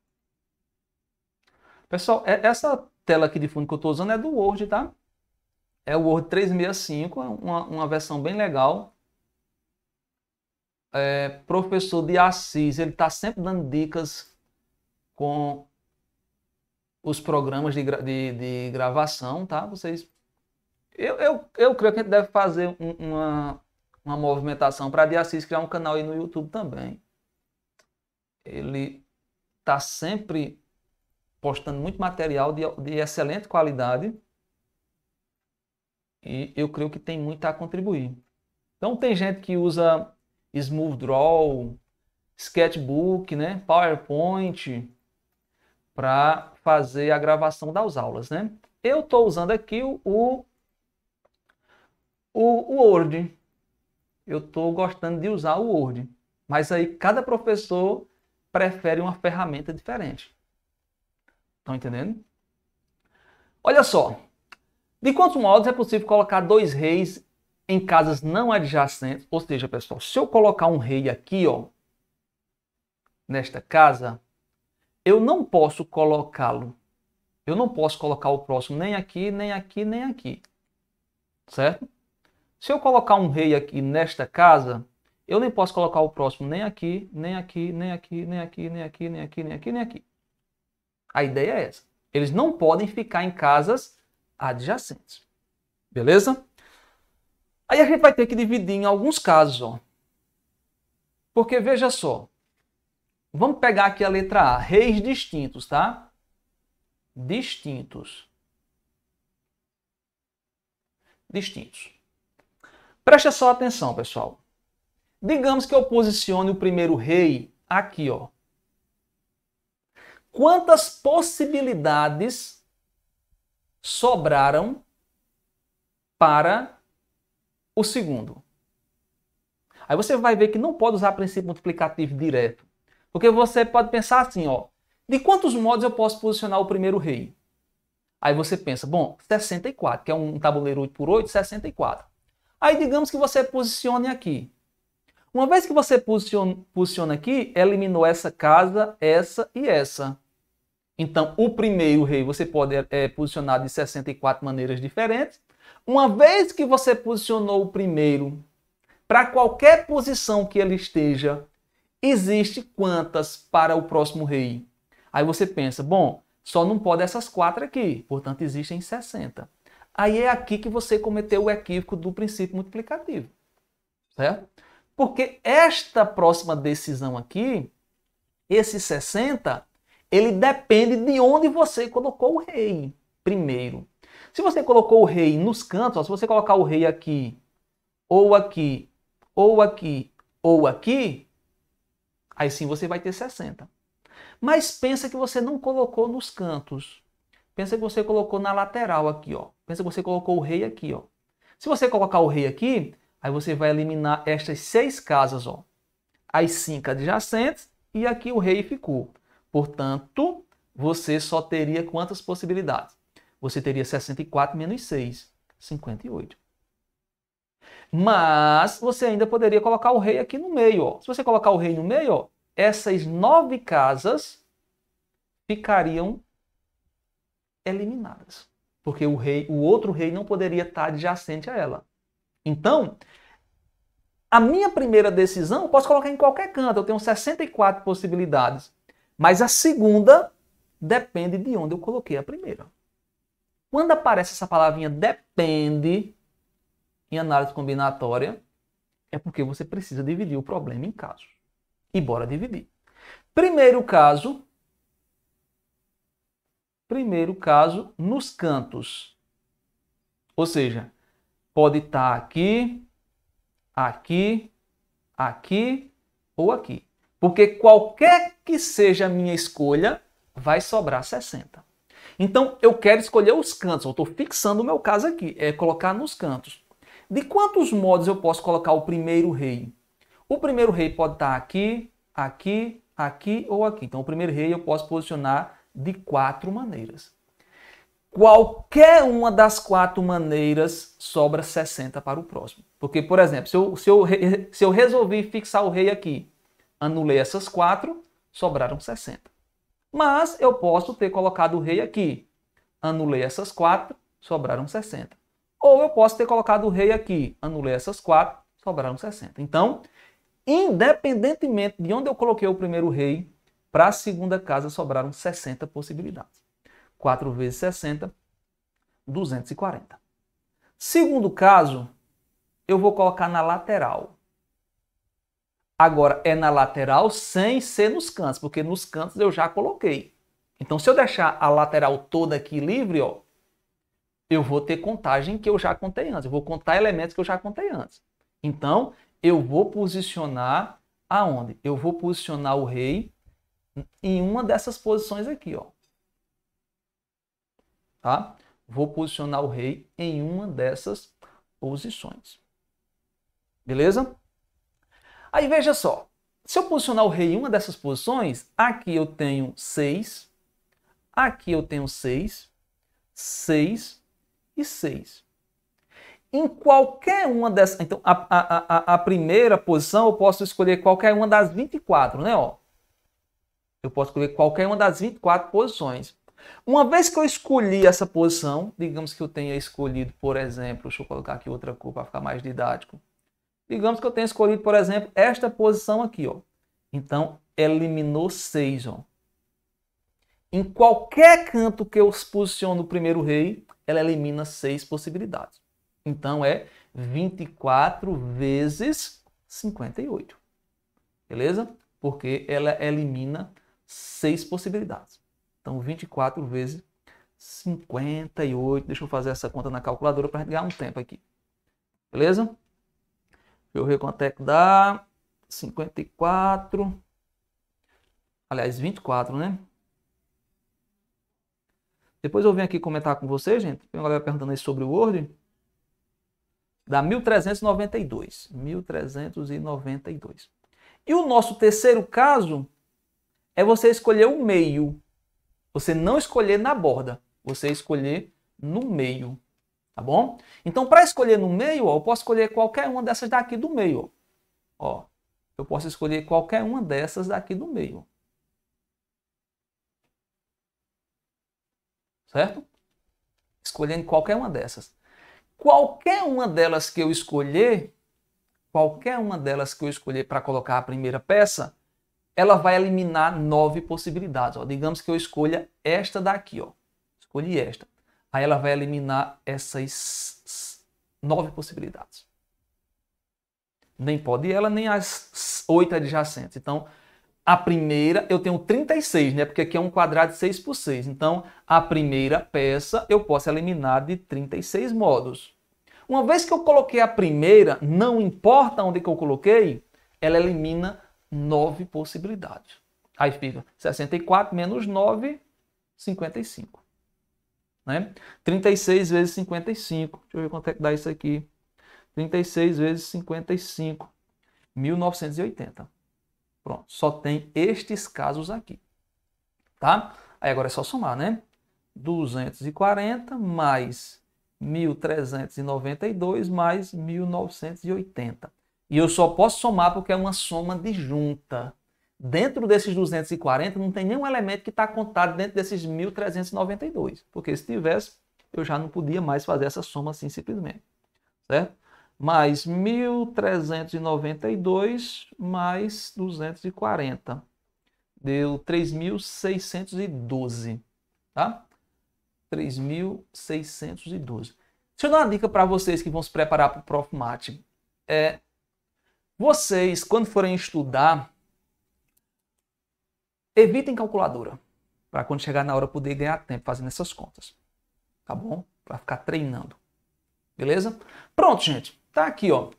[SPEAKER 2] Pessoal, é, essa tela aqui de fundo que eu estou usando é do Word, tá? É o Word 365, é uma, uma versão bem legal é, professor de Assis, ele está sempre dando dicas com os programas de, de, de gravação, tá? Vocês. Eu, eu, eu creio que a gente deve fazer um, uma, uma movimentação para de Assis criar um canal aí no YouTube também. Ele está sempre postando muito material de, de excelente qualidade e eu creio que tem muito a contribuir. Então tem gente que usa Smooth Draw, Sketchbook, né, PowerPoint, para fazer a gravação das aulas, né? Eu estou usando aqui o, o, o Word. Eu estou gostando de usar o Word. Mas aí cada professor prefere uma ferramenta diferente. Estão entendendo? Olha só. De quantos modos é possível colocar dois reis em casas não adjacentes. Ou seja, pessoal, se eu colocar um rei aqui, ó, nesta casa, eu não posso colocá-lo. Eu não posso colocar o próximo nem aqui, nem aqui, nem aqui. Certo? Se eu colocar um rei aqui nesta casa, eu nem posso colocar o próximo nem aqui, nem aqui, nem aqui, nem aqui, nem aqui, nem aqui, nem aqui, nem aqui. A ideia é essa. Eles não podem ficar em casas adjacentes. Beleza? Aí a gente vai ter que dividir em alguns casos, ó. Porque veja só. Vamos pegar aqui a letra A, reis distintos, tá? Distintos. Distintos. Presta só atenção, pessoal. Digamos que eu posicione o primeiro rei aqui, ó. Quantas possibilidades sobraram para o segundo. Aí você vai ver que não pode usar princípio multiplicativo direto. Porque você pode pensar assim, ó, de quantos modos eu posso posicionar o primeiro rei? Aí você pensa, bom, 64, que é um tabuleiro 8 por 8, 64. Aí digamos que você posicione aqui. Uma vez que você posiciona, posiciona aqui, eliminou essa casa, essa e essa. Então, o primeiro rei você pode é, é posicionar de 64 maneiras diferentes uma vez que você posicionou o primeiro, para qualquer posição que ele esteja, existe quantas para o próximo rei? Aí você pensa, bom, só não pode essas quatro aqui, portanto existem 60. Aí é aqui que você cometeu o equívoco do princípio multiplicativo, certo? Porque esta próxima decisão aqui, esse 60, ele depende de onde você colocou o rei primeiro. Se você colocou o rei nos cantos, ó, se você colocar o rei aqui, ou aqui, ou aqui, ou aqui, aí sim você vai ter 60. Mas pensa que você não colocou nos cantos. Pensa que você colocou na lateral aqui, ó. Pensa que você colocou o rei aqui, ó. Se você colocar o rei aqui, aí você vai eliminar estas seis casas, ó. As cinco adjacentes e aqui o rei ficou. Portanto, você só teria quantas possibilidades? você teria 64 menos 6, 58. Mas você ainda poderia colocar o rei aqui no meio. Ó. Se você colocar o rei no meio, ó, essas nove casas ficariam eliminadas. Porque o rei, o outro rei não poderia estar adjacente a ela. Então, a minha primeira decisão, posso colocar em qualquer canto, eu tenho 64 possibilidades. Mas a segunda depende de onde eu coloquei a primeira. Quando aparece essa palavrinha depende em análise combinatória, é porque você precisa dividir o problema em casos. E bora dividir. Primeiro caso, primeiro caso nos cantos. Ou seja, pode estar tá aqui, aqui, aqui ou aqui. Porque qualquer que seja a minha escolha, vai sobrar 60. Então eu quero escolher os cantos, eu estou fixando o meu caso aqui, é colocar nos cantos. De quantos modos eu posso colocar o primeiro rei? O primeiro rei pode estar aqui, aqui, aqui ou aqui. Então o primeiro rei eu posso posicionar de quatro maneiras. Qualquer uma das quatro maneiras sobra 60 para o próximo. Porque, por exemplo, se eu, se eu, se eu resolvi fixar o rei aqui, anulei essas quatro, sobraram 60. Mas eu posso ter colocado o rei aqui. Anulei essas quatro, sobraram 60. Ou eu posso ter colocado o rei aqui. Anulei essas quatro, sobraram 60. Então, independentemente de onde eu coloquei o primeiro rei, para a segunda casa sobraram 60 possibilidades. 4 vezes 60, 240. Segundo caso, eu vou colocar na lateral. Agora, é na lateral sem ser nos cantos, porque nos cantos eu já coloquei. Então, se eu deixar a lateral toda aqui livre, ó, eu vou ter contagem que eu já contei antes. Eu vou contar elementos que eu já contei antes. Então, eu vou posicionar aonde? Eu vou posicionar o rei em uma dessas posições aqui, ó. Tá? Vou posicionar o rei em uma dessas posições. Beleza? Aí veja só, se eu posicionar o rei em uma dessas posições, aqui eu tenho 6, aqui eu tenho 6, 6 e 6. Em qualquer uma dessas. Então, a, a, a, a, primeira posição eu posso escolher qualquer uma das 24, né? Ó. Eu posso escolher qualquer uma das 24 posições. Uma vez que eu escolhi essa posição, digamos que eu tenha escolhido, por exemplo, deixa eu colocar aqui outra cor para ficar mais didático. Digamos que eu tenha escolhido, por exemplo, esta posição aqui, ó. Então, eliminou 6, ó. Em qualquer canto que eu posiciono o primeiro rei, ela elimina 6 possibilidades. Então, é 24 vezes 58. Beleza? Porque ela elimina 6 possibilidades. Então, 24 vezes 58. Deixa eu fazer essa conta na calculadora para ganhar um tempo aqui. Beleza? Deixa eu ver quanto é que dá. 54. Aliás, 24, né? Depois eu venho aqui comentar com vocês, gente. Tem uma galera perguntando aí sobre o Word. Dá 1392. 1392. E o nosso terceiro caso é você escolher o meio. Você não escolher na borda, você escolher no meio tá bom? Então, para escolher no meio, ó, eu posso escolher qualquer uma dessas daqui do meio. Ó. Eu posso escolher qualquer uma dessas daqui do meio. Certo? Escolhendo qualquer uma dessas. Qualquer uma delas que eu escolher, qualquer uma delas que eu escolher para colocar a primeira peça, ela vai eliminar nove possibilidades. Ó. Digamos que eu escolha esta daqui. Ó. Escolhi esta. Aí ela vai eliminar essas nove possibilidades. Nem pode ela, nem as oito adjacentes. Então, a primeira, eu tenho 36, né? Porque aqui é um quadrado de 6 por 6. Então, a primeira peça eu posso eliminar de 36 modos. Uma vez que eu coloquei a primeira, não importa onde que eu coloquei, ela elimina nove possibilidades. Aí fica 64 menos 9, 55. Né? 36 vezes 55. Deixa eu ver quanto é que dá isso aqui. 36 vezes 55. 1980. Pronto, só tem estes casos aqui. Tá? Aí agora é só somar, né? 240 mais 1392 mais 1980. E eu só posso somar porque é uma soma de junta dentro desses 240 não tem nenhum elemento que está contado dentro desses 1.392, porque se tivesse, eu já não podia mais fazer essa soma assim simplesmente, certo? Mais 1.392 mais 240, deu 3.612, tá? 3.612. Deixa eu dar uma dica para vocês que vão se preparar para o Prof. Mate. É, vocês, quando forem estudar, Evitem calculadora, para quando chegar na hora poder ganhar tempo fazendo essas contas. Tá bom? Para ficar treinando. Beleza? Pronto, gente. Tá aqui, ó.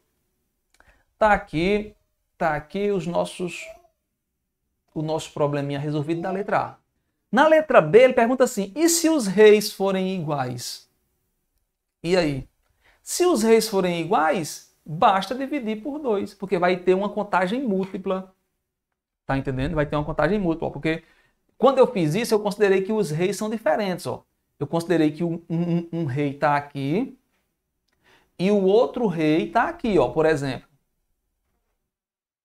[SPEAKER 2] Tá aqui, tá aqui os nossos o nosso probleminha resolvido da letra A. Na letra B, ele pergunta assim: "E se os reis forem iguais?" E aí? Se os reis forem iguais, basta dividir por dois, porque vai ter uma contagem múltipla Tá entendendo? Vai ter uma contagem mútua, porque quando eu fiz isso, eu considerei que os reis são diferentes, ó. Eu considerei que um, um, um rei tá aqui e o outro rei tá aqui, ó, por exemplo.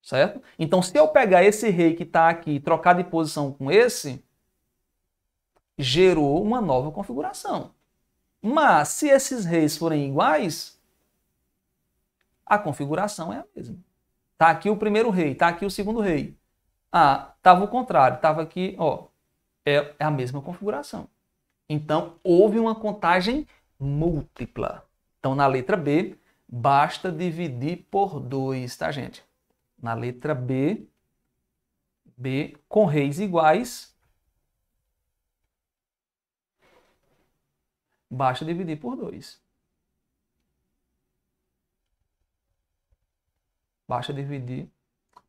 [SPEAKER 2] Certo? Então, se eu pegar esse rei que está aqui e trocar de posição com esse, gerou uma nova configuração. Mas, se esses reis forem iguais, a configuração é a mesma. Está aqui o primeiro rei, está aqui o segundo rei. Ah, estava o contrário, estava aqui, ó, é, é a mesma configuração. Então, houve uma contagem múltipla. Então, na letra B, basta dividir por 2, tá, gente? Na letra B, B com reis iguais, basta dividir por 2. Basta dividir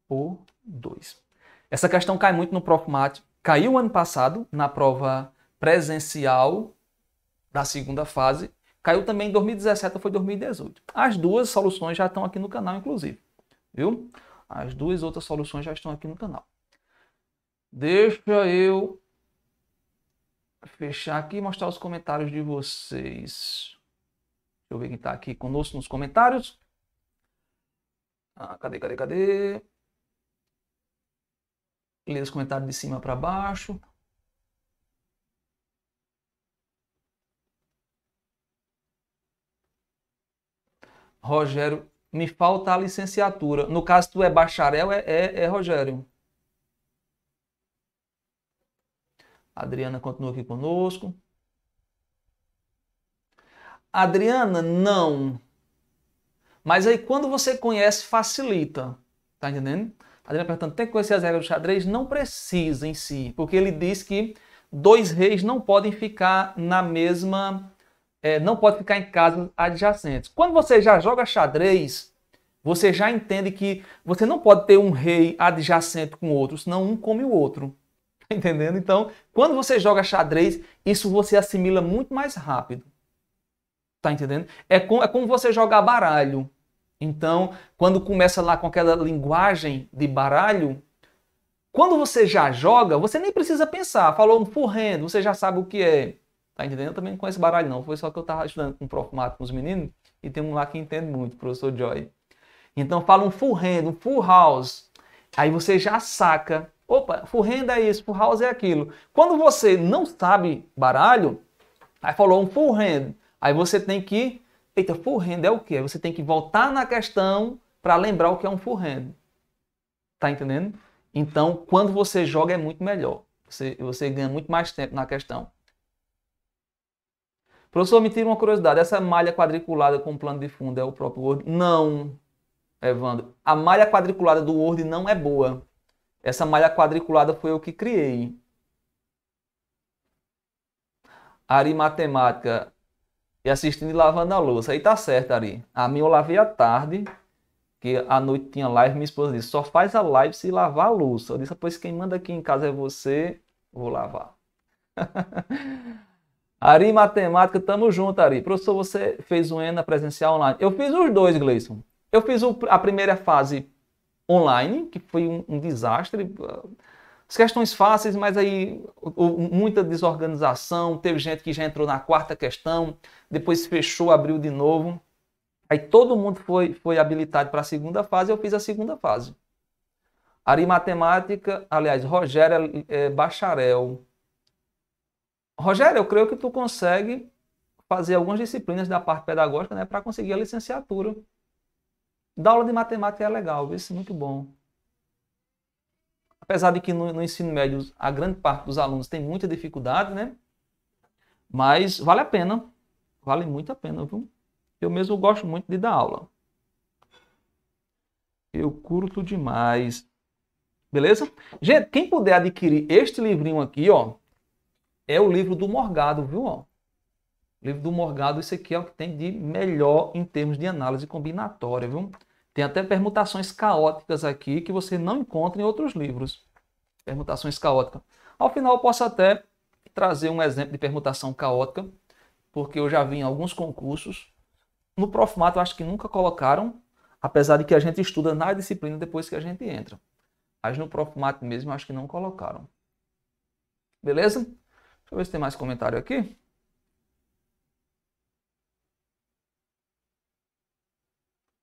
[SPEAKER 2] por 2. Essa questão cai muito no Procmat. Caiu ano passado na prova presencial da segunda fase. Caiu também em 2017 ou foi 2018. As duas soluções já estão aqui no canal, inclusive. Viu? As duas outras soluções já estão aqui no canal. Deixa eu fechar aqui e mostrar os comentários de vocês. Deixa eu ver quem está aqui conosco nos comentários. Ah, cadê, cadê, cadê? ler os comentários de cima para baixo. Rogério, me falta a licenciatura. No caso, tu é bacharel, é, é, é Rogério. Adriana continua aqui conosco. Adriana, não. Mas aí quando você conhece, facilita. Tá entendendo? Adriano perguntando, tem que conhecer as regras do xadrez? Não precisa em si, porque ele diz que dois reis não podem ficar na mesma... É, não pode ficar em casas adjacentes. Quando você já joga xadrez, você já entende que você não pode ter um rei adjacente com outro, senão um come o outro. Tá entendendo? Então, quando você joga xadrez, isso você assimila muito mais rápido. Tá entendendo? É, com, é como você jogar baralho. Então, quando começa lá com aquela linguagem de baralho, quando você já joga, você nem precisa pensar. Falou um forehand, você já sabe o que é. Tá entendendo? Eu também não conheço baralho, não. Foi só que eu tava estudando com o prof. Mato, com os meninos, e tem um lá que entende muito, o professor Joy. Então, fala um full hand, um full house. Aí você já saca. Opa, full hand é isso, full house é aquilo. Quando você não sabe baralho, aí falou um full hand. Aí você tem que Eita, full é o quê? Você tem que voltar na questão para lembrar o que é um full Tá entendendo? Então, quando você joga é muito melhor. Você, você ganha muito mais tempo na questão. Professor, me tira uma curiosidade. Essa malha quadriculada com plano de fundo é o próprio Word? Não, Evandro. A malha quadriculada do Word não é boa. Essa malha quadriculada foi eu que criei. Ari Matemática e assistindo e lavando a louça. Aí tá certo, Ari. A minha eu lavei à tarde, que à noite tinha live. Minha esposa disse: só faz a live se lavar a louça. Eu disse: ah, pois quem manda aqui em casa é você, vou lavar. Ari Matemática, tamo junto, Ari. Professor, você fez o ENA presencial online? Eu fiz os dois, Gleison. Eu fiz a primeira fase online, que foi um, um desastre. As questões fáceis, mas aí muita desorganização. Teve gente que já entrou na quarta questão, depois fechou, abriu de novo. Aí todo mundo foi, foi habilitado para a segunda fase, eu fiz a segunda fase. Ari Matemática, aliás, Rogério é, Bacharel. Rogério, eu creio que tu consegue fazer algumas disciplinas da parte pedagógica né, para conseguir a licenciatura. Da aula de matemática é legal, isso é muito bom. Apesar de que no, no ensino médio a grande parte dos alunos tem muita dificuldade, né? Mas vale a pena, vale muito a pena, viu? Eu mesmo gosto muito de dar aula. Eu curto demais. Beleza? Gente, quem puder adquirir este livrinho aqui, ó, é o livro do Morgado, viu? Ó? O livro do Morgado, esse aqui é o que tem de melhor em termos de análise combinatória, viu? Tem até permutações caóticas aqui que você não encontra em outros livros. Permutações caóticas. Ao final, eu posso até trazer um exemplo de permutação caótica, porque eu já vi em alguns concursos. No Profmato, eu acho que nunca colocaram, apesar de que a gente estuda na disciplina depois que a gente entra. Mas no Profmato mesmo, eu acho que não colocaram. Beleza? Deixa eu ver se tem mais comentário aqui.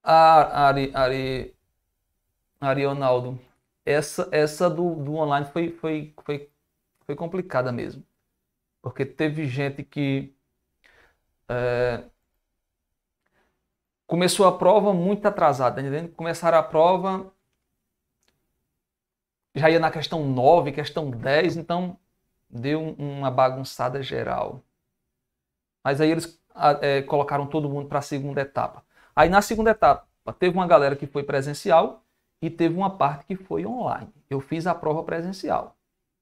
[SPEAKER 2] Ari, Ari, Ari, Ronaldo. essa, essa do, do online foi, foi, foi, foi complicada mesmo. Porque teve gente que é, começou a prova muito atrasada, tá Começaram a prova, já ia na questão 9, questão 10, então deu uma bagunçada geral. Mas aí eles é, colocaram todo mundo para a segunda etapa. Aí na segunda etapa, teve uma galera que foi presencial e teve uma parte que foi online. Eu fiz a prova presencial,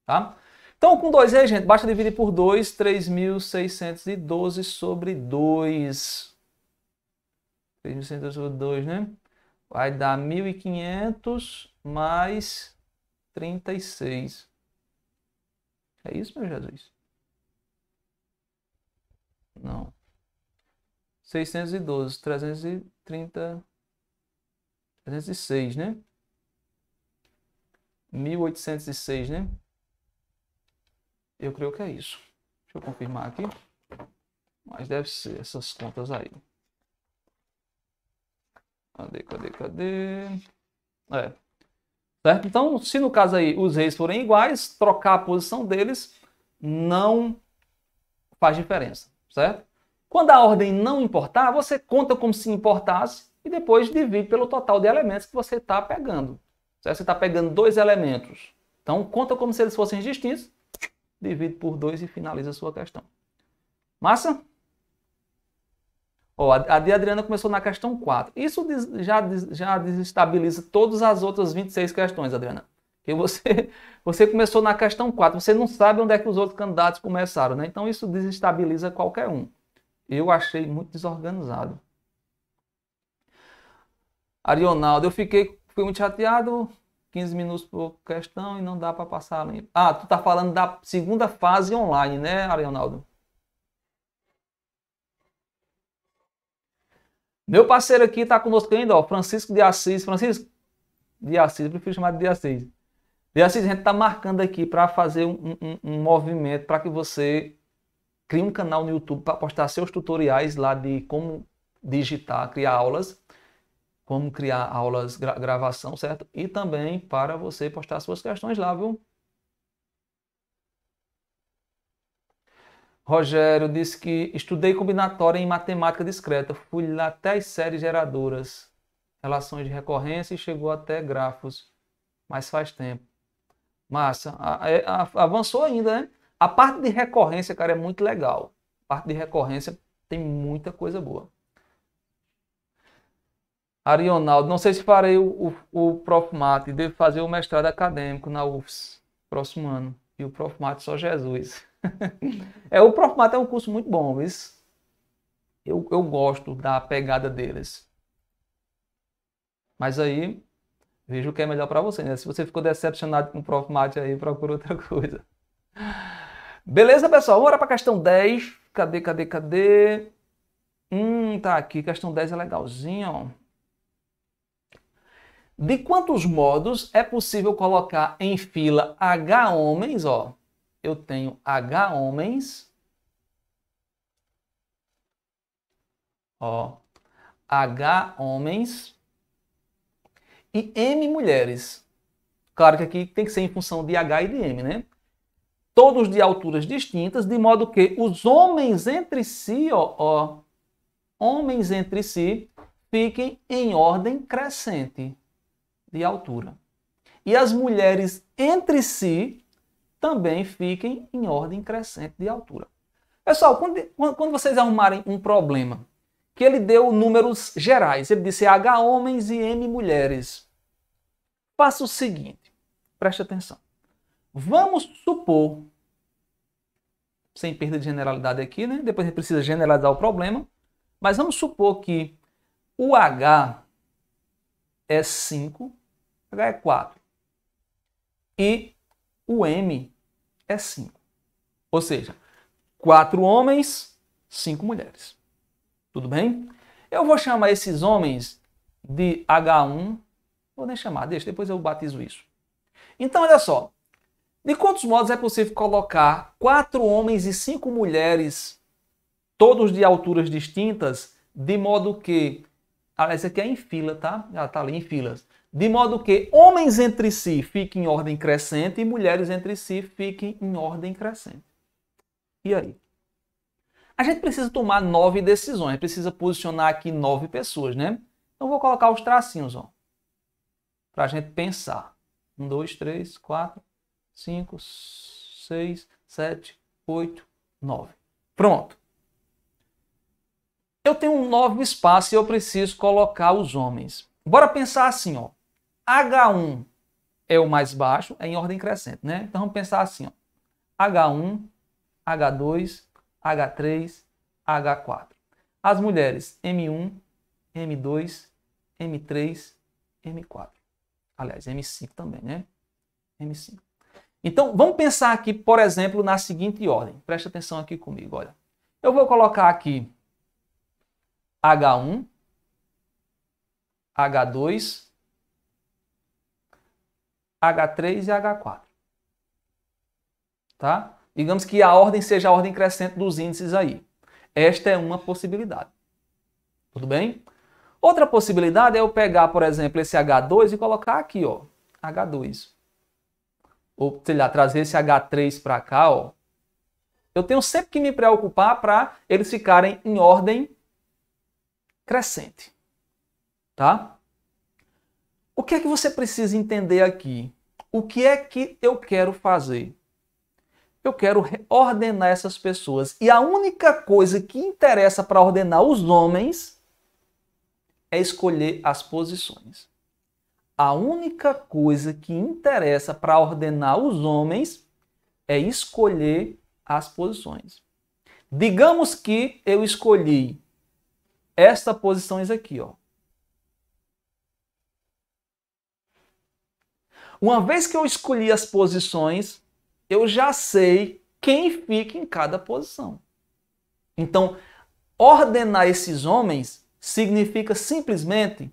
[SPEAKER 2] tá? Então, com 2 aí, gente, basta dividir por 2, 3.612 sobre 2. 3.612 sobre 2, né? Vai dar 1.500 mais 36. É isso, meu Jesus? Não. 612, 330, 306, né? 1806, né? Eu creio que é isso. Deixa eu confirmar aqui. Mas deve ser essas contas aí. Cadê, cadê, cadê? É. Certo? Então, se no caso aí os reis forem iguais, trocar a posição deles não faz diferença, certo? Quando a ordem não importar, você conta como se importasse e depois divide pelo total de elementos que você está pegando. Você está pegando dois elementos. Então, conta como se eles fossem distintos, divide por dois e finaliza a sua questão. Massa? oh, a de Adriana começou na questão 4. Isso já, já desestabiliza todas as outras 26 questões, Adriana. Porque você, você começou na questão 4, você não sabe onde é que os outros candidatos começaram, né? Então isso desestabiliza qualquer um eu achei muito desorganizado. Arionaldo, eu fiquei, fiquei muito chateado, 15 minutos por questão e não dá para passar Ah, tu tá falando da segunda fase online, né, Arionaldo? Meu parceiro aqui tá conosco ainda, ó, Francisco de Assis. Francisco de Assis, eu prefiro chamar de Assis. De Assis, a gente tá marcando aqui para fazer um, um, um movimento para que você crie um canal no YouTube para postar seus tutoriais lá de como digitar, criar aulas, como criar aulas, gra gravação, certo? E também para você postar suas questões lá, viu? Rogério disse que estudei combinatória em matemática discreta, fui lá até as séries geradoras, relações de recorrência e chegou até grafos, mas faz tempo. Massa, a, a, avançou ainda, né? A parte de recorrência, cara, é muito legal. A parte de recorrência tem muita coisa boa. Arionaldo, não sei se farei o, o, o Prof. Mate, devo fazer o mestrado acadêmico na UFS próximo ano. E o Prof. Mate só Jesus. é, o Prof. Mate é um curso muito bom, mas eu, eu gosto da pegada deles. Mas aí, veja o que é melhor para você, né? Se você ficou decepcionado com o Prof. Mate aí, procura outra coisa. Beleza, pessoal? Vamos para a questão 10. Cadê, cadê, cadê? Hum, tá aqui. Questão 10 é legalzinha, ó. De quantos modos é possível colocar em fila H homens, ó? Eu tenho H homens. Ó. H homens e M mulheres. Claro que aqui tem que ser em função de H e de M, né? todos de alturas distintas, de modo que os homens entre si, ó, ó, homens entre si, fiquem em ordem crescente de altura. E as mulheres entre si também fiquem em ordem crescente de altura. Pessoal, quando, quando vocês arrumarem um problema que ele deu números gerais, ele disse H homens e M mulheres, faça o seguinte, preste atenção. Vamos supor, sem perda de generalidade aqui, né? Depois a gente precisa generalizar o problema, mas vamos supor que o H é 5, H é 4 e o M é 5. Ou seja, quatro homens, cinco mulheres. Tudo bem? Eu vou chamar esses homens de H1, vou nem chamar, deixa, depois eu batizo isso. Então, olha só, de quantos modos é possível colocar quatro homens e cinco mulheres, todos de alturas distintas, de modo que. Aliás, ah, aqui é em fila, tá? Ela tá ali em filas. De modo que homens entre si fiquem em ordem crescente e mulheres entre si fiquem em ordem crescente. E aí? A gente precisa tomar nove decisões, precisa posicionar aqui nove pessoas, né? Então vou colocar os tracinhos, ó. Pra gente pensar. Um, dois, três, quatro, 5, 6, 7, 8, 9. Pronto. Eu tenho um novo espaço e eu preciso colocar os homens. Bora pensar assim, ó. H1 é o mais baixo, é em ordem crescente, né? Então vamos pensar assim, ó. H1, H2, H3, H4. As mulheres M1, M2, M3, M4. Aliás, M5 também, né? M5. Então, vamos pensar aqui, por exemplo, na seguinte ordem. Presta atenção aqui comigo, olha. Eu vou colocar aqui H1, H2, H3 e H4. Tá? Digamos que a ordem seja a ordem crescente dos índices aí. Esta é uma possibilidade. Tudo bem? Outra possibilidade é eu pegar, por exemplo, esse H2 e colocar aqui, ó, H2 ou sei lá, trazer esse H3 para cá, ó, eu tenho sempre que me preocupar para eles ficarem em ordem crescente. Tá? O que é que você precisa entender aqui? O que é que eu quero fazer? Eu quero ordenar essas pessoas. E a única coisa que interessa para ordenar os homens é escolher as posições a única coisa que interessa para ordenar os homens é escolher as posições. Digamos que eu escolhi esta posição aqui, ó. Uma vez que eu escolhi as posições, eu já sei quem fica em cada posição. Então, ordenar esses homens significa simplesmente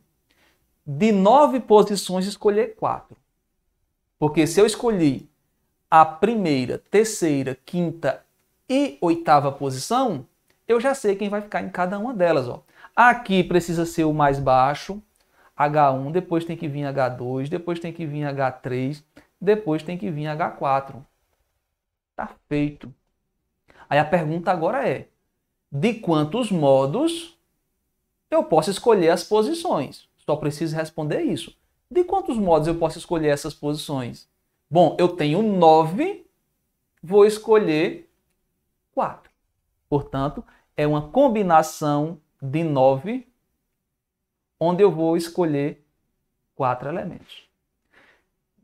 [SPEAKER 2] de nove posições, escolher quatro. Porque se eu escolhi a primeira, terceira, quinta e oitava posição, eu já sei quem vai ficar em cada uma delas. Ó. Aqui precisa ser o mais baixo, H1, depois tem que vir H2, depois tem que vir H3, depois tem que vir H4. Tá feito. Aí a pergunta agora é: de quantos modos eu posso escolher as posições? Só preciso responder isso. De quantos modos eu posso escolher essas posições? Bom, eu tenho 9, vou escolher 4. Portanto, é uma combinação de 9, onde eu vou escolher 4 elementos.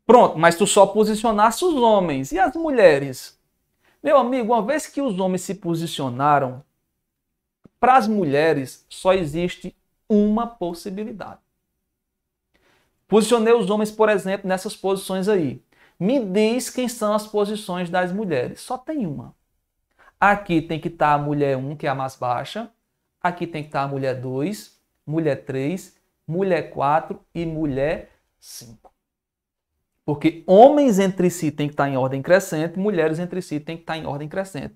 [SPEAKER 2] Pronto, mas tu só posicionaste os homens e as mulheres. Meu amigo, uma vez que os homens se posicionaram, para as mulheres só existe uma possibilidade. Posicionei os homens, por exemplo, nessas posições aí. Me diz quem são as posições das mulheres. Só tem uma. Aqui tem que estar tá a mulher 1, que é a mais baixa. Aqui tem que estar tá a mulher 2, mulher 3, mulher 4 e mulher 5. Porque homens entre si tem que estar tá em ordem crescente, mulheres entre si tem que estar tá em ordem crescente.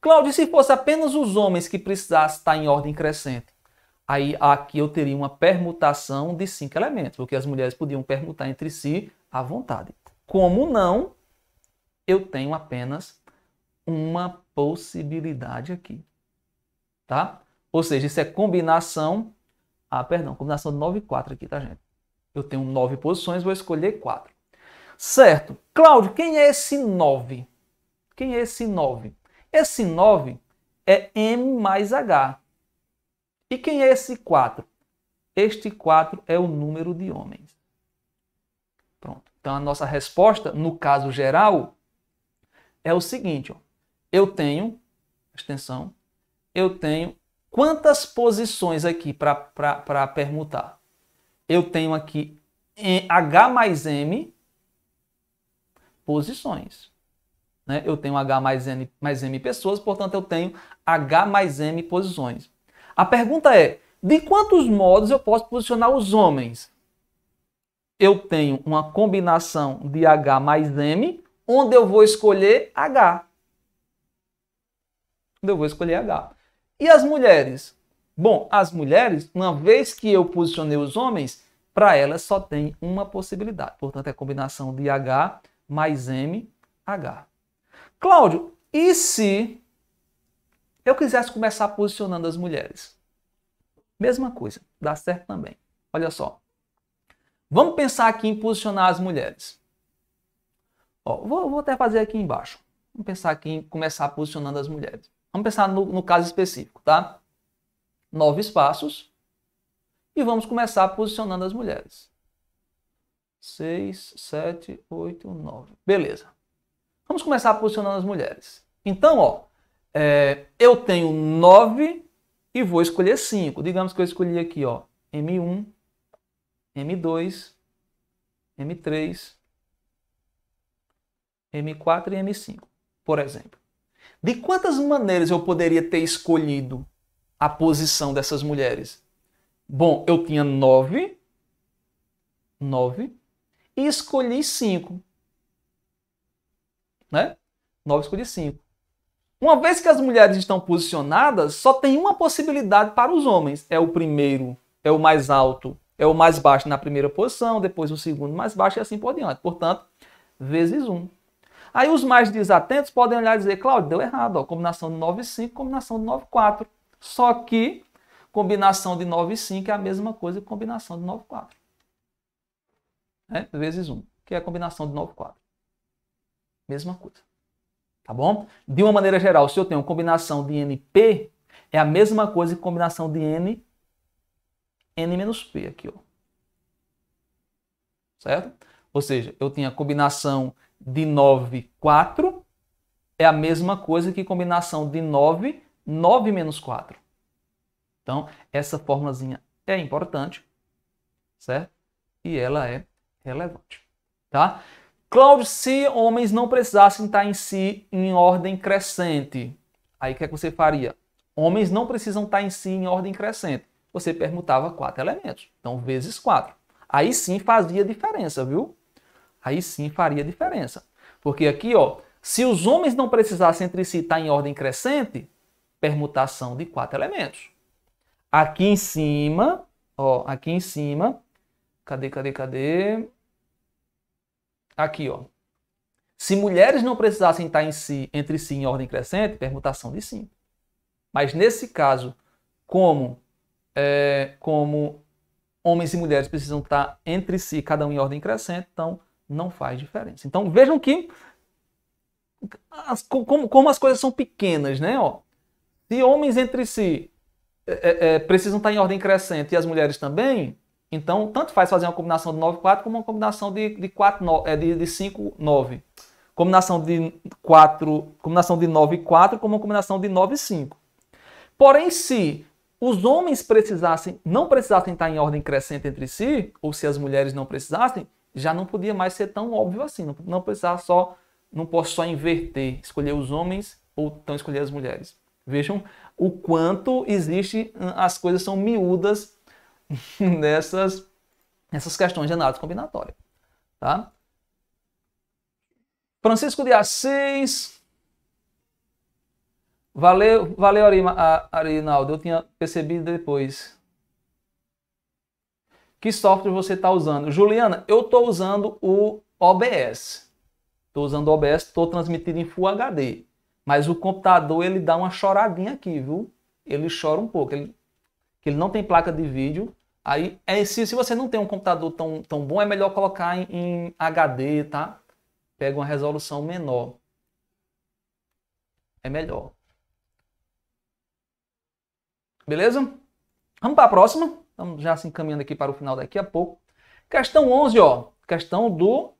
[SPEAKER 2] Cláudio, se fosse apenas os homens que precisassem estar tá em ordem crescente, Aí aqui eu teria uma permutação de cinco elementos, porque as mulheres podiam permutar entre si à vontade. Como não, eu tenho apenas uma possibilidade aqui. Tá? Ou seja, isso é combinação. Ah, perdão, combinação de 9 e 4 aqui, tá, gente? Eu tenho 9 posições, vou escolher 4. Certo. Cláudio, quem é esse 9? Quem é esse 9? Esse 9 é M mais H. E quem é esse 4? Este 4 é o número de homens. Pronto. Então a nossa resposta, no caso geral, é o seguinte: ó. eu tenho, atenção, eu tenho quantas posições aqui para permutar? Eu tenho aqui H mais M posições. Né? Eu tenho H mais N mais M pessoas, portanto eu tenho H mais M posições. A pergunta é: de quantos modos eu posso posicionar os homens? Eu tenho uma combinação de H mais M, onde eu vou escolher H. Onde eu vou escolher H. E as mulheres? Bom, as mulheres, uma vez que eu posicionei os homens, para elas só tem uma possibilidade. Portanto, é a combinação de H mais M, H. Cláudio, e se eu quisesse começar posicionando as mulheres, mesma coisa, dá certo também. Olha só. Vamos pensar aqui em posicionar as mulheres. Ó, vou, vou, até fazer aqui embaixo. Vamos pensar aqui em começar posicionando as mulheres. Vamos pensar no, no caso específico, tá? Nove espaços. E vamos começar posicionando as mulheres. Seis, sete, oito, nove. Beleza. Vamos começar posicionando as mulheres. Então, ó, é, eu tenho 9 e vou escolher 5. Digamos que eu escolhi aqui, ó, M1, M2, M3, M4 e M5, por exemplo. De quantas maneiras eu poderia ter escolhido a posição dessas mulheres? Bom, eu tinha 9, 9 e escolhi 5. Né? 9 escolhi 5. Uma vez que as mulheres estão posicionadas, só tem uma possibilidade para os homens. É o primeiro, é o mais alto, é o mais baixo na primeira posição, depois o segundo mais baixo e assim por diante. Portanto, vezes um. Aí os mais desatentos podem olhar e dizer, Cláudio, deu errado, ó, combinação de 9 e 5, combinação de 9 e 4. Só que combinação de 9 e 5 é a mesma coisa que combinação de 9 e 4. É? Né? Vezes 1, que é a combinação de 9 e 4. Mesma coisa tá bom? De uma maneira geral, se eu tenho combinação de NP, é a mesma coisa que combinação de N, N menos P aqui, ó. Certo? Ou seja, eu tenho a combinação de 9, 4, é a mesma coisa que combinação de 9, 9 menos 4. Então, essa formulazinha é importante, certo? E ela é relevante, tá? Cláudio, se homens não precisassem estar em si em ordem crescente, aí o que, é que você faria? Homens não precisam estar em si em ordem crescente. Você permutava quatro elementos, então vezes quatro. Aí sim fazia diferença, viu? Aí sim faria diferença. Porque aqui, ó, se os homens não precisassem entre si estar em ordem crescente, permutação de quatro elementos. Aqui em cima, ó, aqui em cima, cadê, cadê, cadê? Tá aqui, ó. Se mulheres não precisassem estar em si, entre si em ordem crescente, permutação de sim. Mas nesse caso, como, é, como homens e mulheres precisam estar entre si, cada um em ordem crescente, então não faz diferença. Então vejam que as, como, como as coisas são pequenas, né? Ó, se homens entre si é, é, é precisam estar em ordem crescente e as mulheres também, então, tanto faz fazer uma combinação de 9, 4 como uma combinação de, de, 4, 9, é, de, de 5, 9. Combinação de 4, combinação de 9 e 4 como uma combinação de 9 e 5. Porém, se os homens precisassem, não precisassem estar em ordem crescente entre si, ou se as mulheres não precisassem, já não podia mais ser tão óbvio assim. Não, não precisar só, não posso só inverter, escolher os homens ou então escolher as mulheres. Vejam o quanto existe, as coisas são miúdas nessas, nessas questões de análise combinatória. Tá? Francisco de Assis. Valeu, valeu Arinaldo. Eu tinha percebido depois. Que software você está usando? Juliana, eu estou usando o OBS. Estou usando o OBS, estou transmitindo em Full HD. Mas o computador, ele dá uma choradinha aqui, viu? Ele chora um pouco. Ele, ele não tem placa de vídeo, Aí, é, se, se você não tem um computador tão, tão bom, é melhor colocar em, em HD, tá? Pega uma resolução menor. É melhor. Beleza? Vamos para a próxima. Estamos já se encaminhando aqui para o final daqui a pouco. Questão 11, ó. Questão do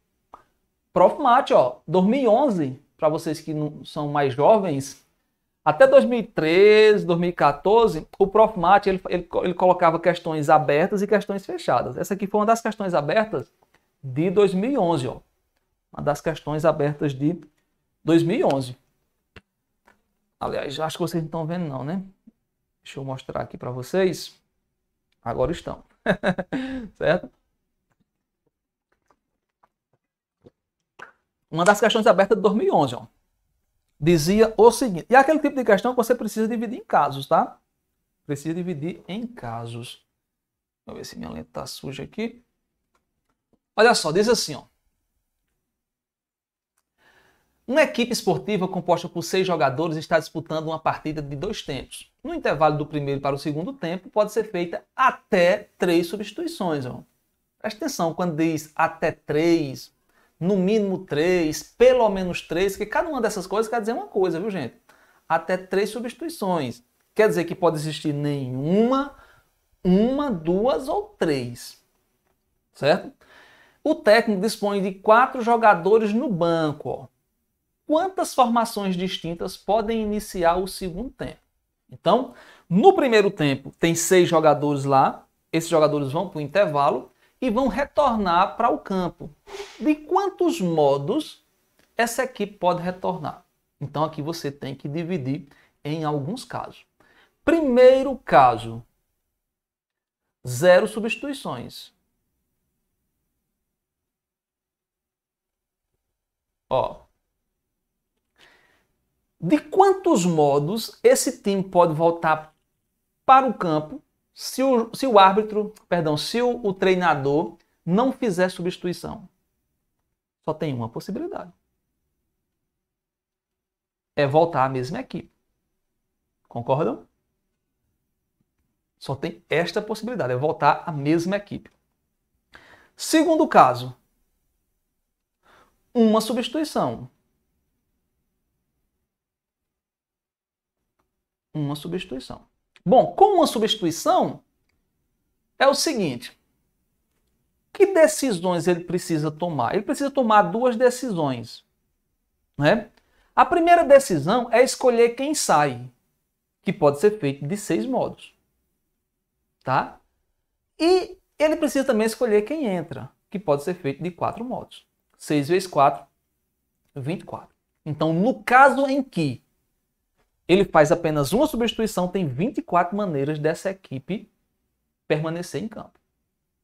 [SPEAKER 2] Prof. Mate, ó. 2011, para vocês que não são mais jovens, até 2013, 2014, o Profmat ele, ele, ele colocava questões abertas e questões fechadas. Essa aqui foi uma das questões abertas de 2011, ó. Uma das questões abertas de 2011. Aliás, acho que vocês não estão vendo não, né? Deixa eu mostrar aqui para vocês. Agora estão. certo? Uma das questões abertas de 2011, ó dizia o seguinte: e é aquele tipo de questão que você precisa dividir em casos, tá? Precisa dividir em casos. Deixa eu ver se minha lente tá suja aqui. Olha só, diz assim, ó. Uma equipe esportiva composta por seis jogadores está disputando uma partida de dois tempos. No intervalo do primeiro para o segundo tempo, pode ser feita até três substituições. Ó. Presta atenção, quando diz até três, no mínimo três, pelo menos três, que cada uma dessas coisas quer dizer uma coisa, viu gente? Até três substituições. Quer dizer que pode existir nenhuma, uma, duas ou três. Certo? O técnico dispõe de quatro jogadores no banco. Ó. Quantas formações distintas podem iniciar o segundo tempo? Então, no primeiro tempo, tem seis jogadores lá. Esses jogadores vão para o intervalo e vão retornar para o campo. De quantos modos essa equipe pode retornar? Então aqui você tem que dividir em alguns casos. Primeiro caso, zero substituições. Ó. De quantos modos esse time pode voltar para o campo se o, se o árbitro, perdão, se o, o treinador não fizer substituição? Só tem uma possibilidade. É voltar à mesma equipe. Concordam? Só tem esta possibilidade, é voltar à mesma equipe. Segundo caso, uma substituição. Uma substituição. Bom, com uma substituição, é o seguinte: que decisões ele precisa tomar? Ele precisa tomar duas decisões. Né? A primeira decisão é escolher quem sai, que pode ser feito de seis modos. Tá? E ele precisa também escolher quem entra, que pode ser feito de quatro modos. 6 vezes 4, 24. Então, no caso em que ele faz apenas uma substituição, tem 24 maneiras dessa equipe permanecer em campo.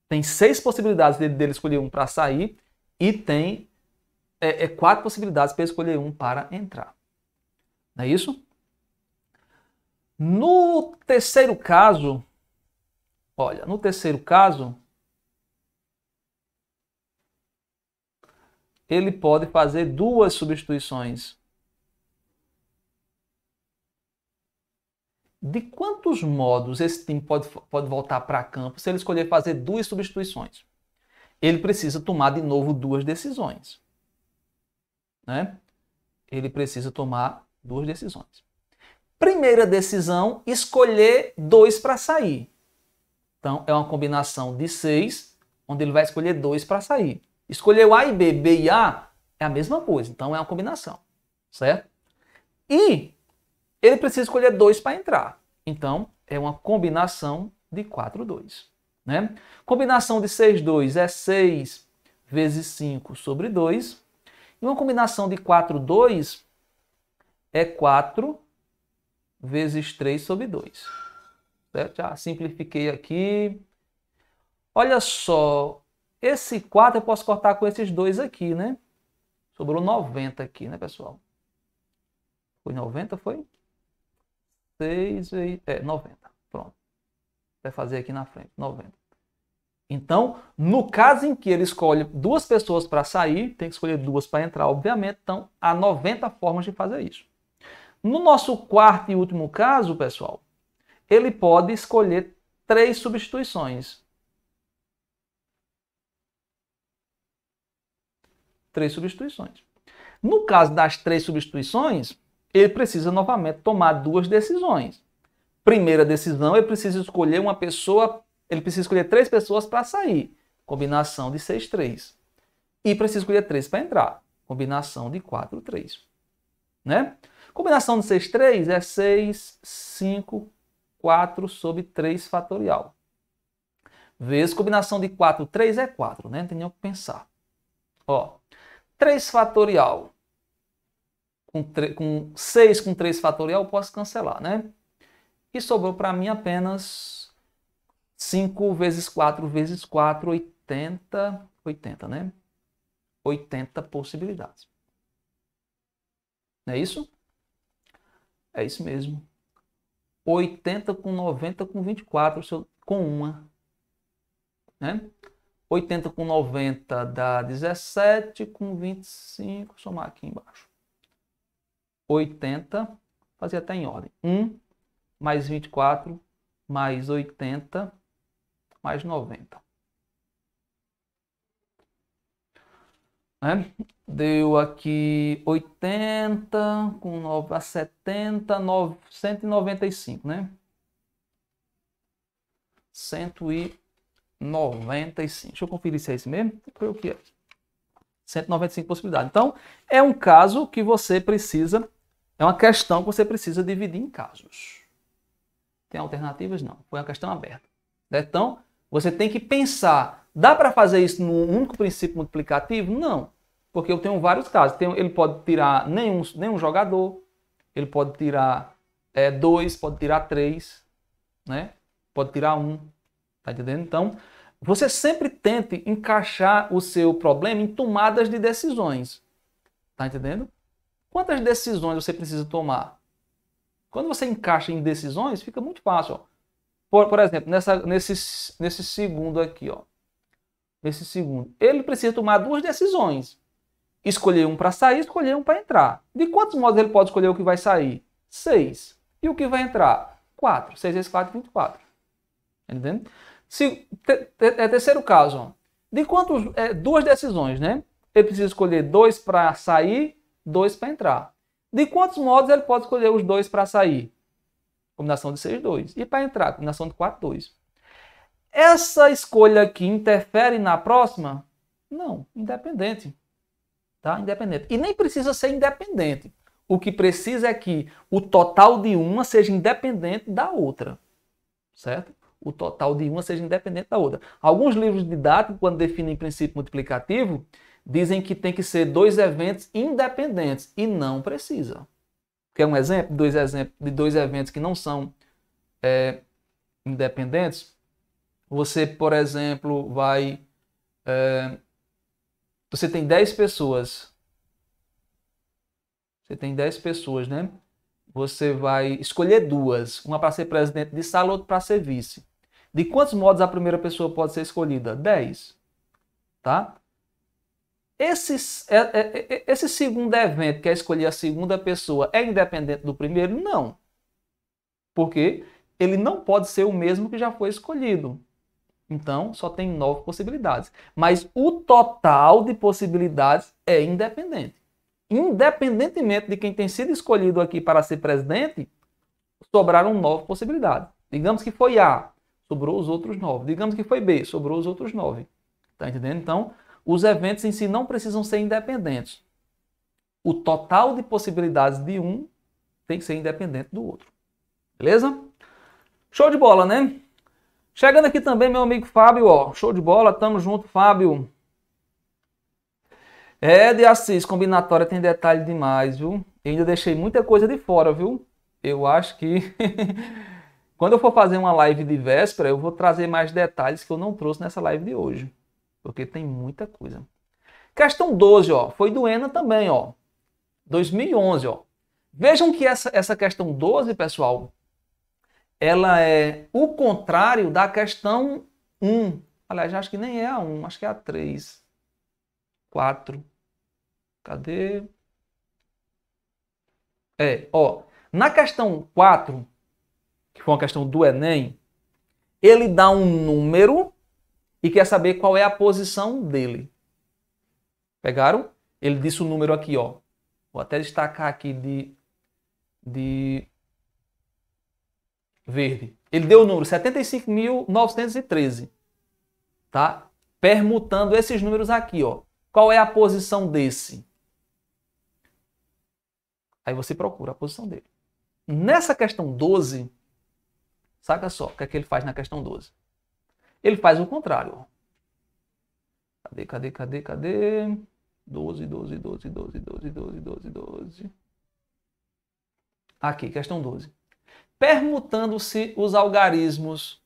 [SPEAKER 2] Tem seis possibilidades dele, dele escolher um para sair e tem é, é quatro possibilidades para escolher um para entrar. Não é isso? No terceiro caso, olha, no terceiro caso, ele pode fazer duas substituições. de quantos modos esse time pode, pode voltar para campo se ele escolher fazer duas substituições? Ele precisa tomar de novo duas decisões. Né? Ele precisa tomar duas decisões. Primeira decisão, escolher dois para sair. Então, é uma combinação de seis, onde ele vai escolher dois para sair. Escolheu A e B, B e A é a mesma coisa, então é uma combinação, certo? E ele precisa escolher dois para entrar. Então, é uma combinação de 4, 2. Né? Combinação de 6, 2 é 6 vezes 5 sobre 2. E uma combinação de 4, 2 é 4 vezes 3 sobre 2. Certo? Já simplifiquei aqui. Olha só, esse 4 eu posso cortar com esses dois aqui, né? Sobrou 90 aqui, né, pessoal? Foi 90, foi? 6, é, 90. Pronto. Vai fazer aqui na frente, 90. Então, no caso em que ele escolhe duas pessoas para sair, tem que escolher duas para entrar, obviamente. Então, há 90 formas de fazer isso. No nosso quarto e último caso, pessoal, ele pode escolher três substituições. Três substituições. No caso das três substituições, ele precisa novamente tomar duas decisões. Primeira decisão, ele precisa escolher uma pessoa, ele precisa escolher três pessoas para sair, combinação de seis três. E precisa escolher três para entrar, combinação de quatro três. Né? Combinação de seis três é 6, 5, 4 sobre 3 fatorial. Vezes combinação de quatro três é 4, né? Não tem nem o que pensar. Ó, 3 fatorial com, com 6 com 3 fatorial, eu posso cancelar, né? E sobrou para mim apenas 5 vezes 4 vezes 4, 80, 80, né? 80 possibilidades. Não é isso? É isso mesmo. 80 com 90 com 24, com 1. Né? 80 com 90 dá 17, com 25, somar aqui embaixo. 80, fazer até em ordem. 1 mais 24 mais 80 mais 90. Né? Deu aqui 80 com 9 a 70, 9, 195, né? 195. Deixa eu conferir se é esse mesmo. Foi o que é. 195 possibilidades. Então, é um caso que você precisa é uma questão que você precisa dividir em casos. Tem alternativas? Não. Foi uma questão aberta. Né? Então, você tem que pensar: dá para fazer isso num único princípio multiplicativo? Não. Porque eu tenho vários casos. Ele pode tirar nenhum, nenhum jogador, ele pode tirar é, dois, pode tirar três, né? pode tirar um. Tá entendendo? Então, você sempre tente encaixar o seu problema em tomadas de decisões. Tá entendendo? Quantas decisões você precisa tomar? Quando você encaixa em decisões, fica muito fácil. Ó. Por, por exemplo, nessa, nesse, nesse segundo aqui, ó. Nesse segundo, ele precisa tomar duas decisões. Escolher um para sair, escolher um para entrar. De quantos modos ele pode escolher o que vai sair? Seis. E o que vai entrar? Quatro. Seis vezes quatro, vinte e quatro. Entende? te, te, é terceiro caso. Ó. De quantos? É, duas decisões, né? Ele precisa escolher dois para sair dois para entrar. De quantos modos ele pode escolher os dois para sair? Combinação de 6, 2. E para entrar, combinação de 4, 2. Essa escolha aqui interfere na próxima? Não, independente. Tá? Independente. E nem precisa ser independente. O que precisa é que o total de uma seja independente da outra. Certo? O total de uma seja independente da outra. Alguns livros didáticos, quando definem princípio multiplicativo, dizem que tem que ser dois eventos independentes e não precisa. Quer um exemplo? Dois exemplos de dois eventos que não são é, independentes. Você, por exemplo, vai. É, você tem 10 pessoas. Você tem 10 pessoas, né? Você vai escolher duas, uma para ser presidente de sala, outra para ser vice. De quantos modos a primeira pessoa pode ser escolhida? 10. Tá? Esse, é, é, é, esse segundo evento, que é escolher a segunda pessoa, é independente do primeiro? Não. Porque ele não pode ser o mesmo que já foi escolhido. Então, só tem nove possibilidades. Mas o total de possibilidades é independente. Independentemente de quem tem sido escolhido aqui para ser presidente, sobraram nove possibilidades. Digamos que foi A, sobrou os outros nove. Digamos que foi B, sobrou os outros nove. Tá entendendo? Então, os eventos em si não precisam ser independentes. O total de possibilidades de um tem que ser independente do outro. Beleza? Show de bola, né? Chegando aqui também, meu amigo Fábio, ó. Show de bola, tamo junto, Fábio. É, de Assis, combinatória tem detalhe demais, viu? Eu ainda deixei muita coisa de fora, viu? Eu acho que quando eu for fazer uma live de véspera, eu vou trazer mais detalhes que eu não trouxe nessa live de hoje. Porque tem muita coisa. Questão 12, ó, foi do ENA também, ó. 2011, ó. Vejam que essa, essa questão 12, pessoal, ela é o contrário da questão 1. Aliás, acho que nem é a 1, acho que é a 3. 4. Cadê? É, ó. Na questão 4, que foi uma questão do Enem, ele dá um número e quer saber qual é a posição dele. Pegaram? Ele disse o número aqui, ó. Vou até destacar aqui de, de verde. Ele deu o número 75.913, tá? Permutando esses números aqui, ó. Qual é a posição desse? Aí você procura a posição dele. Nessa questão 12, saca só o que é que ele faz na questão 12. Ele faz o contrário. Cadê, cadê, cadê, cadê? 12, 12, 12, 12, 12, 12, 12, 12. Aqui, questão 12. Permutando-se os algarismos.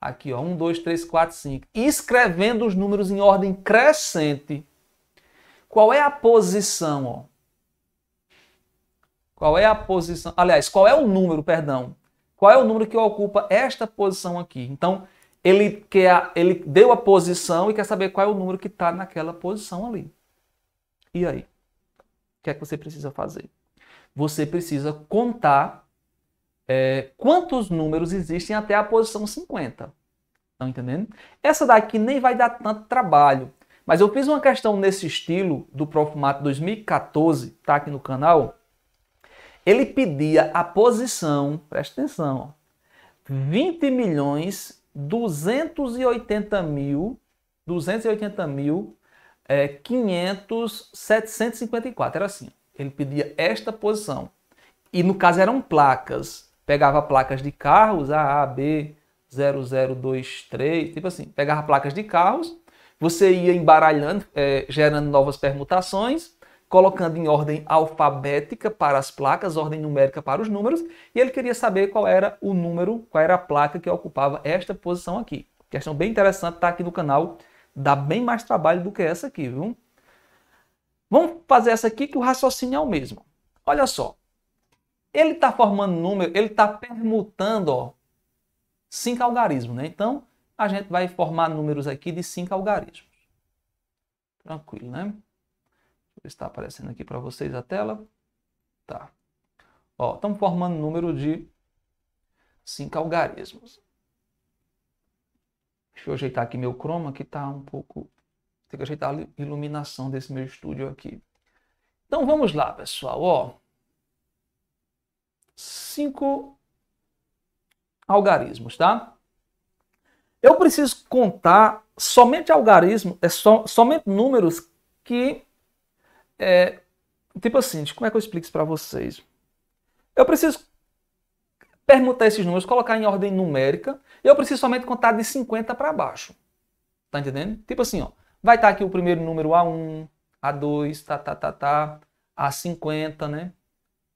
[SPEAKER 2] Aqui, ó, 1, 2, 3, 4, 5. Escrevendo os números em ordem crescente. Qual é a posição, ó? Qual é a posição? Aliás, qual é o número, perdão? Qual é o número que ocupa esta posição aqui? Então, ele, quer, ele deu a posição e quer saber qual é o número que está naquela posição ali. E aí? O que é que você precisa fazer? Você precisa contar é, quantos números existem até a posição 50. Estão tá entendendo? Essa daqui nem vai dar tanto trabalho. Mas eu fiz uma questão nesse estilo do Profumato 2014, tá aqui no canal. Ele pedia a posição, presta atenção, 20 milhões 280 mil, 280 mil, é, 500, 754. Era assim. Ele pedia esta posição. E no caso eram placas. Pegava placas de carros, A, A, B, 0023, tipo assim. Pegava placas de carros, você ia embaralhando, é, gerando novas permutações colocando em ordem alfabética para as placas, ordem numérica para os números, e ele queria saber qual era o número, qual era a placa que ocupava esta posição aqui. Questão bem interessante, está aqui no canal, dá bem mais trabalho do que essa aqui, viu? Vamos fazer essa aqui que o raciocínio é o mesmo. Olha só, ele está formando número, ele está permutando ó, cinco algarismos, né? Então, a gente vai formar números aqui de cinco algarismos. Tranquilo, né? Está aparecendo aqui para vocês a tela. Tá. Ó, estamos formando número de 5 algarismos. Deixa eu ajeitar aqui meu chroma, que está um pouco... Tem que ajeitar a iluminação desse meu estúdio aqui. Então vamos lá, pessoal. Ó, cinco algarismos, tá? Eu preciso contar somente algarismos, é so, somente números que é, tipo assim, como é que eu explico isso para vocês? Eu preciso permutar esses números, colocar em ordem numérica, e eu preciso somente contar de 50 para baixo. Tá entendendo? Tipo assim, ó, vai estar tá aqui o primeiro número A1, A2, tá, tá, tá, tá, A50, né?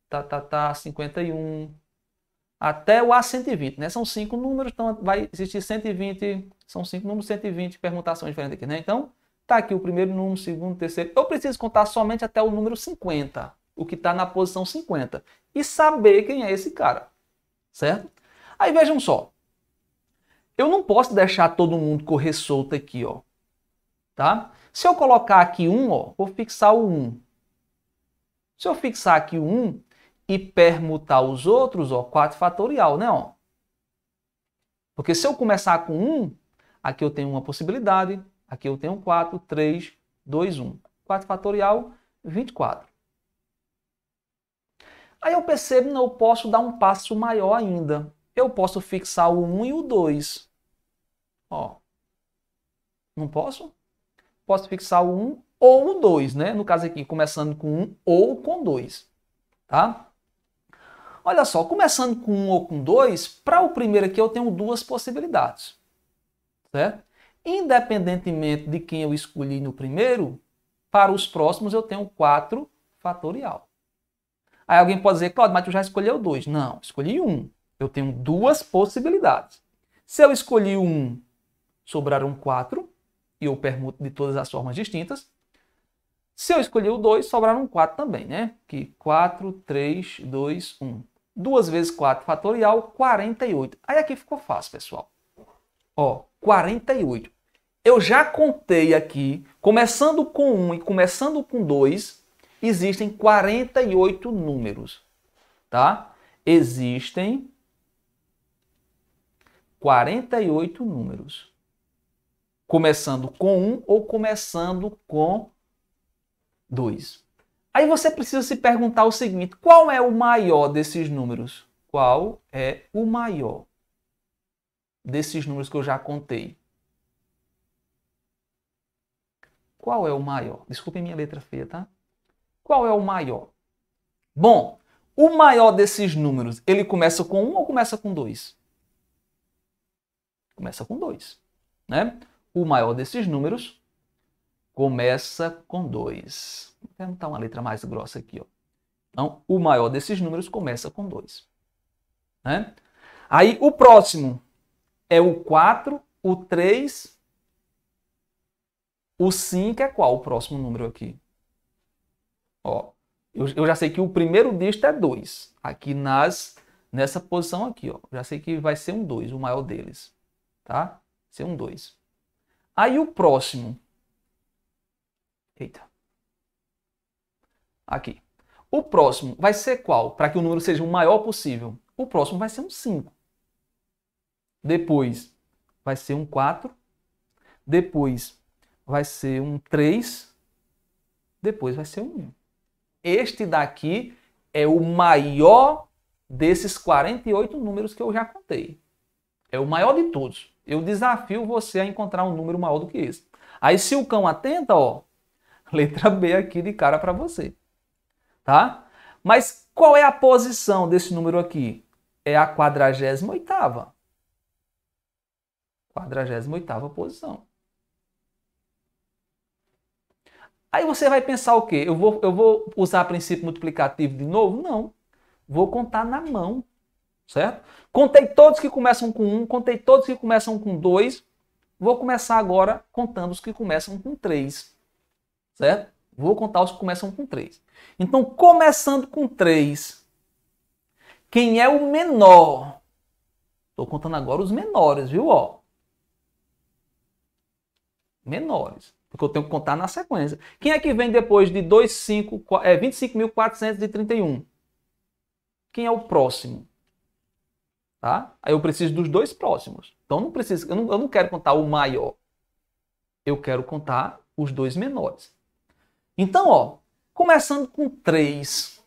[SPEAKER 2] Tá, tá, tá, A51, até o A120, né? São cinco números, então vai existir 120, são cinco números, 120 permutações diferentes aqui, né? Então, Está aqui o primeiro número, o segundo, o terceiro. Eu preciso contar somente até o número 50, o que está na posição 50. E saber quem é esse cara. Certo? Aí vejam só. Eu não posso deixar todo mundo correr solto aqui, ó. Tá? Se eu colocar aqui 1, um, ó, vou fixar o 1. Um. Se eu fixar aqui o 1 um, e permutar os outros, ó, 4 fatorial, né, ó? Porque se eu começar com 1, aqui eu tenho uma possibilidade, Aqui eu tenho 4, 3, 2, 1. 4 fatorial, 24. Aí eu percebo, que eu posso dar um passo maior ainda. Eu posso fixar o 1 e o 2. Ó. Não posso? Posso fixar o 1 ou o 2, né? No caso aqui, começando com 1 ou com 2, tá? Olha só, começando com 1 ou com 2, para o primeiro aqui eu tenho duas possibilidades, certo? independentemente de quem eu escolhi no primeiro, para os próximos eu tenho 4 fatorial. Aí alguém pode dizer, Claudio, mas tu já escolheu dois. Não, escolhi um. Eu tenho duas possibilidades. Se eu escolhi um, sobraram quatro, e eu permuto de todas as formas distintas. Se eu escolhi o 2, sobraram 4 também, né? Que 4, 3, 2, 1. 2 vezes 4 fatorial, 48. Aí aqui ficou fácil, pessoal. Ó, 48. Eu já contei aqui, começando com 1 um e começando com 2, existem 48 números, tá? Existem 48 números. Começando com 1 um, ou começando com 2. Aí você precisa se perguntar o seguinte: qual é o maior desses números? Qual é o maior? desses números que eu já contei, qual é o maior? Desculpem minha letra feia, tá? Qual é o maior? Bom, o maior desses números, ele começa com 1 ou começa com 2? Começa com 2, né? O maior desses números começa com 2. Vou botar uma letra mais grossa aqui, ó. Então, o maior desses números começa com 2. Né? Aí, o próximo é o 4, o 3, o 5 é qual o próximo número aqui? Ó, eu, eu já sei que o primeiro dígito é 2, aqui nas, nessa posição aqui, ó. Já sei que vai ser um 2, o maior deles, tá? Ser um 2. Aí o próximo. Eita. Aqui. O próximo vai ser qual? Para que o número seja o maior possível. O próximo vai ser um 5. Depois vai ser um 4. Depois vai ser um 3. Depois vai ser um 1. Este daqui é o maior desses 48 números que eu já contei. É o maior de todos. Eu desafio você a encontrar um número maior do que esse. Aí se o cão atenta, ó, letra B aqui de cara para você. Tá? Mas qual é a posição desse número aqui? É a 48 48 posição. Aí você vai pensar o quê? Eu vou, eu vou usar princípio multiplicativo de novo? Não. Vou contar na mão, certo? Contei todos que começam com 1, contei todos que começam com 2. Vou começar agora contando os que começam com 3, certo? Vou contar os que começam com 3. Então, começando com 3, quem é o menor? Estou contando agora os menores, viu? Ó, menores, porque eu tenho que contar na sequência. Quem é que vem depois de 25, é, 25.431? Quem é o próximo? Tá? Aí eu preciso dos dois próximos. Então não preciso, eu não, eu não quero contar o maior. Eu quero contar os dois menores. Então, ó, começando com 3.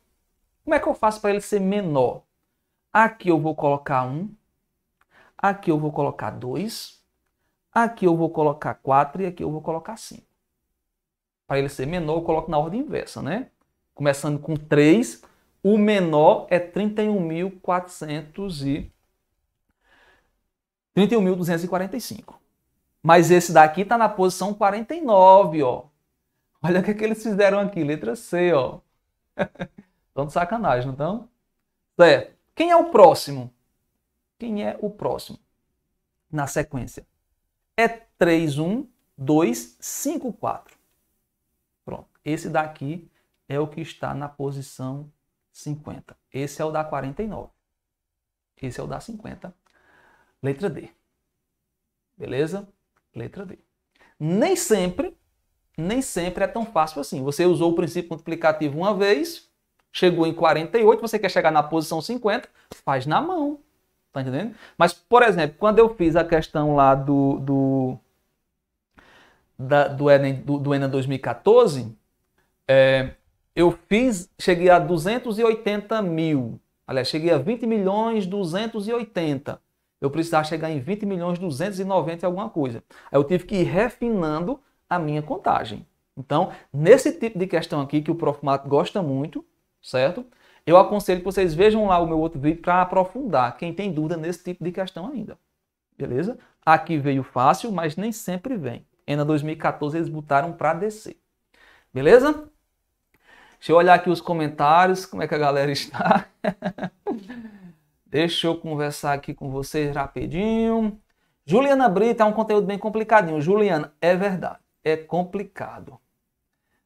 [SPEAKER 2] Como é que eu faço para ele ser menor? Aqui eu vou colocar 1. Um, aqui eu vou colocar 2. Aqui eu vou colocar 4 e aqui eu vou colocar 5. Para ele ser menor, eu coloco na ordem inversa, né? Começando com 3, o menor é 31.400 e 31.245. Mas esse daqui está na posição 49, ó. Olha o que, é que eles fizeram aqui, letra C, ó. Estão de sacanagem, não estão? Certo. Quem é o próximo? Quem é o próximo? Na sequência é 3, 1, 2, 5, 4. Pronto. Esse daqui é o que está na posição 50. Esse é o da 49. Esse é o da 50. Letra D. Beleza? Letra D. Nem sempre, nem sempre é tão fácil assim. Você usou o princípio multiplicativo uma vez, chegou em 48, você quer chegar na posição 50, faz na mão. Tá entendendo? Mas, por exemplo, quando eu fiz a questão lá do. do da, do, Enem, do, do ENA 2014, é, eu fiz, cheguei a 280 mil. Aliás, cheguei a 20 milhões 280. Eu precisava chegar em 20 milhões 290 e alguma coisa. Aí eu tive que ir refinando a minha contagem. Então, nesse tipo de questão aqui que o Prof. Mato gosta muito, certo? eu aconselho que vocês vejam lá o meu outro vídeo para aprofundar quem tem dúvida nesse tipo de questão ainda. Beleza? Aqui veio fácil, mas nem sempre vem. Ainda 2014 eles botaram para descer. Beleza? Deixa eu olhar aqui os comentários, como é que a galera está. Deixa eu conversar aqui com vocês rapidinho. Juliana Brito é um conteúdo bem complicadinho. Juliana, é verdade, é complicado.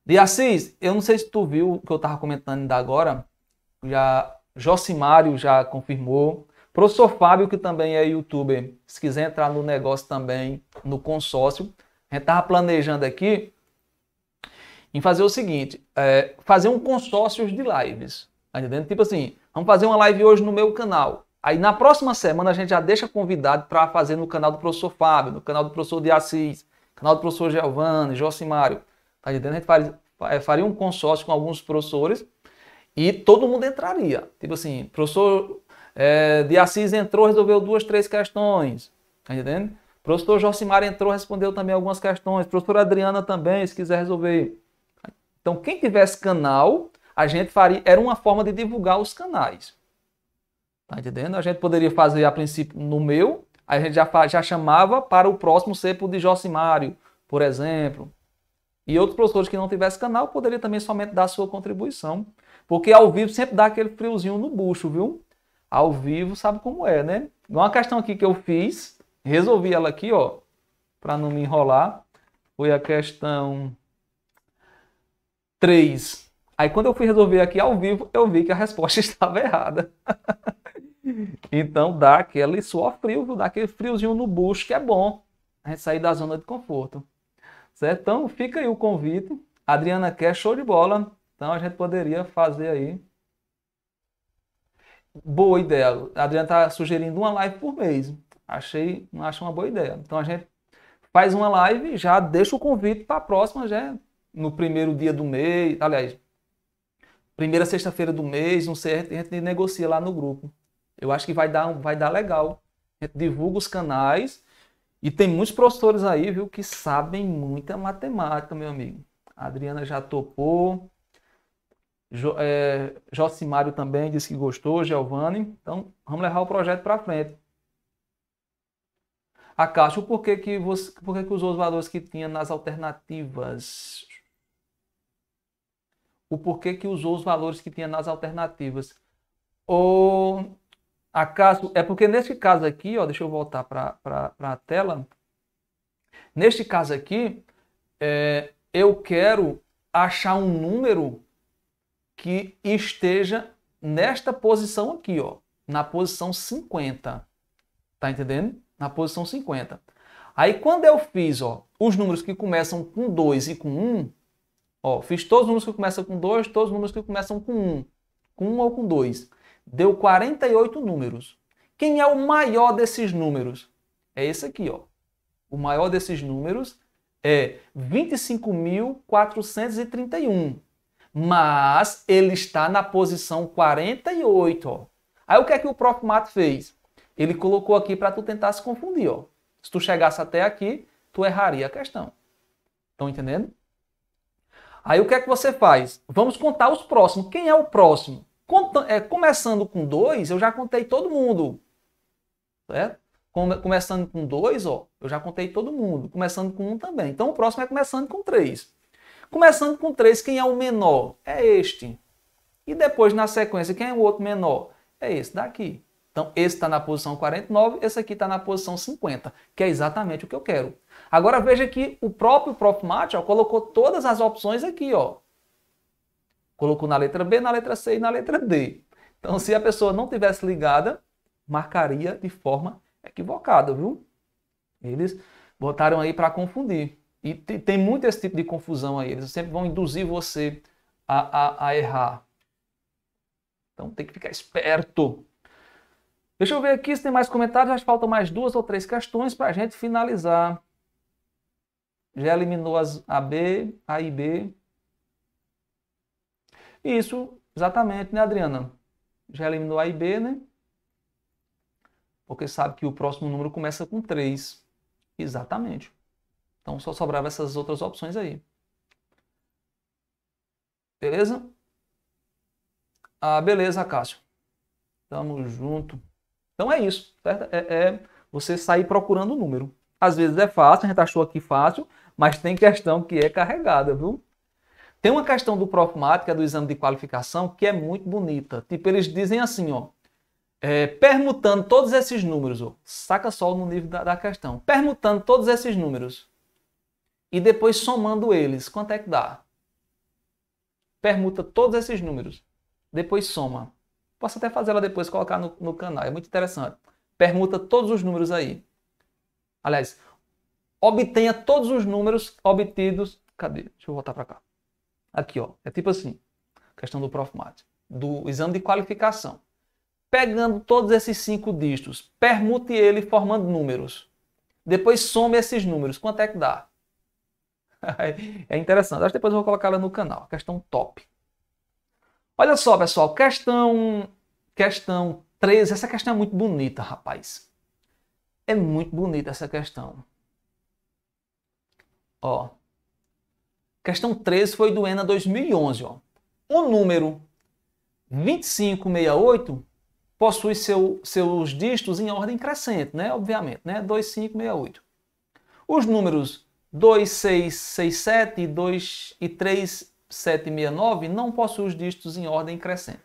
[SPEAKER 2] De Assis, eu não sei se tu viu o que eu estava comentando ainda agora, já Josimário já confirmou. Professor Fábio, que também é youtuber, se quiser entrar no negócio também, no consórcio. A gente estava planejando aqui em fazer o seguinte: é, fazer um consórcio de lives. Tá Tipo assim, vamos fazer uma live hoje no meu canal. Aí na próxima semana a gente já deixa convidado para fazer no canal do professor Fábio, no canal do professor de Assis, canal do professor Giovanni, Josimário. Tá entendendo? A gente faria, é, faria um consórcio com alguns professores e todo mundo entraria. Tipo assim, professor é, de Assis entrou, resolveu duas, três questões. Tá entendendo? Professor Josimar entrou, respondeu também algumas questões. Professora Adriana também, se quiser resolver. Então, quem tivesse canal, a gente faria. Era uma forma de divulgar os canais. Tá entendendo? A gente poderia fazer a princípio no meu, a gente já, já chamava para o próximo ser de Josimário, por exemplo. E outros professores que não tivessem canal poderiam também somente dar sua contribuição. Porque ao vivo sempre dá aquele friozinho no bucho, viu? Ao vivo sabe como é, né? Uma questão aqui que eu fiz, resolvi ela aqui, ó, para não me enrolar, foi a questão 3. Aí quando eu fui resolver aqui ao vivo, eu vi que a resposta estava errada. então dá aquele suor frio, viu? dá aquele friozinho no bucho que é bom a né? gente sair da zona de conforto. Certo? Então fica aí o convite. Adriana quer show de bola. Então a gente poderia fazer aí. Boa ideia. A Adriana está sugerindo uma live por mês. Achei, acho uma boa ideia. Então a gente faz uma live, já deixa o convite para a próxima, já é no primeiro dia do mês. Aliás, primeira sexta-feira do mês, não sei, a gente negocia lá no grupo. Eu acho que vai dar, vai dar legal. A gente divulga os canais. E tem muitos professores aí, viu, que sabem muita matemática, meu amigo. A Adriana já topou. Jo, é, também disse que gostou, Giovanni. Então, vamos levar o projeto para frente. A Cássio, por que, que, você, por que, que usou os valores que tinha nas alternativas? O porquê que usou os valores que tinha nas alternativas? Ou a Caixa, é porque nesse caso aqui, ó, deixa eu voltar para a tela. Neste caso aqui, é, eu quero achar um número que esteja nesta posição aqui, ó, na posição 50. Tá entendendo? Na posição 50. Aí quando eu fiz, ó, os números que começam com 2 e com 1, ó, fiz todos os números que começam com 2, todos os números que começam com 1, com 1 ou com 2. Deu 48 números. Quem é o maior desses números? É esse aqui, ó. O maior desses números é 25.431 mas ele está na posição 48. Ó. Aí o que é que o próprio Mato fez? Ele colocou aqui para tu tentar se confundir. Ó. Se tu chegasse até aqui, tu erraria a questão. Estão entendendo? Aí o que é que você faz? Vamos contar os próximos. Quem é o próximo? Conta, é, começando com dois, eu já contei todo mundo. Certo? Come, começando com dois, ó, eu já contei todo mundo. Começando com um também. Então o próximo é começando com três. Começando com 3, quem é o menor? É este. E depois, na sequência, quem é o outro menor? É esse daqui. Então, esse está na posição 49, esse aqui está na posição 50, que é exatamente o que eu quero. Agora veja que o próprio PropMat ó, colocou todas as opções aqui. Ó. Colocou na letra B, na letra C e na letra D. Então, se a pessoa não tivesse ligada, marcaria de forma equivocada, viu? Eles botaram aí para confundir. E tem muito esse tipo de confusão aí. Eles sempre vão induzir você a, a, a errar. Então tem que ficar esperto. Deixa eu ver aqui se tem mais comentários. Acho que faltam mais duas ou três questões para a gente finalizar. Já eliminou as A, B, A e B. Isso, exatamente, né, Adriana? Já eliminou A e B, né? Porque sabe que o próximo número começa com 3. Exatamente. Então só sobrava essas outras opções aí. Beleza? Ah, beleza, Cássio. Tamo junto. Então é isso, certo? É, é você sair procurando o número. Às vezes é fácil, a gente achou aqui fácil, mas tem questão que é carregada, viu? Tem uma questão do é do exame de qualificação, que é muito bonita. Tipo, eles dizem assim, ó. É, permutando todos esses números, ó, saca só no nível da, da questão. Permutando todos esses números, e depois somando eles, quanto é que dá? Permuta todos esses números, depois soma. Posso até fazer ela depois, colocar no, no canal, é muito interessante. Permuta todos os números aí. Aliás, obtenha todos os números obtidos. Cadê? Deixa eu voltar para cá. Aqui, ó. É tipo assim: questão do Prof. Mate, do exame de qualificação. Pegando todos esses cinco dígitos, permute ele formando números. Depois some esses números. Quanto é que dá? é interessante. Acho que depois eu vou colocar ela no canal. Questão top. Olha só, pessoal. Questão, questão 13. Essa questão é muito bonita, rapaz. É muito bonita essa questão. Ó. Questão 13 foi do ENA 2011, ó. O número 2568 possui seu, seus dígitos em ordem crescente, né? Obviamente, né? 2568. Os números 2667 e 2 e 3769 não possuem os dígitos em ordem crescente.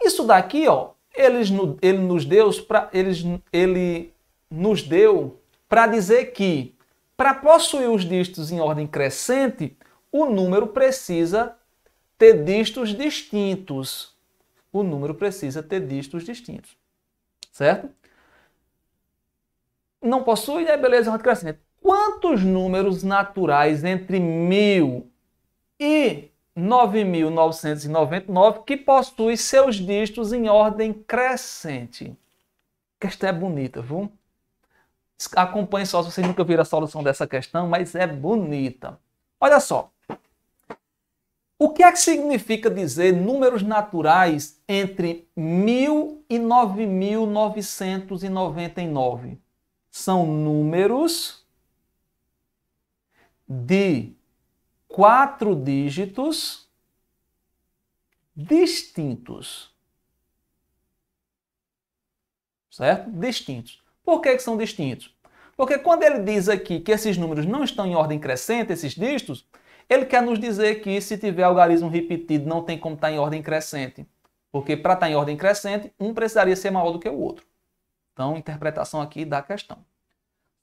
[SPEAKER 2] Isso daqui, ó, eles, ele nos deu para eles, ele nos deu para dizer que para possuir os dígitos em ordem crescente, o número precisa ter dígitos distintos. O número precisa ter dígitos distintos. Certo? Não possui, é beleza, ordem crescente. Quantos números naturais entre 1000 e 9.999 que possui seus dígitos em ordem crescente? A questão é bonita, viu? Acompanhe só se vocês nunca viram a solução dessa questão, mas é bonita. Olha só. O que é que significa dizer números naturais entre 1.000 e 9.999? São números de quatro dígitos distintos. Certo? Distintos. Por que, que são distintos? Porque quando ele diz aqui que esses números não estão em ordem crescente, esses dígitos, ele quer nos dizer que se tiver algarismo repetido, não tem como estar tá em ordem crescente. Porque para estar tá em ordem crescente, um precisaria ser maior do que o outro. Então, interpretação aqui da questão.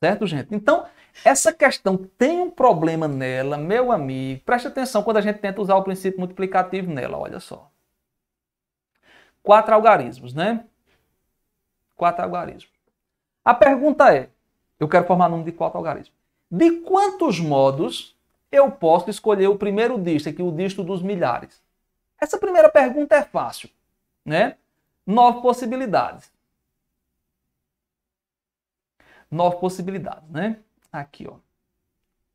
[SPEAKER 2] Certo, gente? Então, essa questão tem um problema nela, meu amigo. Preste atenção quando a gente tenta usar o princípio multiplicativo nela, olha só. Quatro algarismos, né? Quatro algarismos. A pergunta é: eu quero formar número de quatro algarismos. De quantos modos eu posso escolher o primeiro disto, aqui é o disto dos milhares? Essa primeira pergunta é fácil, né? Nove possibilidades nove possibilidades, né? Aqui, ó.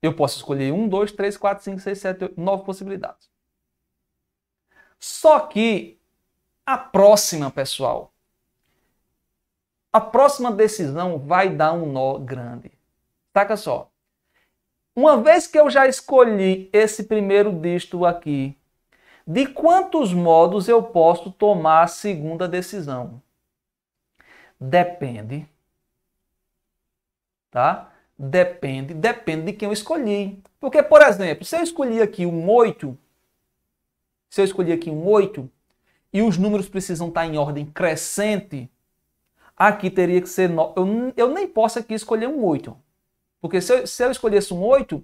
[SPEAKER 2] Eu posso escolher um, dois, três, quatro, cinco, seis, sete, oito, nove possibilidades. Só que a próxima, pessoal, a próxima decisão vai dar um nó grande. Taca só. Uma vez que eu já escolhi esse primeiro dígito aqui, de quantos modos eu posso tomar a segunda decisão? Depende tá? Depende, depende de quem eu escolhi. Porque, por exemplo, se eu escolhi aqui um 8, se eu escolhi aqui um 8, e os números precisam estar tá em ordem crescente, aqui teria que ser... No... Eu, eu nem posso aqui escolher um 8. Porque se eu, se eu escolhesse um 8,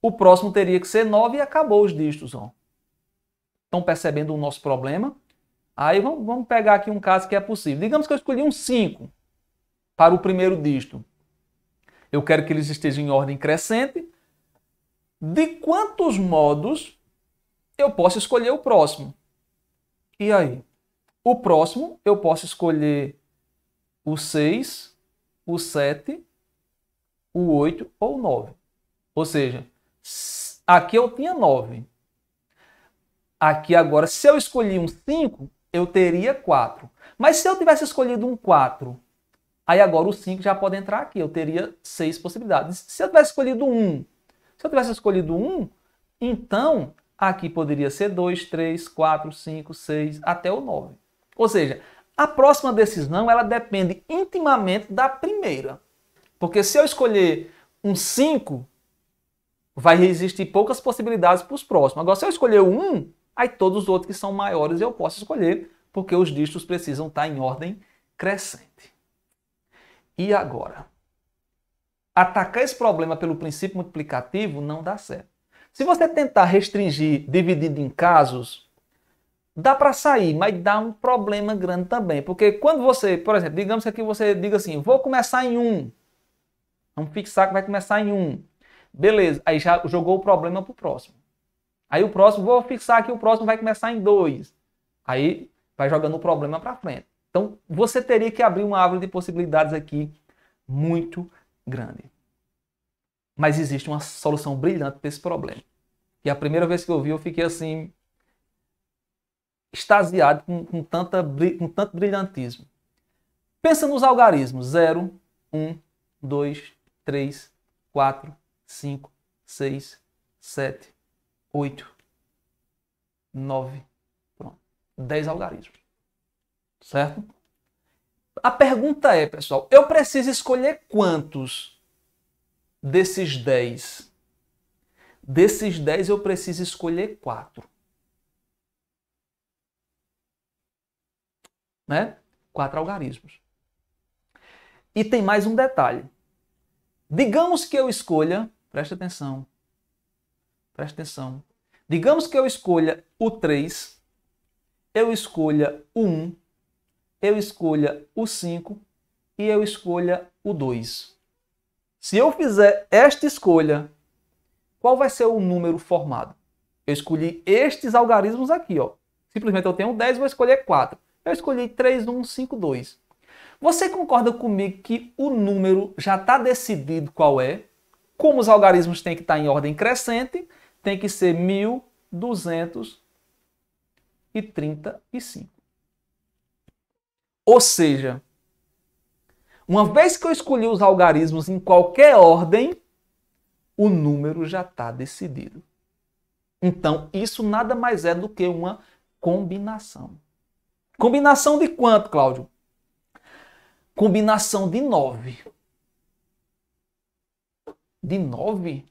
[SPEAKER 2] o próximo teria que ser 9 e acabou os dígitos. Ó. Estão percebendo o nosso problema? Aí vamos, vamos pegar aqui um caso que é possível. Digamos que eu escolhi um 5 para o primeiro dígito eu quero que eles estejam em ordem crescente. De quantos modos eu posso escolher o próximo? E aí? O próximo eu posso escolher o 6, o 7, o 8 ou o 9. Ou seja, aqui eu tinha 9. Aqui agora, se eu escolhi um 5, eu teria 4. Mas se eu tivesse escolhido um 4 Aí agora o 5 já pode entrar aqui. Eu teria 6 possibilidades. Se eu tivesse escolhido um, se eu tivesse escolhido um, então aqui poderia ser 2, 3, 4, 5, 6, até o 9. Ou seja, a próxima decisão ela depende intimamente da primeira. Porque se eu escolher um 5, vai existir poucas possibilidades para os próximos. Agora, se eu escolher um, aí todos os outros que são maiores eu posso escolher, porque os dígitos precisam estar em ordem crescente. E agora? Atacar esse problema pelo princípio multiplicativo não dá certo. Se você tentar restringir dividido em casos, dá para sair, mas dá um problema grande também. Porque quando você, por exemplo, digamos que aqui você diga assim, vou começar em um. Vamos fixar que vai começar em um. Beleza, aí já jogou o problema para o próximo. Aí o próximo, vou fixar que o próximo vai começar em dois. Aí vai jogando o problema para frente. Então, você teria que abrir uma árvore de possibilidades aqui muito grande. Mas existe uma solução brilhante para esse problema. E a primeira vez que eu vi, eu fiquei assim, extasiado com, com, tanta, com tanto brilhantismo. Pensa nos algarismos: 0, 1, 2, 3, 4, 5, 6, 7, 8, 9, pronto. 10 algarismos certo? A pergunta é, pessoal, eu preciso escolher quantos desses 10? Desses 10 eu preciso escolher 4. Né? 4 algarismos. E tem mais um detalhe. Digamos que eu escolha, preste atenção, preste atenção. Digamos que eu escolha o 3, eu escolha o 1, eu escolha o 5 e eu escolha o 2. Se eu fizer esta escolha, qual vai ser o número formado? Eu escolhi estes algarismos aqui, ó. Simplesmente eu tenho 10, vou escolher 4. Eu escolhi 3, 1, 5, 2. Você concorda comigo que o número já está decidido qual é? Como os algarismos têm que estar tá em ordem crescente, tem que ser 1235. Ou seja, uma vez que eu escolhi os algarismos em qualquer ordem, o número já está decidido. Então, isso nada mais é do que uma combinação. Combinação de quanto, Cláudio? Combinação de nove. De nove?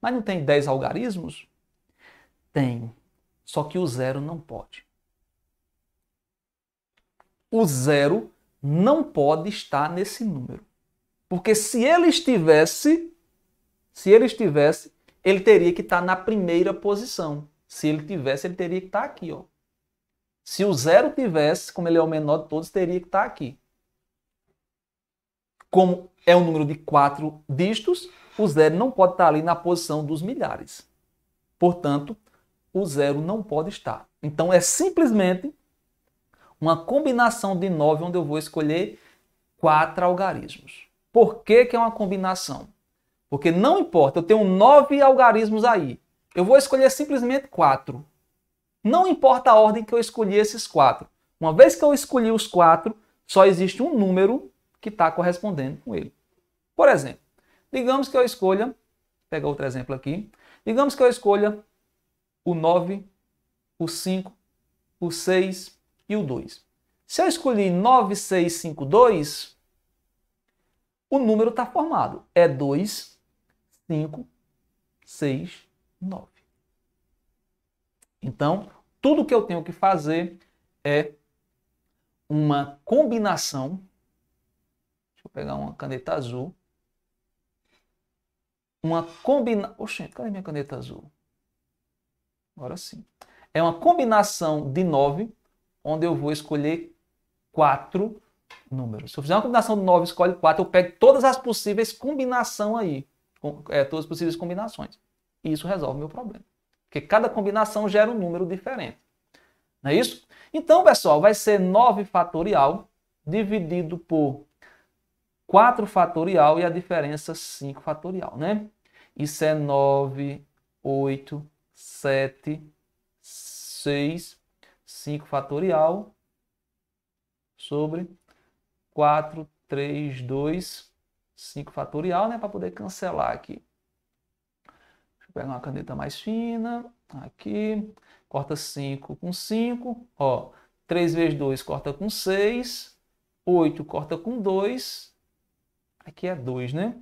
[SPEAKER 2] Mas não tem dez algarismos? Tem. Só que o zero não pode o zero não pode estar nesse número. Porque se ele estivesse, se ele estivesse, ele teria que estar na primeira posição. Se ele tivesse, ele teria que estar aqui, ó. Se o zero tivesse, como ele é o menor de todos, teria que estar aqui. Como é um número de quatro dígitos, o zero não pode estar ali na posição dos milhares. Portanto, o zero não pode estar. Então é simplesmente uma combinação de nove onde eu vou escolher quatro algarismos. Por que, que é uma combinação? Porque não importa, eu tenho nove algarismos aí. Eu vou escolher simplesmente quatro. Não importa a ordem que eu escolhi esses quatro. Uma vez que eu escolhi os quatro, só existe um número que está correspondendo com ele. Por exemplo, digamos que eu escolha, pegar outro exemplo aqui, digamos que eu escolha o 9, o 5, o 6, e o 2. Se eu escolhi 9652, o número está formado. É 2, 5, 6, 9. Então, tudo que eu tenho que fazer é uma combinação. Deixa eu pegar uma caneta azul. Uma combinação. Oxente, cadê minha caneta azul? Agora sim. É uma combinação de 9 onde eu vou escolher quatro números. Se eu fizer uma combinação de 9 escolhe 4, eu pego todas as possíveis combinações aí. Com, é, todas as possíveis combinações. E isso resolve o meu problema. Porque cada combinação gera um número diferente. Não é isso? Então, pessoal, vai ser 9 fatorial dividido por 4 fatorial e a diferença 5 fatorial, né? Isso é 9, 8, 7, 6, 5 fatorial sobre 4, 3, 2, 5 fatorial, né? Para poder cancelar aqui. Deixa eu pegar uma caneta mais fina. Aqui. Corta 5 com 5. Ó, 3 vezes 2 corta com 6. 8 corta com 2. Aqui é 2, né?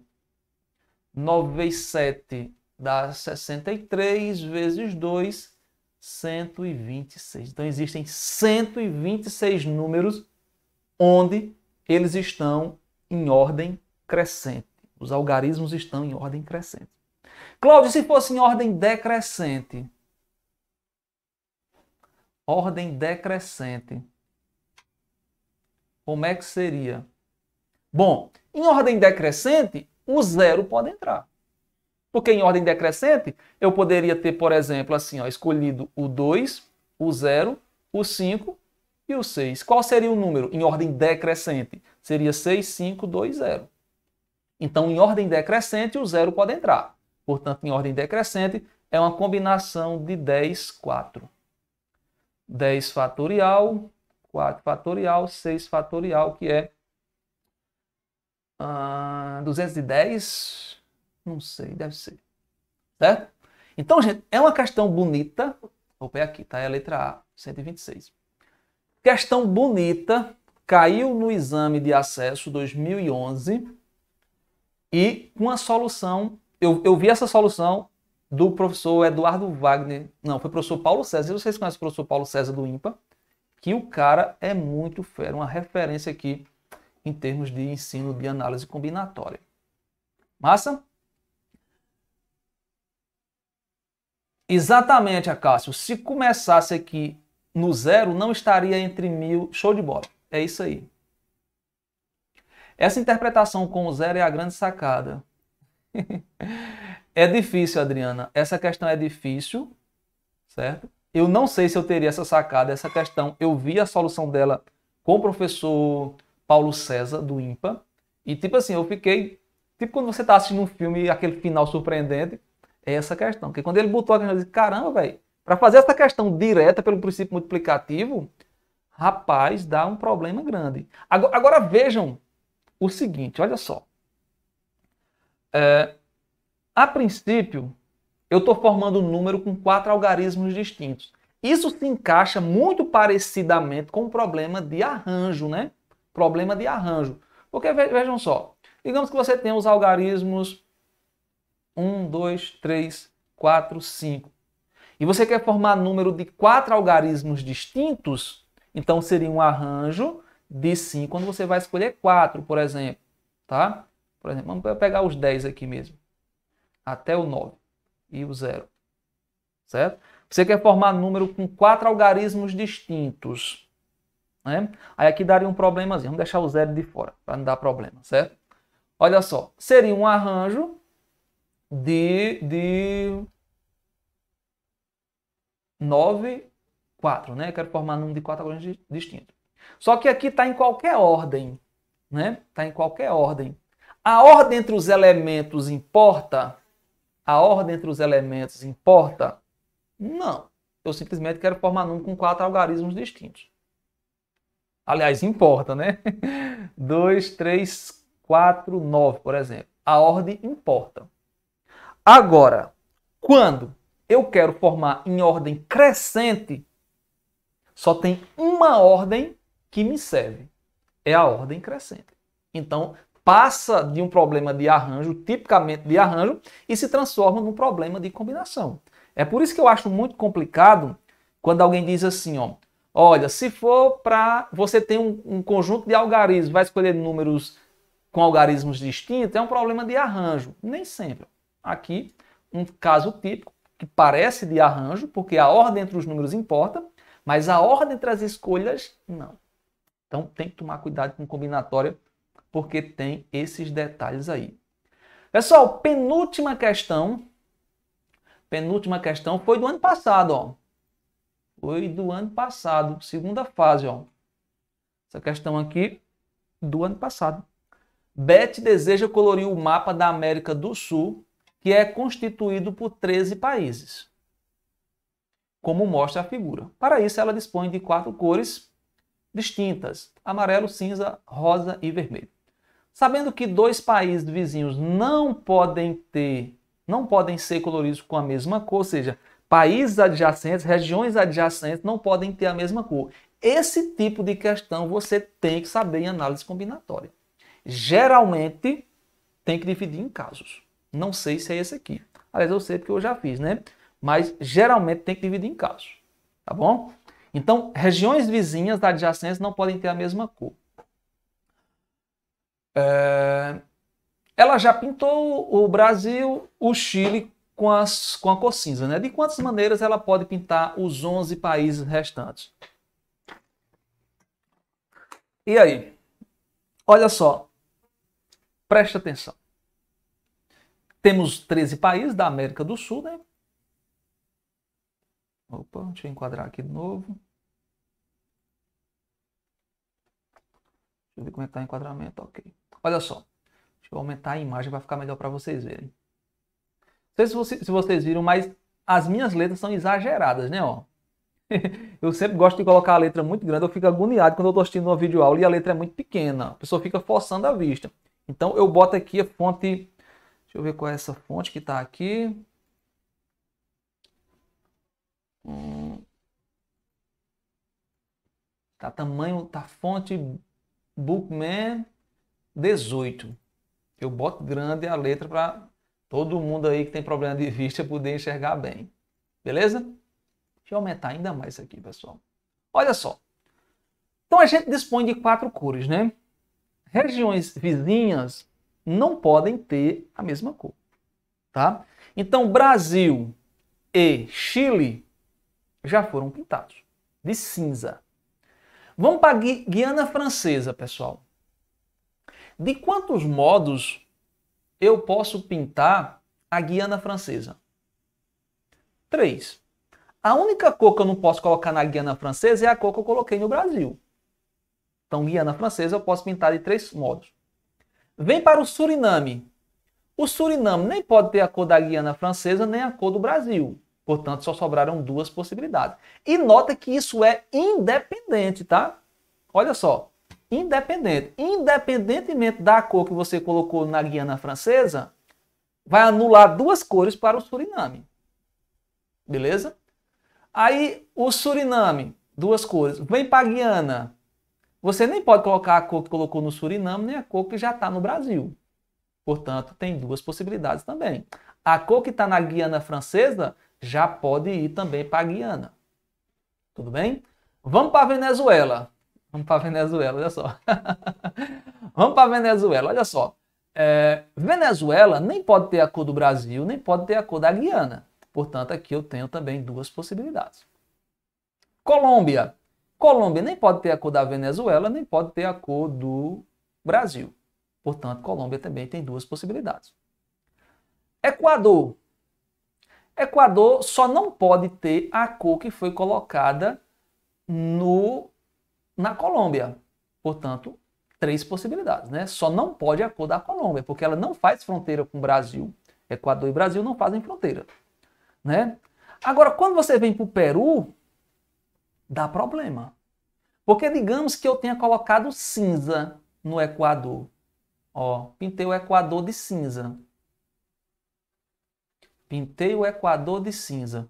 [SPEAKER 2] 9 vezes 7 dá 63 vezes 2 126. Então existem 126 números onde eles estão em ordem crescente. Os algarismos estão em ordem crescente. Cláudio, se fosse em ordem decrescente. Ordem decrescente. Como é que seria? Bom, em ordem decrescente, o zero pode entrar. Porque em ordem decrescente, eu poderia ter, por exemplo, assim, ó, escolhido o 2, o 0, o 5 e o 6. Qual seria o número em ordem decrescente? Seria 6, 5, 2, 0. Então, em ordem decrescente, o 0 pode entrar. Portanto, em ordem decrescente, é uma combinação de 10, 4. 10 fatorial, 4 fatorial, 6 fatorial, que é ah, 210 não sei, deve ser. Certo? Então, gente, é uma questão bonita. Opa, é aqui, tá? É a letra A, 126. Questão bonita, caiu no exame de acesso 2011 e uma solução, eu, eu vi essa solução do professor Eduardo Wagner, não, foi o professor Paulo César, vocês conhecem o professor Paulo César do IMPA, que o cara é muito fera, uma referência aqui em termos de ensino de análise combinatória. Massa? Exatamente, Acácio. Se começasse aqui no zero, não estaria entre mil. Show de bola. É isso aí. Essa interpretação o zero é a grande sacada. é difícil, Adriana. Essa questão é difícil, certo? Eu não sei se eu teria essa sacada, essa questão. Eu vi a solução dela com o professor Paulo César, do IMPA. E, tipo assim, eu fiquei. Tipo quando você está assistindo um filme, aquele final surpreendente. É essa questão. Porque quando ele botou a questão, ele disse, caramba, velho, para fazer essa questão direta pelo princípio multiplicativo, rapaz, dá um problema grande. Agora, agora vejam o seguinte, olha só. É, a princípio, eu estou formando um número com quatro algarismos distintos. Isso se encaixa muito parecidamente com o problema de arranjo, né? Problema de arranjo. Porque vejam só, digamos que você tem os algarismos 1, 2, 3, 4, 5. E você quer formar número de quatro algarismos distintos? Então seria um arranjo de 5 quando você vai escolher 4, por exemplo. Tá? Por exemplo, vamos pegar os 10 aqui mesmo. Até o 9 e o 0. Certo? Você quer formar número com quatro algarismos distintos. Né? Aí aqui daria um problemazinho. Vamos deixar o 0 de fora, para não dar problema, certo? Olha só, seria um arranjo de, de 9, 4, né? Eu quero formar número de quatro algoritmos distintos. Só que aqui está em qualquer ordem, né? Está em qualquer ordem. A ordem entre os elementos importa? A ordem entre os elementos importa? Não. Eu simplesmente quero formar número com quatro algarismos distintos. Aliás, importa, né? 2, 3, 4, 9, por exemplo. A ordem importa. Agora, quando eu quero formar em ordem crescente, só tem uma ordem que me serve. É a ordem crescente. Então, passa de um problema de arranjo, tipicamente de arranjo, e se transforma num problema de combinação. É por isso que eu acho muito complicado quando alguém diz assim, ó, olha, se for para você tem um, um, conjunto de algarismos, vai escolher números com algarismos distintos, é um problema de arranjo. Nem sempre aqui um caso típico que parece de arranjo, porque a ordem entre os números importa, mas a ordem entre as escolhas não. Então tem que tomar cuidado com combinatória, porque tem esses detalhes aí. Pessoal, penúltima questão. Penúltima questão foi do ano passado, ó. Foi do ano passado, segunda fase, ó. Essa questão aqui do ano passado. Beth deseja colorir o mapa da América do Sul que é constituído por 13 países, como mostra a figura. Para isso, ela dispõe de quatro cores distintas: amarelo, cinza, rosa e vermelho. Sabendo que dois países vizinhos não podem ter, não podem ser coloridos com a mesma cor, ou seja, países adjacentes, regiões adjacentes não podem ter a mesma cor. Esse tipo de questão você tem que saber em análise combinatória. Geralmente tem que dividir em casos. Não sei se é esse aqui. Aliás, eu sei porque eu já fiz, né? Mas geralmente tem que dividir em casos, tá bom? Então, regiões vizinhas da adjacência não podem ter a mesma cor. É... Ela já pintou o Brasil, o Chile com, as, com a cor cinza, né? De quantas maneiras ela pode pintar os 11 países restantes? E aí? Olha só. Presta atenção. Temos 13 países da América do Sul, né? Opa, deixa eu enquadrar aqui de novo. Deixa eu ver como é que tá o enquadramento, ok. Olha só, deixa eu aumentar a imagem para ficar melhor para vocês verem. Não sei se, vocês viram, mas as minhas letras são exageradas, né? Ó. eu sempre gosto de colocar a letra muito grande, eu fico agoniado quando eu estou assistindo uma videoaula e a letra é muito pequena. A pessoa fica forçando a vista. Então eu boto aqui a fonte eu ver qual é essa fonte que está aqui. Hum. Tá tamanho, tá fonte Bookman 18. Eu boto grande a letra para todo mundo aí que tem problema de vista poder enxergar bem. Beleza? Deixa eu aumentar ainda mais aqui, pessoal. Olha só. Então a gente dispõe de quatro cores, né? Regiões vizinhas não podem ter a mesma cor, tá? Então, Brasil e Chile já foram pintados de cinza. Vamos para Guiana Francesa, pessoal. De quantos modos eu posso pintar a Guiana Francesa? Três. A única cor que eu não posso colocar na Guiana Francesa é a cor que eu coloquei no Brasil. Então, Guiana Francesa eu posso pintar de três modos. Vem para o Suriname. O Suriname nem pode ter a cor da Guiana Francesa nem a cor do Brasil. Portanto, só sobraram duas possibilidades. E nota que isso é independente, tá? Olha só, independente. Independentemente da cor que você colocou na Guiana Francesa, vai anular duas cores para o Suriname. Beleza? Aí o Suriname, duas cores. Vem para a Guiana, você nem pode colocar a cor que colocou no Suriname, nem a cor que já está no Brasil. Portanto, tem duas possibilidades também. A cor que está na Guiana Francesa já pode ir também para a Guiana. Tudo bem? Vamos para a Venezuela. Vamos para a Venezuela, olha só. Vamos para a Venezuela, olha só. É, Venezuela nem pode ter a cor do Brasil, nem pode ter a cor da Guiana. Portanto, aqui eu tenho também duas possibilidades. Colômbia. Colômbia nem pode ter a cor da Venezuela, nem pode ter a cor do Brasil. Portanto, Colômbia também tem duas possibilidades. Equador. Equador só não pode ter a cor que foi colocada no na Colômbia. Portanto, três possibilidades, né? Só não pode a cor da Colômbia, porque ela não faz fronteira com o Brasil. Equador e Brasil não fazem fronteira, né? Agora, quando você vem para o Peru, dá problema. Porque digamos que eu tenha colocado cinza no equador. Ó, pintei o equador de cinza. Pintei o equador de cinza.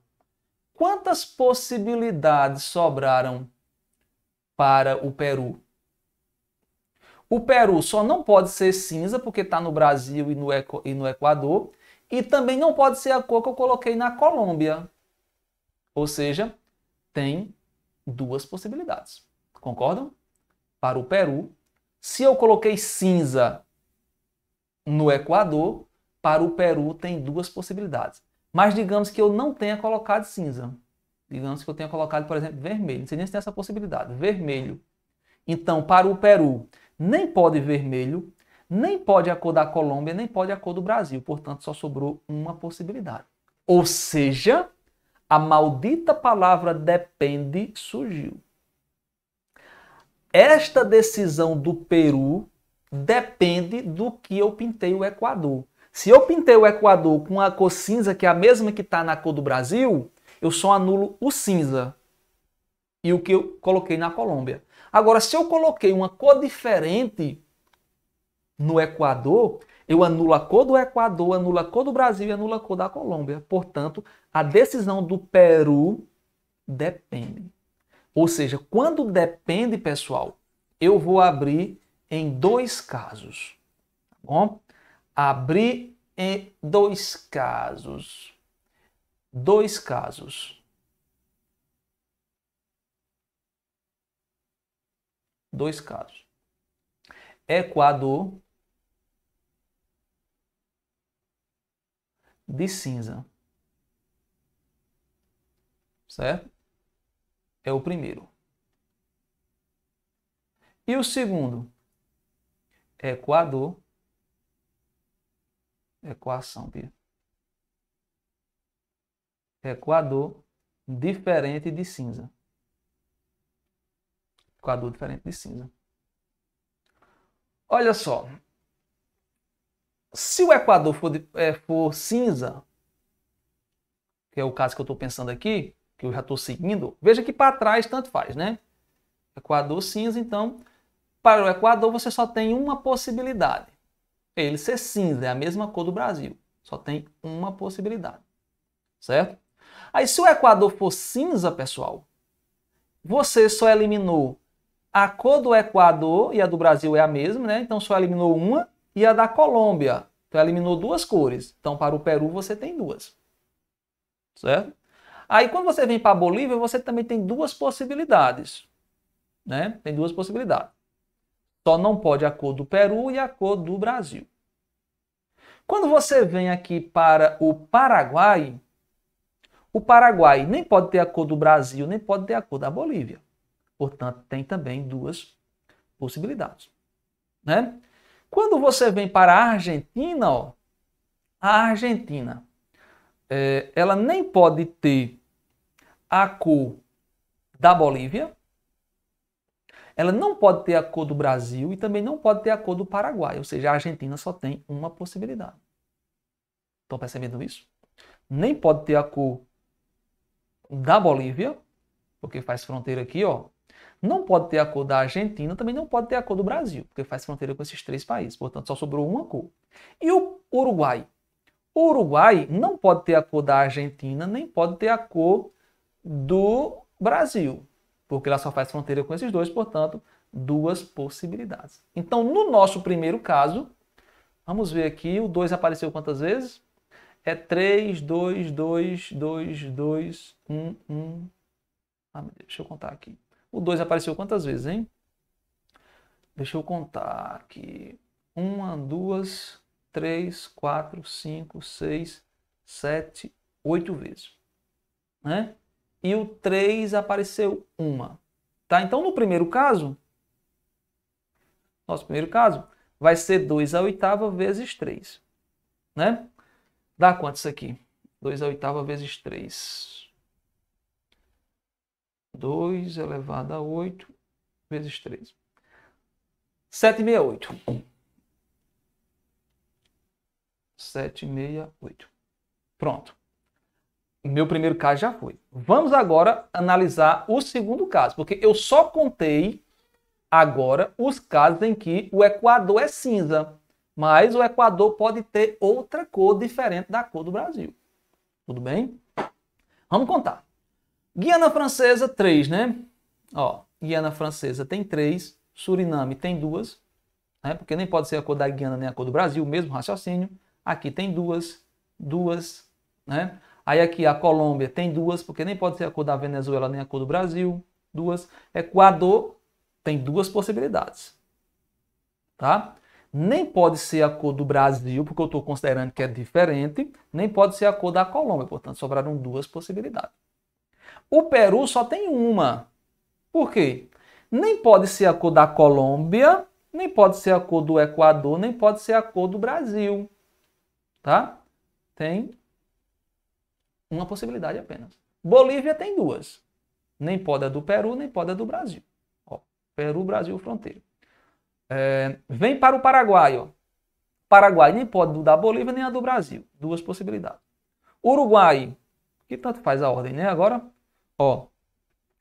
[SPEAKER 2] Quantas possibilidades sobraram para o Peru? O Peru só não pode ser cinza, porque está no Brasil e no, e no Equador. E também não pode ser a cor que eu coloquei na Colômbia. Ou seja, tem duas possibilidades. Concordam? Para o Peru, se eu coloquei cinza no Equador, para o Peru tem duas possibilidades. Mas digamos que eu não tenha colocado cinza. Digamos que eu tenha colocado, por exemplo, vermelho. Não sei nem se tem essa possibilidade. Vermelho. Então, para o Peru, nem pode vermelho, nem pode a cor da Colômbia, nem pode a cor do Brasil. Portanto, só sobrou uma possibilidade. Ou seja, a maldita palavra depende surgiu. Esta decisão do Peru depende do que eu pintei o Equador. Se eu pintei o Equador com a cor cinza, que é a mesma que está na cor do Brasil, eu só anulo o cinza e o que eu coloquei na Colômbia. Agora, se eu coloquei uma cor diferente no Equador, eu anulo a cor do Equador, anulo a cor do Brasil e anulo a cor da Colômbia. Portanto, a decisão do Peru depende. Ou seja, quando depende, pessoal, eu vou abrir em dois casos. Tá bom? Abrir em dois casos. Dois casos. Dois casos. Equador de cinza. Certo? É o primeiro. E o segundo? Equador. Equação, Bia. Equador diferente de cinza. Equador diferente de cinza. Olha só, se o Equador for, de, é, for cinza, que é o caso que eu estou pensando aqui, que eu já estou seguindo, veja que para trás tanto faz, né? Equador cinza, então, para o Equador você só tem uma possibilidade. Ele ser cinza, é a mesma cor do Brasil. Só tem uma possibilidade, certo? Aí se o Equador for cinza, pessoal, você só eliminou a cor do Equador e a do Brasil é a mesma, né? Então só eliminou uma e a da Colômbia. Então eliminou duas cores. Então para o Peru você tem duas. Certo? Aí quando você vem para a Bolívia, você também tem duas possibilidades. Né? Tem duas possibilidades. Só não pode a cor do Peru e a cor do Brasil. Quando você vem aqui para o Paraguai, o Paraguai nem pode ter a cor do Brasil, nem pode ter a cor da Bolívia. Portanto, tem também duas possibilidades. Né? Quando você vem para a Argentina, ó, a Argentina, é, ela nem pode ter a cor da Bolívia, ela não pode ter a cor do Brasil e também não pode ter a cor do Paraguai. Ou seja, a Argentina só tem uma possibilidade. Estão percebendo isso? Nem pode ter a cor da Bolívia, porque faz fronteira aqui, ó, não pode ter a cor da Argentina, também não pode ter a cor do Brasil, porque faz fronteira com esses três países. Portanto, só sobrou uma cor. E o Uruguai? O Uruguai não pode ter a cor da Argentina, nem pode ter a cor do Brasil, porque ela só faz fronteira com esses dois, portanto, duas possibilidades. Então, no nosso primeiro caso, vamos ver aqui, o 2 apareceu quantas vezes? É 3, 2, 2, 2, 2, 1, 1. deixa eu contar aqui. O 2 apareceu quantas vezes, hein? Deixa eu contar aqui. Uma, duas, três, quatro, cinco, seis, sete, oito vezes. Né? E o 3 apareceu uma. Tá? Então, no primeiro caso, nosso primeiro caso, vai ser 2 a oitava vezes 3. Né? Dá quanto isso aqui? 2 a oitava vezes 3. 2 elevado a 8 vezes 3. 768. 768. Pronto. meu primeiro caso já foi. Vamos agora analisar o segundo caso, porque eu só contei agora os casos em que o Equador é cinza, mas o Equador pode ter outra cor diferente da cor do Brasil. Tudo bem? Vamos contar. Guiana Francesa, três, né? Ó, Guiana Francesa tem três, Suriname tem duas, né? porque nem pode ser a cor da Guiana nem a cor do Brasil, mesmo raciocínio. Aqui tem duas, duas, né? Aí aqui a Colômbia tem duas, porque nem pode ser a cor da Venezuela nem a cor do Brasil, duas. Equador tem duas possibilidades, tá? Nem pode ser a cor do Brasil, porque eu estou considerando que é diferente, nem pode ser a cor da Colômbia, portanto sobraram duas possibilidades. O Peru só tem uma. Por quê? Nem pode ser a cor da Colômbia, nem pode ser a cor do Equador, nem pode ser a cor do Brasil. Tá? Tem uma possibilidade apenas. Bolívia tem duas. Nem pode a do Peru, nem pode a do Brasil. Ó, Peru, Brasil, fronteira. É, vem para o Paraguai. Ó. Paraguai nem pode da Bolívia, nem a do Brasil. Duas possibilidades. Uruguai, que tanto faz a ordem, né? Agora, Ó,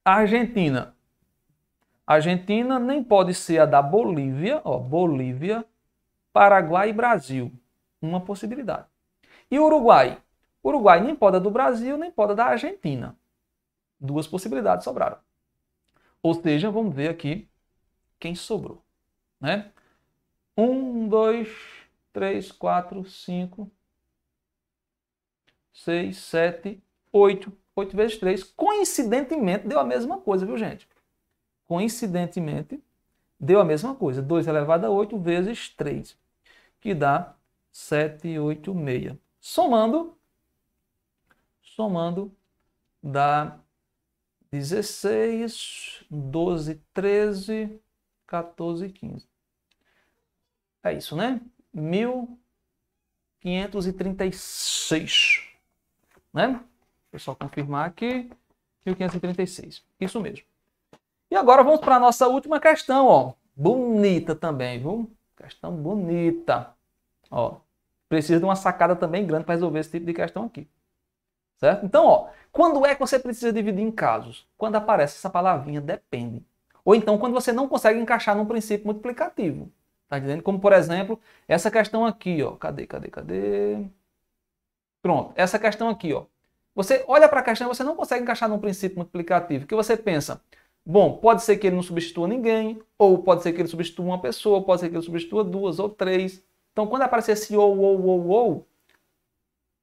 [SPEAKER 2] Argentina. Argentina nem pode ser a da Bolívia, ó, Bolívia, Paraguai e Brasil. Uma possibilidade. E Uruguai? Uruguai nem pode a do Brasil, nem pode a da Argentina. Duas possibilidades sobraram. Ou seja, vamos ver aqui quem sobrou. Né? Um, dois, três, quatro, cinco, seis, sete, oito. 8 vezes 3. Coincidentemente, deu a mesma coisa, viu, gente? Coincidentemente, deu a mesma coisa. 2 elevado a 8 vezes 3, que dá 7, 8, 6. Somando, somando, dá 16, 12, 13, 14, 15. É isso, né? 1536, né? Deixa é eu só confirmar aqui. 1536. Isso mesmo. E agora vamos para a nossa última questão, ó. Bonita também, viu? Questão bonita. Ó, precisa de uma sacada também grande para resolver esse tipo de questão aqui. Certo? Então, ó, quando é que você precisa dividir em casos? Quando aparece essa palavrinha depende. Ou então quando você não consegue encaixar num princípio multiplicativo. Tá entendendo? Como, por exemplo, essa questão aqui, ó. Cadê, cadê, cadê? Pronto. Essa questão aqui, ó. Você olha para a questão e você não consegue encaixar num princípio multiplicativo, que você pensa, bom, pode ser que ele não substitua ninguém, ou pode ser que ele substitua uma pessoa, pode ser que ele substitua duas ou três. Então, quando aparecer esse ou, ou, ou, ou,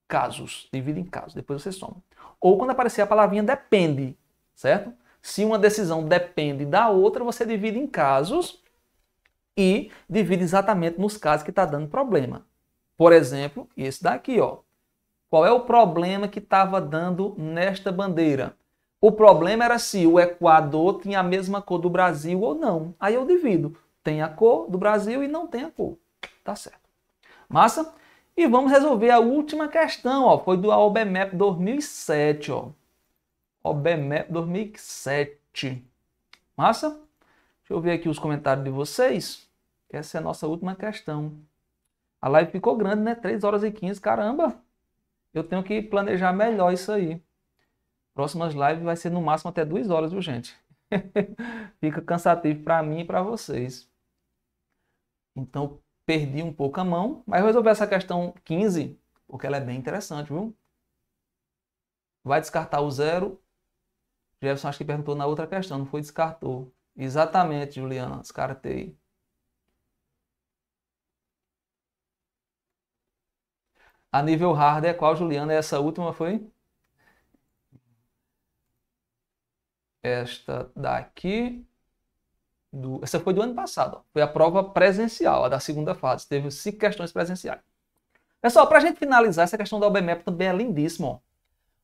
[SPEAKER 2] casos, divide em casos, depois você soma. Ou quando aparecer a palavrinha depende, certo? Se uma decisão depende da outra, você divide em casos e divide exatamente nos casos que está dando problema. Por exemplo, esse daqui, ó. Qual é o problema que estava dando nesta bandeira? O problema era se o Equador tinha a mesma cor do Brasil ou não. Aí eu divido. Tem a cor do Brasil e não tem a cor. Tá certo. Massa? E vamos resolver a última questão, ó. Foi do OBMAP 2007, ó. OBMAP 2007. Massa? Deixa eu ver aqui os comentários de vocês. Essa é a nossa última questão. A live ficou grande, né? 3 horas e 15, caramba! eu tenho que planejar melhor isso aí. Próximas lives vai ser no máximo até duas horas, viu, gente? Fica cansativo para mim e para vocês. Então, perdi um pouco a mão, mas resolver essa questão 15, porque ela é bem interessante, viu? Vai descartar o zero. Jefferson acho que perguntou na outra questão, não foi descartou. Exatamente, Juliana, descartei. A nível hardware, é qual, Juliana? Essa última foi? Esta daqui. Do... Essa foi do ano passado. Ó. Foi a prova presencial, a da segunda fase. Teve cinco questões presenciais. Pessoal, para a gente finalizar, essa questão da OBMEP também é lindíssima. Ó.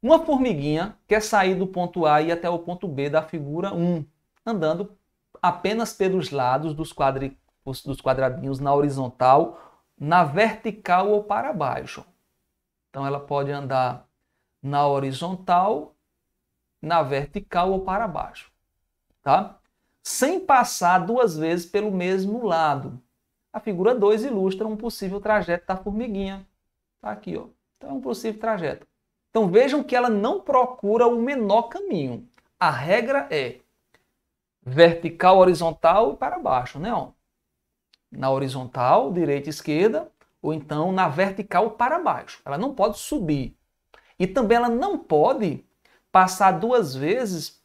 [SPEAKER 2] Uma formiguinha quer sair do ponto A e ir até o ponto B da figura 1, andando apenas pelos lados dos, quadri... dos quadradinhos na horizontal, na vertical ou para baixo. Então ela pode andar na horizontal, na vertical ou para baixo, tá? Sem passar duas vezes pelo mesmo lado. A figura 2 ilustra um possível trajeto da formiguinha. Tá aqui, ó. Então é um possível trajeto. Então vejam que ela não procura o menor caminho. A regra é vertical, horizontal e para baixo, né? Ó. Na horizontal, direita e esquerda ou então na vertical para baixo. Ela não pode subir. E também ela não pode passar duas vezes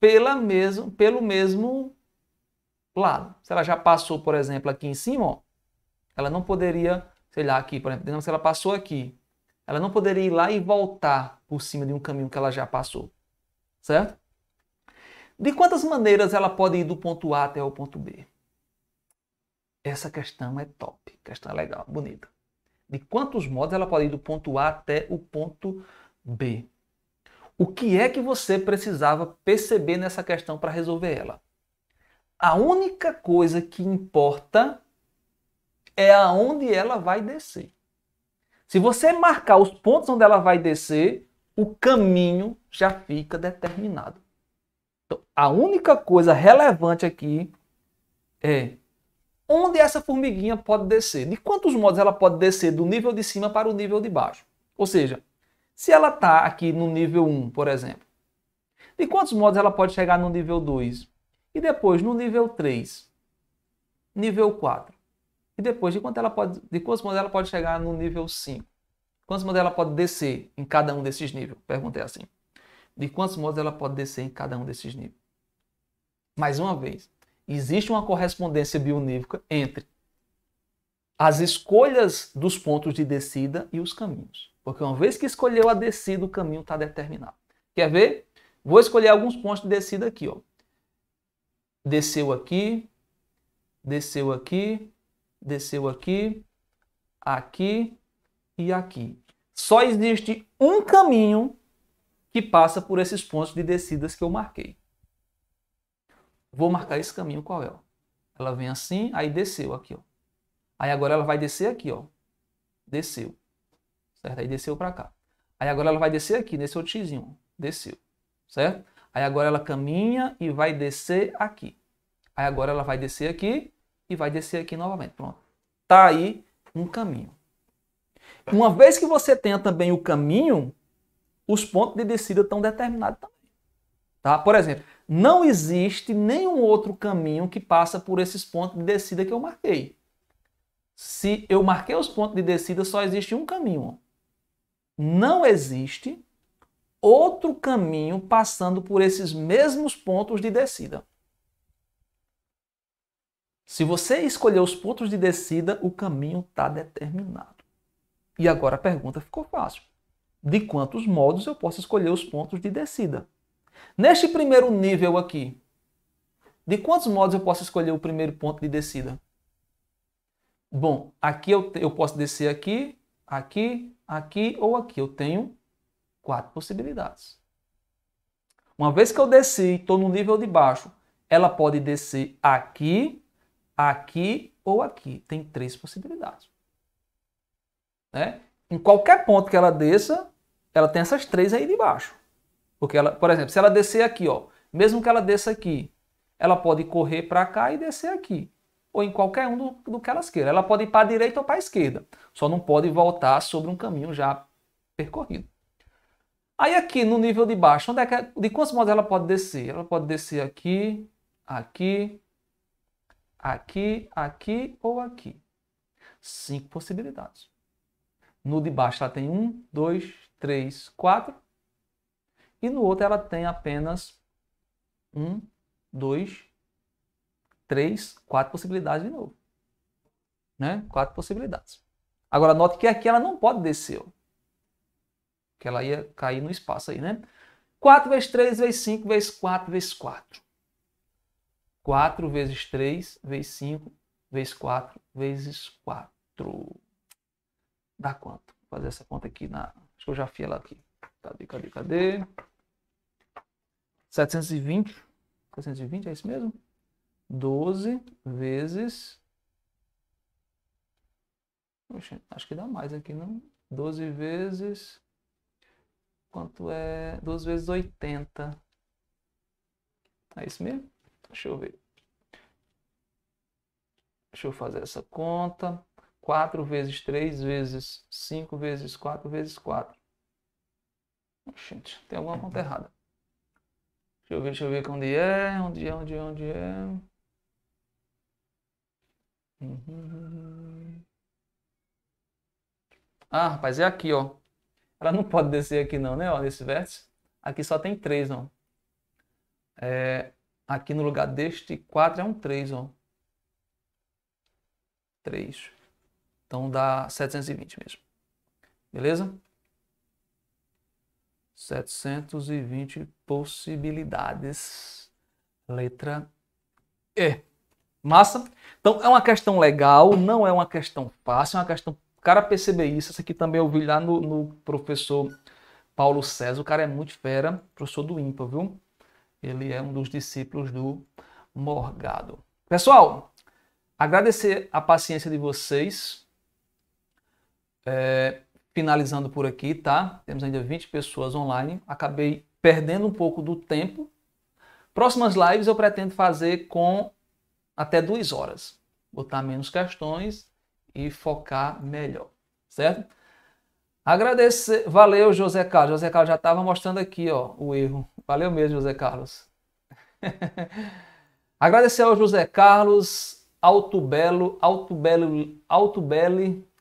[SPEAKER 2] pela mesmo, pelo mesmo lado. Se ela já passou, por exemplo, aqui em cima, ó, ela não poderia, sei lá, aqui, por exemplo, se ela passou aqui, ela não poderia ir lá e voltar por cima de um caminho que ela já passou. Certo? De quantas maneiras ela pode ir do ponto A até o ponto B? Essa questão é top, questão é legal, bonita. De quantos modos ela pode ir do ponto A até o ponto B? O que é que você precisava perceber nessa questão para resolver ela? A única coisa que importa é aonde ela vai descer. Se você marcar os pontos onde ela vai descer, o caminho já fica determinado. Então, a única coisa relevante aqui é onde essa formiguinha pode descer, de quantos modos ela pode descer do nível de cima para o nível de baixo. Ou seja, se ela está aqui no nível 1, por exemplo, de quantos modos ela pode chegar no nível 2? E depois no nível 3, nível 4. E depois de, quanto ela pode, de quantos modos ela pode chegar no nível 5? Quantos modos ela pode descer em cada um desses níveis? Perguntei é assim. De quantos modos ela pode descer em cada um desses níveis? Mais uma vez, existe uma correspondência bionívoca entre as escolhas dos pontos de descida e os caminhos. Porque uma vez que escolheu a descida, o caminho está determinado. Quer ver? Vou escolher alguns pontos de descida aqui. Ó. Desceu aqui, desceu aqui, desceu aqui, aqui e aqui. Só existe um caminho que passa por esses pontos de descidas que eu marquei. Vou marcar esse caminho qual é, ó. Ela vem assim, aí desceu aqui, ó. Aí agora ela vai descer aqui, ó. Desceu. Certo? Aí desceu para cá. Aí agora ela vai descer aqui, nesse outro xizinho. Desceu. Certo? Aí agora ela caminha e vai descer aqui. Aí agora ela vai descer aqui e vai descer aqui novamente. Pronto. Tá aí um caminho. Uma vez que você tenha também o caminho, os pontos de descida estão determinados também. Tá? Por exemplo, não existe nenhum outro caminho que passa por esses pontos de descida que eu marquei. Se eu marquei os pontos de descida, só existe um caminho. Não existe outro caminho passando por esses mesmos pontos de descida. Se você escolher os pontos de descida, o caminho está determinado. E agora a pergunta ficou fácil. De quantos modos eu posso escolher os pontos de descida? Neste primeiro nível aqui, de quantos modos eu posso escolher o primeiro ponto de descida? Bom, aqui eu, eu posso descer aqui, aqui, aqui ou aqui. Eu tenho quatro possibilidades. Uma vez que eu desci e estou no nível de baixo, ela pode descer aqui, aqui ou aqui. Tem três possibilidades. Né? Em qualquer ponto que ela desça, ela tem essas três aí de baixo. Porque ela, por exemplo, se ela descer aqui, ó, mesmo que ela desça aqui, ela pode correr para cá e descer aqui, ou em qualquer um do, do que elas queiram. Ela pode ir para a direita ou para a esquerda, só não pode voltar sobre um caminho já percorrido. Aí aqui no nível de baixo, onde é que, é, de quantos modos ela pode descer? Ela pode descer aqui, aqui, aqui, aqui ou aqui. Cinco possibilidades. No de baixo ela tem um, dois, três, quatro, e no outro ela tem apenas um, dois, três, quatro possibilidades de novo. Né? Quatro possibilidades. Agora, note que aqui ela não pode descer. Ó. Que ela ia cair no espaço aí, né? 4 vezes 3 vezes 5 vezes 4 vezes 4. 4 vezes 3 vezes 5 vezes 4 vezes 4. Dá quanto? Vou fazer essa conta aqui na. Acho que eu já fiz ela aqui. Cadê, cadê, cadê? 720, 720 é isso mesmo? 12 vezes. Oxe, acho que dá mais aqui, não? 12 vezes. Quanto é? 12 vezes 80. É isso mesmo? Deixa eu ver. Deixa eu fazer essa conta. 4 vezes 3 vezes 5 vezes 4 vezes 4. Gente, tem alguma conta errada. Deixa eu ver, deixa eu ver onde é, onde é, onde é, onde é. Uhum. Ah, rapaz, é aqui, ó. Ela não pode descer aqui não, né? Ó, nesse vértice. Aqui só tem três, ó. É, aqui no lugar deste 4 é um 3, ó. 3. Então dá 720 mesmo. Beleza? 720 possibilidades. Letra E. Massa? Então é uma questão legal, não é uma questão fácil, é uma questão. O cara percebe isso, essa aqui também eu vi lá no, no professor Paulo César, o cara é muito fera, professor do IMPA, viu? Ele é um dos discípulos do Morgado. Pessoal, agradecer a paciência de vocês. É, finalizando por aqui, tá? Temos ainda 20 pessoas online. Acabei perdendo um pouco do tempo. Próximas lives eu pretendo fazer com até duas horas. Botar menos questões e focar melhor, certo? Agradecer. Valeu, José Carlos. José Carlos já estava mostrando aqui ó, o erro. Valeu mesmo, José Carlos. Agradecer ao José Carlos, Alto Belo, Alto Belo, Alto Belo,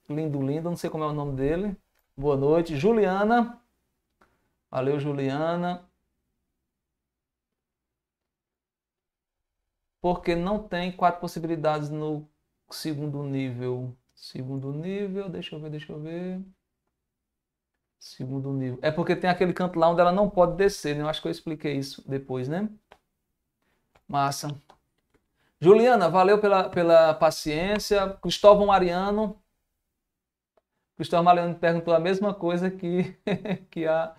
[SPEAKER 2] lindo, lindo, não sei como é o nome dele. Boa noite. Juliana, Valeu, Juliana. Porque não tem quatro possibilidades no segundo nível. Segundo nível, deixa eu ver, deixa eu ver. Segundo nível. É porque tem aquele canto lá onde ela não pode descer, né? Eu acho que eu expliquei isso depois, né? Massa. Juliana, valeu pela, pela paciência. Cristóvão Mariano. Cristóvão Mariano perguntou a mesma coisa que, que a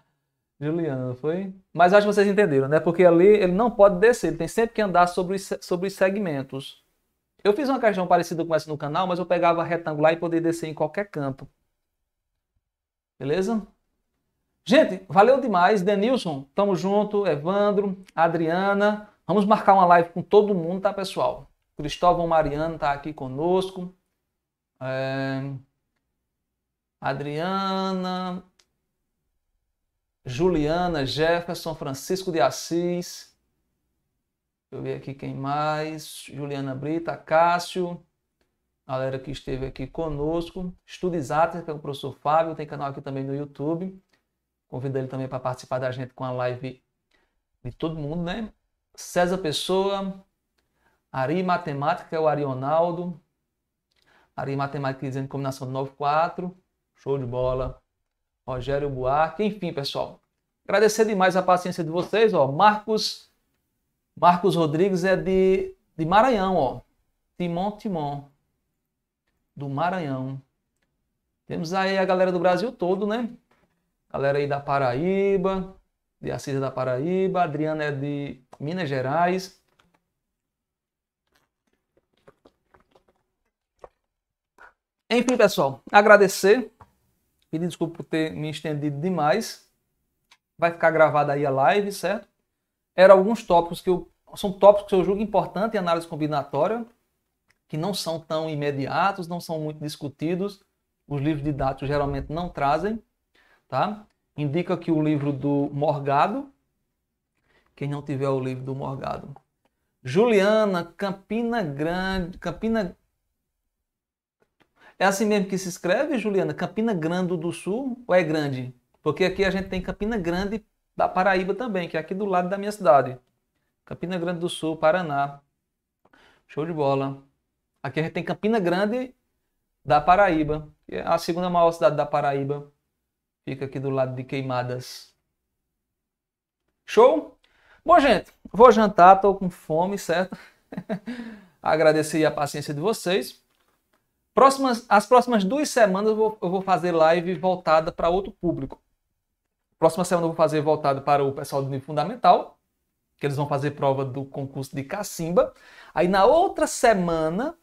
[SPEAKER 2] Juliana, foi? Mas acho que vocês entenderam, né? Porque ali ele não pode descer, ele tem sempre que andar sobre os, sobre os segmentos. Eu fiz uma questão parecida com essa no canal, mas eu pegava retangular e poderia descer em qualquer canto. Beleza? Gente, valeu demais. Denilson, tamo junto. Evandro, Adriana. Vamos marcar uma live com todo mundo, tá, pessoal? Cristóvão Mariano tá aqui conosco. É... Adriana, Juliana, Jefferson, Francisco de Assis. Deixa eu ver aqui quem mais. Juliana Brita, Cássio. Galera que esteve aqui conosco. Estudo Exatas, que é o professor Fábio, tem canal aqui também no YouTube. Convido ele também para participar da gente com a live de todo mundo, né? César Pessoa, Ari Matemática, que é o Arionaldo. Ari Matemática dizendo combinação 9-4. Show de bola. Rogério Buarque, enfim, pessoal. Agradecer demais a paciência de vocês, ó. Marcos Marcos Rodrigues é de, de Maranhão, ó. Timon Timon do Maranhão. Temos aí a galera do Brasil todo, né? Galera aí da Paraíba, de Assis é da Paraíba, Adriana é de Minas Gerais. Enfim, pessoal, agradecer Pedir desculpa por ter me estendido demais. Vai ficar gravada aí a live, certo? Eram alguns tópicos que eu. São tópicos que eu julgo importante em análise combinatória, que não são tão imediatos, não são muito discutidos. Os livros didáticos geralmente não trazem. Tá? Indica que o livro do Morgado. Quem não tiver o livro do Morgado. Juliana, Campina Grande, Campina é assim mesmo que se escreve, Juliana? Campina Grande do Sul ou é grande? Porque aqui a gente tem Campina Grande da Paraíba também, que é aqui do lado da minha cidade. Campina Grande do Sul, Paraná. Show de bola. Aqui a gente tem Campina Grande da Paraíba, que é a segunda maior cidade da Paraíba. Fica aqui do lado de Queimadas. Show? Bom, gente, vou jantar, estou com fome, certo? Agradecer a paciência de vocês. Próximas, as próximas duas semanas eu vou, eu vou fazer live voltada para outro público. Próxima semana eu vou fazer voltado para o pessoal do nível fundamental, que eles vão fazer prova do concurso de cacimba. Aí na outra semana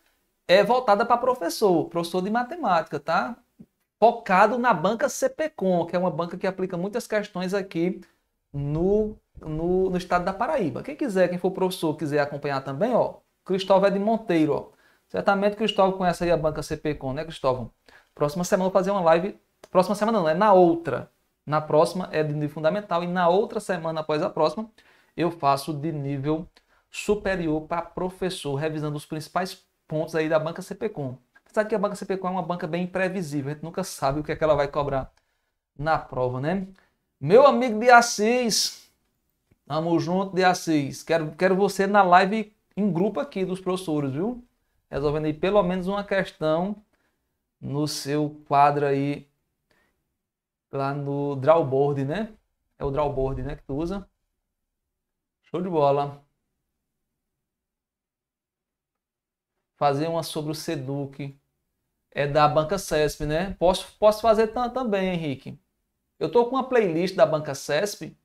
[SPEAKER 2] é voltada para professor, professor de matemática, tá? Focado na banca CPCOM, que é uma banca que aplica muitas questões aqui no, no, no estado da Paraíba. Quem quiser, quem for professor, quiser acompanhar também, ó, Cristóvão de Monteiro, ó. Certamente Cristóvão conhece aí a banca CPCon, né, Cristóvão? Próxima semana eu vou fazer uma live. Próxima semana não, é na outra. Na próxima é de nível fundamental e na outra semana após a próxima eu faço de nível superior para professor, revisando os principais pontos aí da banca CPCon. Apesar que a banca CPCon é uma banca bem imprevisível, a gente nunca sabe o que, é que ela vai cobrar na prova, né? Meu amigo de Assis, tamo junto de Assis. Quero, quero você na live em grupo aqui dos professores, viu? resolvendo aí pelo menos uma questão no seu quadro aí lá no drawboard, né? É o drawboard, né, que tu usa. Show de bola. Fazer uma sobre o Seduc. É da Banca CESP, né? Posso, posso fazer também, Henrique. Eu tô com uma playlist da Banca CESP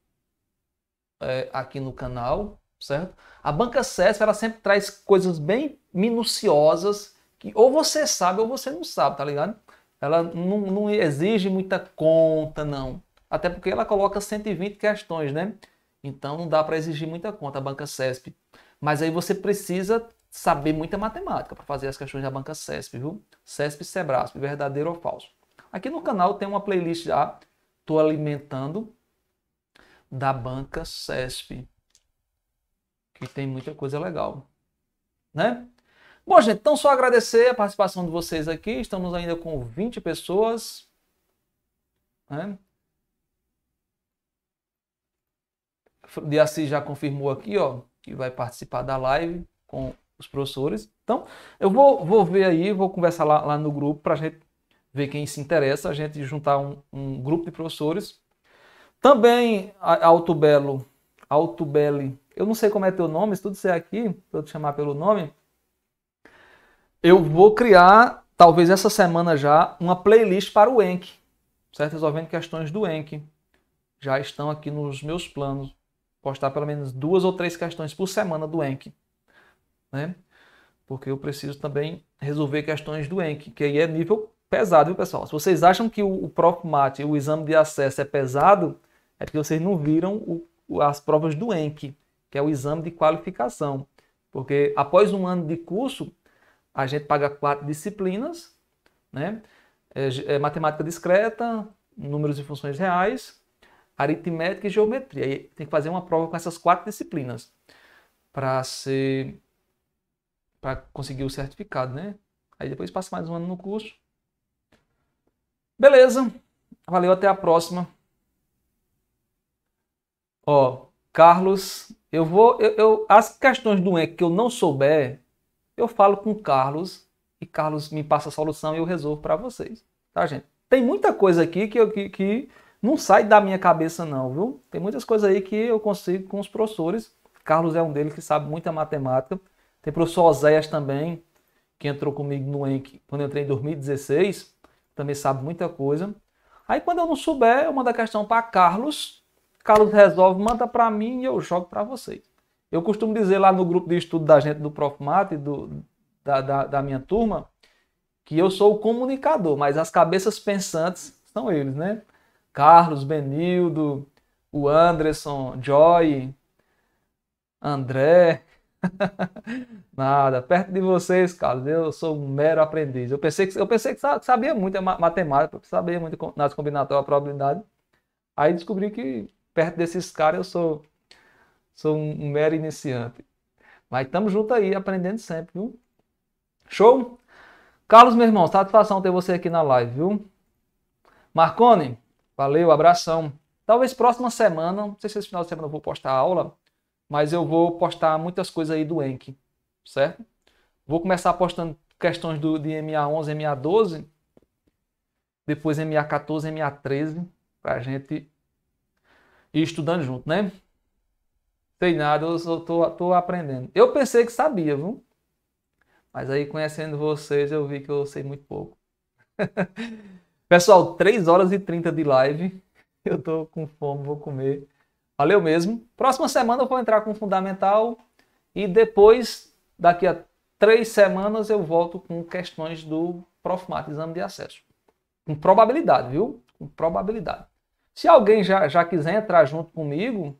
[SPEAKER 2] é, aqui no canal certo? A banca CESP ela sempre traz coisas bem minuciosas que ou você sabe ou você não sabe, tá ligado? Ela não, não exige muita conta, não. Até porque ela coloca 120 questões, né? Então não dá para exigir muita conta a banca CESP. Mas aí você precisa saber muita matemática para fazer as questões da banca CESP, viu? CESP e Sebrasp, verdadeiro ou falso. Aqui no canal tem uma playlist já, tô alimentando, da banca CESP que tem muita coisa legal, né? Bom, gente, então só agradecer a participação de vocês aqui. Estamos ainda com 20 pessoas. Né? De Assis já confirmou aqui, ó, que vai participar da live com os professores. Então, eu vou, vou ver aí, vou conversar lá, lá no grupo para a gente ver quem se interessa, a gente juntar um, um grupo de professores. Também Alto Belo, Alto Altobelli eu não sei como é teu nome, se tudo isso é aqui, para eu te chamar pelo nome, eu hum. vou criar, talvez essa semana já, uma playlist para o Enk, certo? Resolvendo questões do Enk. Já estão aqui nos meus planos. Postar pelo menos duas ou três questões por semana do Enk, né? Porque eu preciso também resolver questões do Enk, que aí é nível pesado, viu, pessoal? Se vocês acham que o, próprio Prof. Mate, o exame de acesso é pesado, é porque vocês não viram o, as provas do Enk que é o exame de qualificação. Porque após um ano de curso, a gente paga quatro disciplinas, né? É, é matemática discreta, números e funções reais, aritmética e geometria. E tem que fazer uma prova com essas quatro disciplinas para ser para conseguir o certificado, né? Aí depois passa mais um ano no curso. Beleza. Valeu, até a próxima. Ó, Carlos eu vou, eu, eu, as questões do ENC que eu não souber, eu falo com o Carlos e Carlos me passa a solução e eu resolvo para vocês, tá, gente? Tem muita coisa aqui que, eu, que, que não sai da minha cabeça não, viu? Tem muitas coisas aí que eu consigo com os professores. Carlos é um deles que sabe muita matemática. Tem o professor Oséias também, que entrou comigo no ENC quando eu entrei em 2016, também sabe muita coisa. Aí quando eu não souber, eu mando a questão para Carlos Carlos resolve, manda para mim e eu jogo para vocês. Eu costumo dizer lá no grupo de estudo da gente do Profmat, do, da, da, da minha turma, que eu sou o comunicador, mas as cabeças pensantes são eles, né? Carlos, Benildo, o Anderson, Joy, André. Nada, perto de vocês, Carlos, eu sou um mero aprendiz. Eu pensei que, eu pensei que sabia muito matemática, sabia muito nas combinatórias, a probabilidade. Aí descobri que perto desses caras eu sou, sou um, mero iniciante. Mas estamos junto aí, aprendendo sempre, viu? Show? Carlos, meu irmão, satisfação ter você aqui na live, viu? Marcone, valeu, abração. Talvez próxima semana, não sei se esse final de semana eu vou postar aula, mas eu vou postar muitas coisas aí do Enki, certo? Vou começar postando questões do, de MA11, MA12, depois MA14, MA13, para a gente e estudando junto, né? Sei nada, eu só tô, tô aprendendo. Eu pensei que sabia, viu? Mas aí conhecendo vocês eu vi que eu sei muito pouco. Pessoal, 3 horas e 30 de live. Eu tô com fome, vou comer. Valeu mesmo. Próxima semana eu vou entrar com o fundamental e depois, daqui a três semanas, eu volto com questões do Profmat, exame de acesso. Com probabilidade, viu? Com probabilidade. Se alguém já, já quiser entrar junto comigo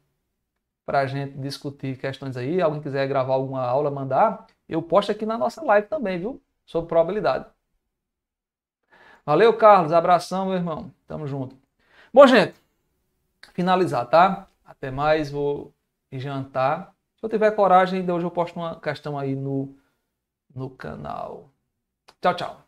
[SPEAKER 2] para a gente discutir questões aí, alguém quiser gravar alguma aula, mandar, eu posto aqui na nossa live também, viu? Sobre probabilidade. Valeu, Carlos. Abração, meu irmão. Tamo junto. Bom, gente, finalizar, tá? Até mais, vou jantar. Se eu tiver coragem, ainda hoje eu posto uma questão aí no, no canal. Tchau, tchau.